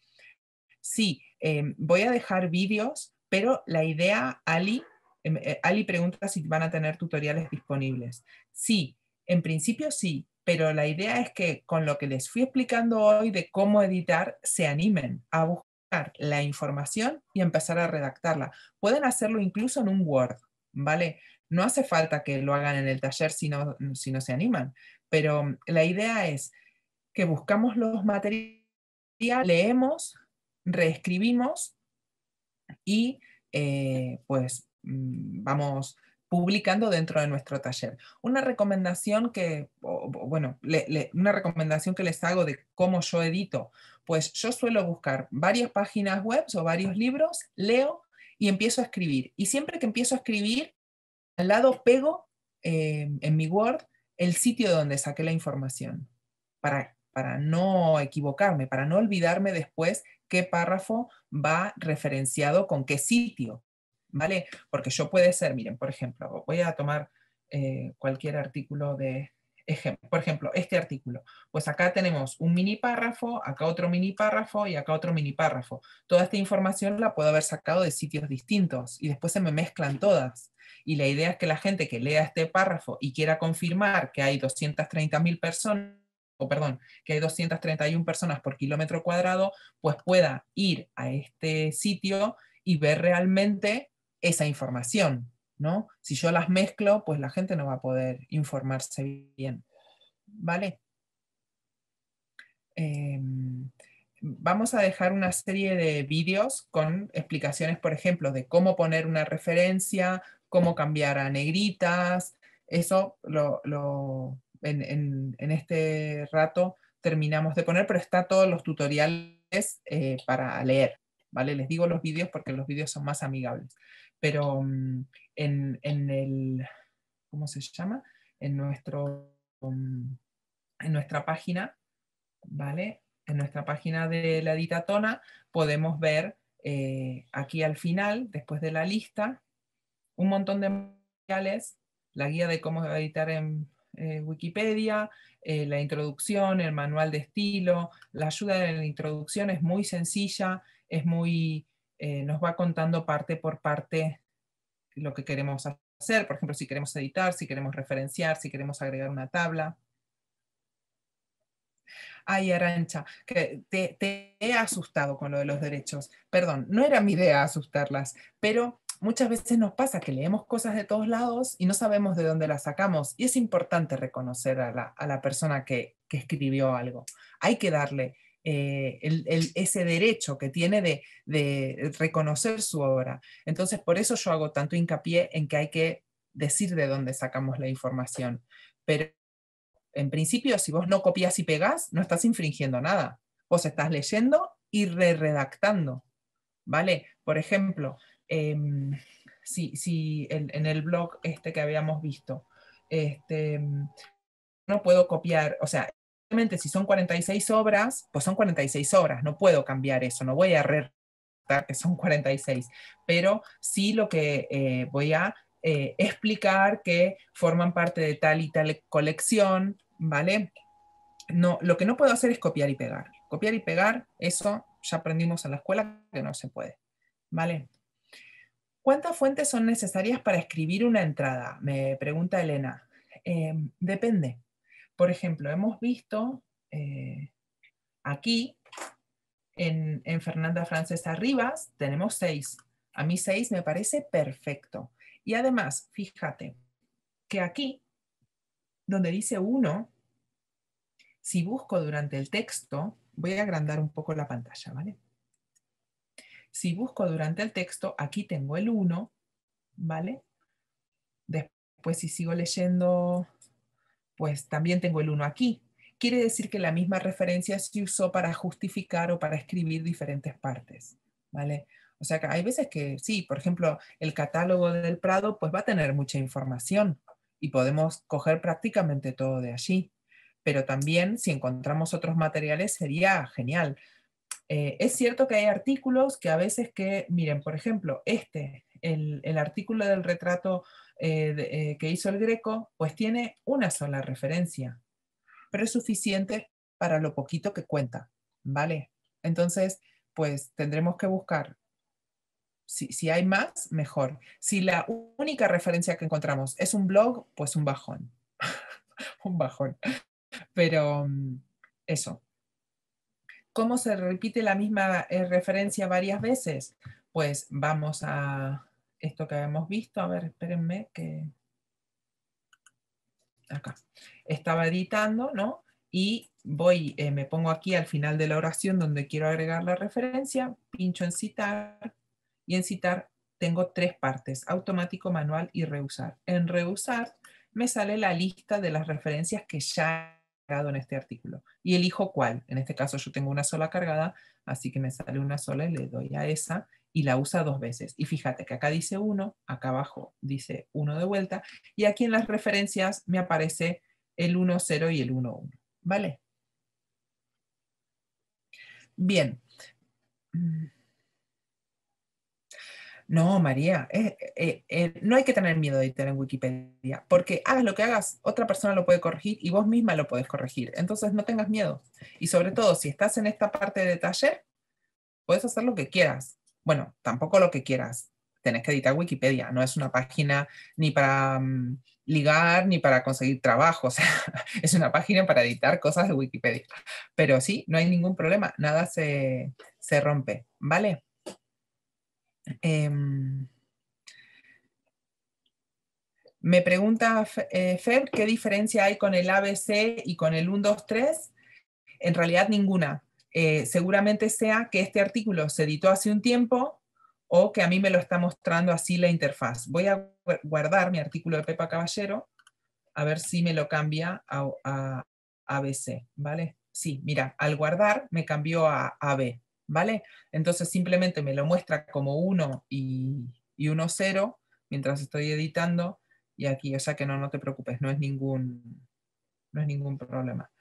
Sí, em, voy a dejar vídeos, pero la idea, Ali, em, eh, Ali pregunta si van a tener tutoriales disponibles. Sí, en principio sí, pero la idea es que con lo que les fui explicando hoy de cómo editar, se animen a buscar la información y empezar a redactarla. Pueden hacerlo incluso en un Word, ¿vale? No hace falta que lo hagan en el taller si no, se animan, pero mm, la idea es que buscamos los materiales, leemos, reescribimos y eh, pues mm, vamos publicando dentro de nuestro taller. Una recomendación que, bueno, una recomendación que les hago de cómo yo edito, pues yo suelo buscar varias páginas web o varios libros, leo y empiezo a escribir. Y siempre que empiezo a escribir, al lado pego eh, en mi Word el sitio donde saqué la información, para no equivocarme, para no olvidarme después qué párrafo va referenciado con qué sitio porque yo puede ser, miren, por ejemplo, voy a tomar eh, cualquier artículo de ejemplo. Por ejemplo, este artículo. Pues acá tenemos un mini párrafo, acá otro mini párrafo y acá otro mini párrafo. Toda esta información la puedo haber sacado de sitios distintos y después se me mezclan todas. Y la idea es que la gente que lea este párrafo y quiera confirmar que hay 230.000 personas o perdón, que hay 231 personas por kilómetro cuadrado, pues pueda ir a este sitio y ver realmente esa información, ¿no? Si yo las mezclo, pues la gente no va a poder informarse bien, ¿vale? Em, vamos a dejar una serie de vídeos con explicaciones, por ejemplo, de cómo poner una referencia, cómo cambiar a negritas, eso lo, en, este rato terminamos de poner, pero está todos los tutoriales eh, para leer, ¿vale? Les digo los vídeos porque los vídeos son más amigables pero mm, en, el, ¿cómo se llama? En, nuestro, mm, en nuestra página, ¿vale? En nuestra página de la editatona podemos ver eh, aquí al final, después de la lista, un montón de materiales, la guía de cómo editar en eh, Wikipedia, eh, la introducción, el manual de estilo, la ayuda de la introducción es muy sencilla, es muy eh, nos va contando parte por parte lo que queremos hacer, por ejemplo, si queremos editar, si queremos referenciar, si queremos agregar una tabla. Ay, Arancha, que te, he asustado con lo de los derechos. Perdón, no era mi idea asustarlas, pero muchas veces nos pasa que leemos cosas de todos lados y no sabemos de dónde las sacamos. Y es importante reconocer a la, persona que, que escribió algo. Hay que darle eh, ese derecho que tiene de, reconocer su obra. Entonces, por eso yo hago tanto hincapié en que hay que decir de dónde sacamos la información. Pero en principio, si vos no copias y pegás, no estás infringiendo nada. Vos estás leyendo y re-redactando. ¿Vale? Por ejemplo, em, si, en, en, el blog este que habíamos visto, este, no puedo copiar, o sea, si son 46 obras, pues son 46 obras, no puedo cambiar eso, no voy a re que son 46, pero sí lo que eh, voy a eh, explicar que forman parte de tal y tal colección, ¿vale? No, lo que no puedo hacer es copiar y pegar. Copiar y pegar, eso ya aprendimos en la escuela que no se puede, ¿vale? ¿Cuántas fuentes son necesarias para escribir una entrada? Me pregunta Elena. Em, depende. Por ejemplo, hemos visto eh, aquí en, Fernanda Francesa Rivas, tenemos seis. A mí seis me parece perfecto. Y además, fíjate que aquí, donde dice uno, si busco durante el texto, voy a agrandar un poco la pantalla, ¿vale? Si busco durante el texto, aquí tengo el 1, ¿vale? Después si sigo leyendo pues también tengo el 1 aquí. Quiere decir que la misma referencia se usó para justificar o para escribir diferentes partes, ¿vale? O sea, que hay veces que sí, por ejemplo, el catálogo del Prado pues va a tener mucha información y podemos coger prácticamente todo de allí. Pero también si encontramos otros materiales sería genial. Eh, es cierto que hay artículos que a veces que, miren, por ejemplo, este, el artículo del retrato eh, eh, que hizo el Greco, pues tiene una sola referencia, pero es suficiente para lo poquito que cuenta, ¿vale? Entonces, pues tendremos que buscar. Si, hay más, mejor. Si la única referencia que encontramos es un blog, pues un bajón. un bajón. Pero mm, eso. ¿Cómo se repite la misma eh, referencia varias veces? Pues vamos a, esto que habíamos visto. A ver, espérenme que... Acá. Estaba editando, ¿no? Y voy, eh, me pongo aquí al final de la oración donde quiero agregar la referencia, pincho en citar y en citar tengo tres partes, automático, manual y reusar. En reusar me sale la lista de las referencias que ya he cargado en este artículo y elijo cuál. En este caso yo tengo una sola cargada, así que me sale una sola y le doy a esa y la usa dos veces. Y fíjate que acá dice uno, acá abajo dice uno de vuelta, y aquí en las referencias me aparece el 0 y el 1. ¿Vale? Bien. No, María, eh, eh, eh, no hay que tener miedo de editar en Wikipedia, porque hagas lo que hagas, otra persona lo puede corregir y vos misma lo podés corregir. Entonces no tengas miedo. Y sobre todo, si estás en esta parte de taller, puedes hacer lo que quieras. Bueno, tampoco lo que quieras. Tenés que editar Wikipedia, no es una página ni para mm, ligar ni para conseguir trabajo, es una página para editar cosas de Wikipedia. Pero sí, no hay ningún problema, nada se, rompe, ¿vale? Em, me pregunta eh, Fer, ¿qué diferencia hay con el ABC y con el 123? En realidad ninguna. Eh, seguramente sea que este artículo se editó hace un tiempo o que a mí me lo está mostrando así la interfaz. Voy a guardar mi artículo de Pepa Caballero, a ver si me lo cambia a, ABC, ¿vale? Sí, mira, al guardar me cambió a AB, ¿vale? Entonces simplemente me lo muestra como 1 y, y 1, 0 mientras estoy editando y aquí, o sea que no, no te preocupes, no es ningún, no es ningún problema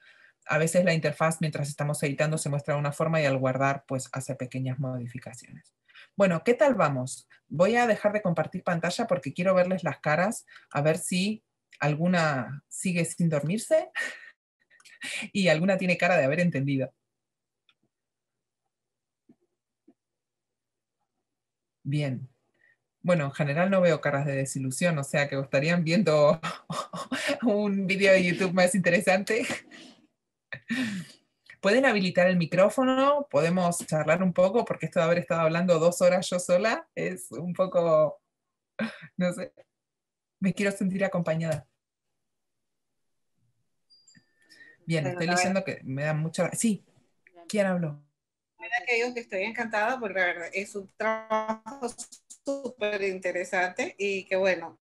a veces la interfaz mientras estamos editando se muestra de una forma y al guardar pues hace pequeñas modificaciones. Bueno, ¿qué tal vamos? Voy a dejar de compartir pantalla porque quiero verles las caras, a ver si alguna sigue sin dormirse y alguna tiene cara de haber entendido. Bien. Bueno, en general no veo caras de desilusión, o sea que estarían viendo un video de YouTube más interesante. Pueden habilitar el micrófono, podemos charlar un poco, porque esto de haber estado hablando dos horas yo sola es un poco, no sé, me quiero sentir acompañada. Bien, estoy diciendo que me da mucha... Sí, ¿quién habló? que digo que estoy encantada porque la verdad es un trabajo súper interesante y que bueno,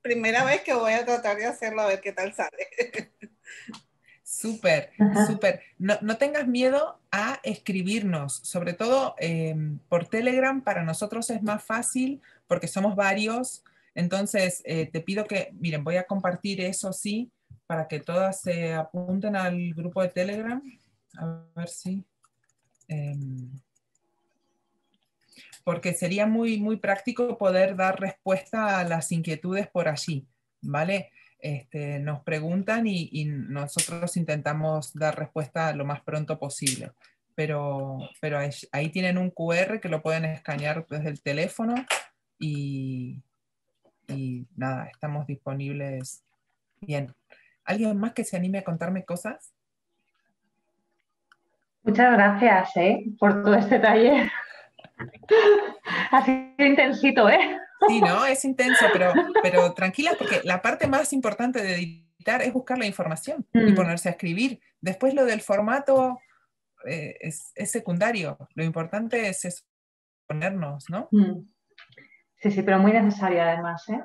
primera vez que voy a tratar de hacerlo a ver qué tal sale. Súper, súper. No, tengas miedo a escribirnos, sobre todo eh, por Telegram, para nosotros es más fácil porque somos varios. Entonces, eh, te pido que, miren, voy a compartir eso sí, para que todas se apunten al grupo de Telegram. A ver si. Em, porque sería muy, muy práctico poder dar respuesta a las inquietudes por allí, ¿vale? Este, nos preguntan y, nosotros intentamos dar respuesta lo más pronto posible. Pero, ahí, tienen un QR que lo pueden escanear desde el teléfono y, y nada, estamos disponibles. Bien. ¿Alguien más que se anime a contarme cosas? Muchas gracias ¿eh? por todo este taller. así sido intensito, ¿eh? Sí, ¿no? Es intenso, pero, pero tranquilas porque la parte más importante de editar es buscar la información y mm. ponerse a escribir. Después lo del formato eh, es, secundario. Lo importante es ponernos, ¿no? Mm. Sí, sí, pero muy necesaria además, ¿eh?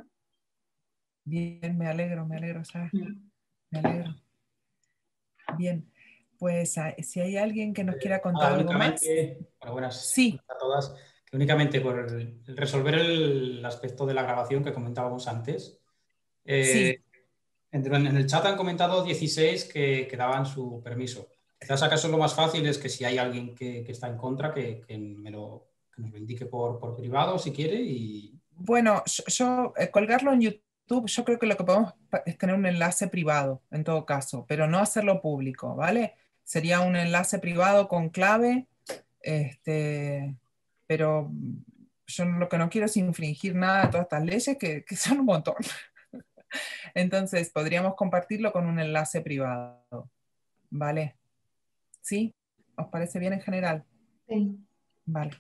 Bien, me alegro, me alegro, ¿sabes? Mm. Me alegro. Bien, pues ah, si hay alguien que nos quiera contar ah, algo más. Eh, sí. a todas únicamente por resolver el aspecto de la grabación que comentábamos antes. Eh, en, el chat han comentado 16 que, daban su permiso. Quizás acaso lo más fácil es que si hay alguien que, está en contra, que, me lo, nos lo indique por, privado si quiere. Bueno, yo, eh, colgarlo en YouTube yo creo que lo que podemos es tener un enlace privado, en todo caso, pero no hacerlo público, ¿vale? Sería un enlace privado con clave, este, pero mm, yo lo que no quiero es infringir nada de todas estas leyes que, son un montón. Entonces, podríamos compartirlo con un enlace privado. ¿Vale? ¿Sí? ¿Os parece bien en general? Sí. Vale.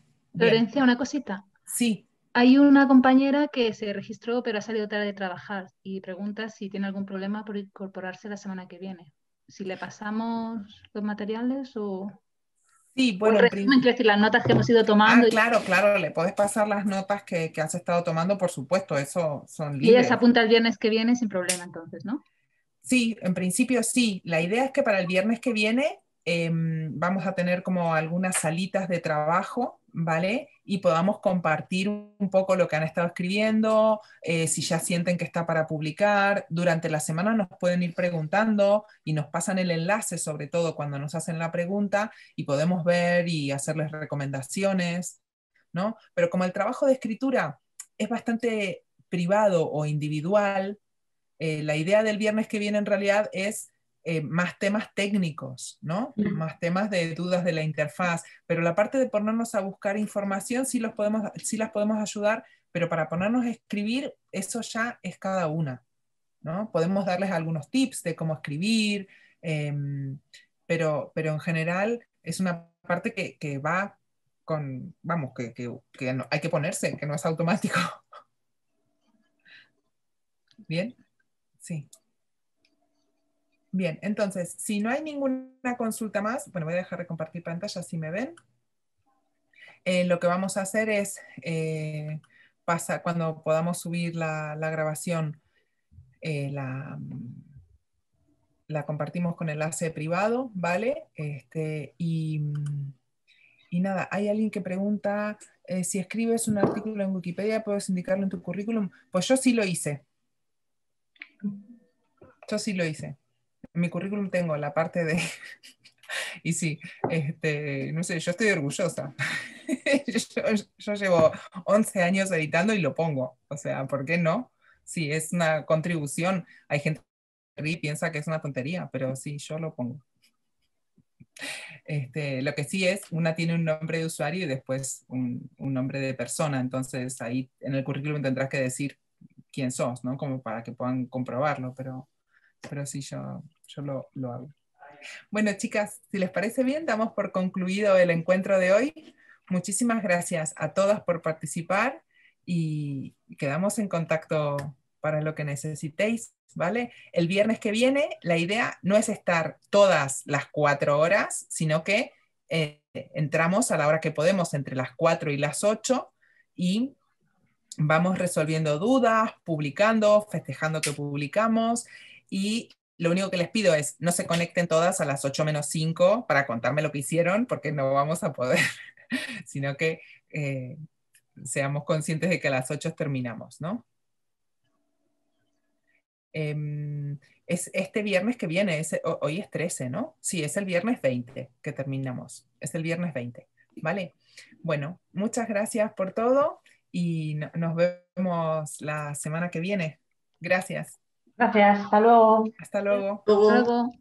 una cosita. Sí. Hay una compañera que se registró pero ha salido tarde de trabajar y pregunta si tiene algún problema por incorporarse la semana que viene. Si le pasamos los materiales o... Sí, bueno, un resumen, las notas que hemos ido tomando. Ah, Claro, claro, le puedes pasar las notas que, has estado tomando, por supuesto, eso son libres. Y ella se apunta el viernes que viene sin problema, entonces, ¿no? Sí, en principio sí. La idea es que para el viernes que viene em, vamos a tener como algunas salitas de trabajo ¿vale? Y podamos compartir un poco lo que han estado escribiendo, eh, si ya sienten que está para publicar. Durante la semana nos pueden ir preguntando y nos pasan el enlace, sobre todo cuando nos hacen la pregunta, y podemos ver y hacerles recomendaciones, ¿no? Pero como el trabajo de escritura es bastante privado o individual, eh, la idea del viernes que viene en realidad es eh, más temas técnicos, ¿no? Más temas de dudas de la interfaz, pero la parte de ponernos a buscar información sí, los podemos, sí las podemos ayudar, pero para ponernos a escribir, eso ya es cada una, ¿no? Podemos darles algunos tips de cómo escribir, em, pero, pero en general es una parte que, que va con, vamos, que, que, hay que ponerse, que no es automático. Bien, sí. Bien, entonces, si no hay ninguna consulta más, bueno, voy a dejar de compartir pantalla si me ven. Eh, lo que vamos a hacer es, eh, pasa, cuando podamos subir la, grabación, eh, la, compartimos con enlace privado, ¿vale? Este, y, y, nada, hay alguien que pregunta, si escribes un artículo en Wikipedia, ¿puedes indicarlo en tu currículum? Pues yo sí lo hice. Yo sí lo hice en mi currículum tengo la parte de... y sí, este, no sé, yo estoy orgullosa. yo, llevo 11 años editando y lo pongo. O sea, ¿por qué no? Si es una contribución. Hay gente que piensa que es una tontería, pero sí, yo lo pongo. Este, lo que sí es, una tiene un nombre de usuario y después un, un nombre de persona. Entonces ahí en el currículum tendrás que decir quién sos, ¿no? Como para que puedan comprobarlo, pero, pero sí, yo, yo lo, hago. Bueno, chicas, si les parece bien, damos por concluido el encuentro de hoy. Muchísimas gracias a todas por participar y quedamos en contacto para lo que necesitéis, ¿vale? El viernes que viene, la idea no es estar todas las cuatro horas, sino que eh, entramos a la hora que podemos, entre las cuatro y las ocho, y vamos resolviendo dudas, publicando, festejando que publicamos y lo único que les pido es no se conecten todas a las 8 menos 5 para contarme lo que hicieron, porque no vamos a poder, sino que eh, seamos conscientes de que a las 8 terminamos, ¿no? Em, es este viernes que viene, hoy es 13, ¿no? Sí, es el viernes 20 que terminamos, es el viernes 20, ¿vale? Bueno, muchas gracias por todo y nos vemos la semana que viene. Gracias. Gracias, hasta luego. Hasta luego. Hasta luego.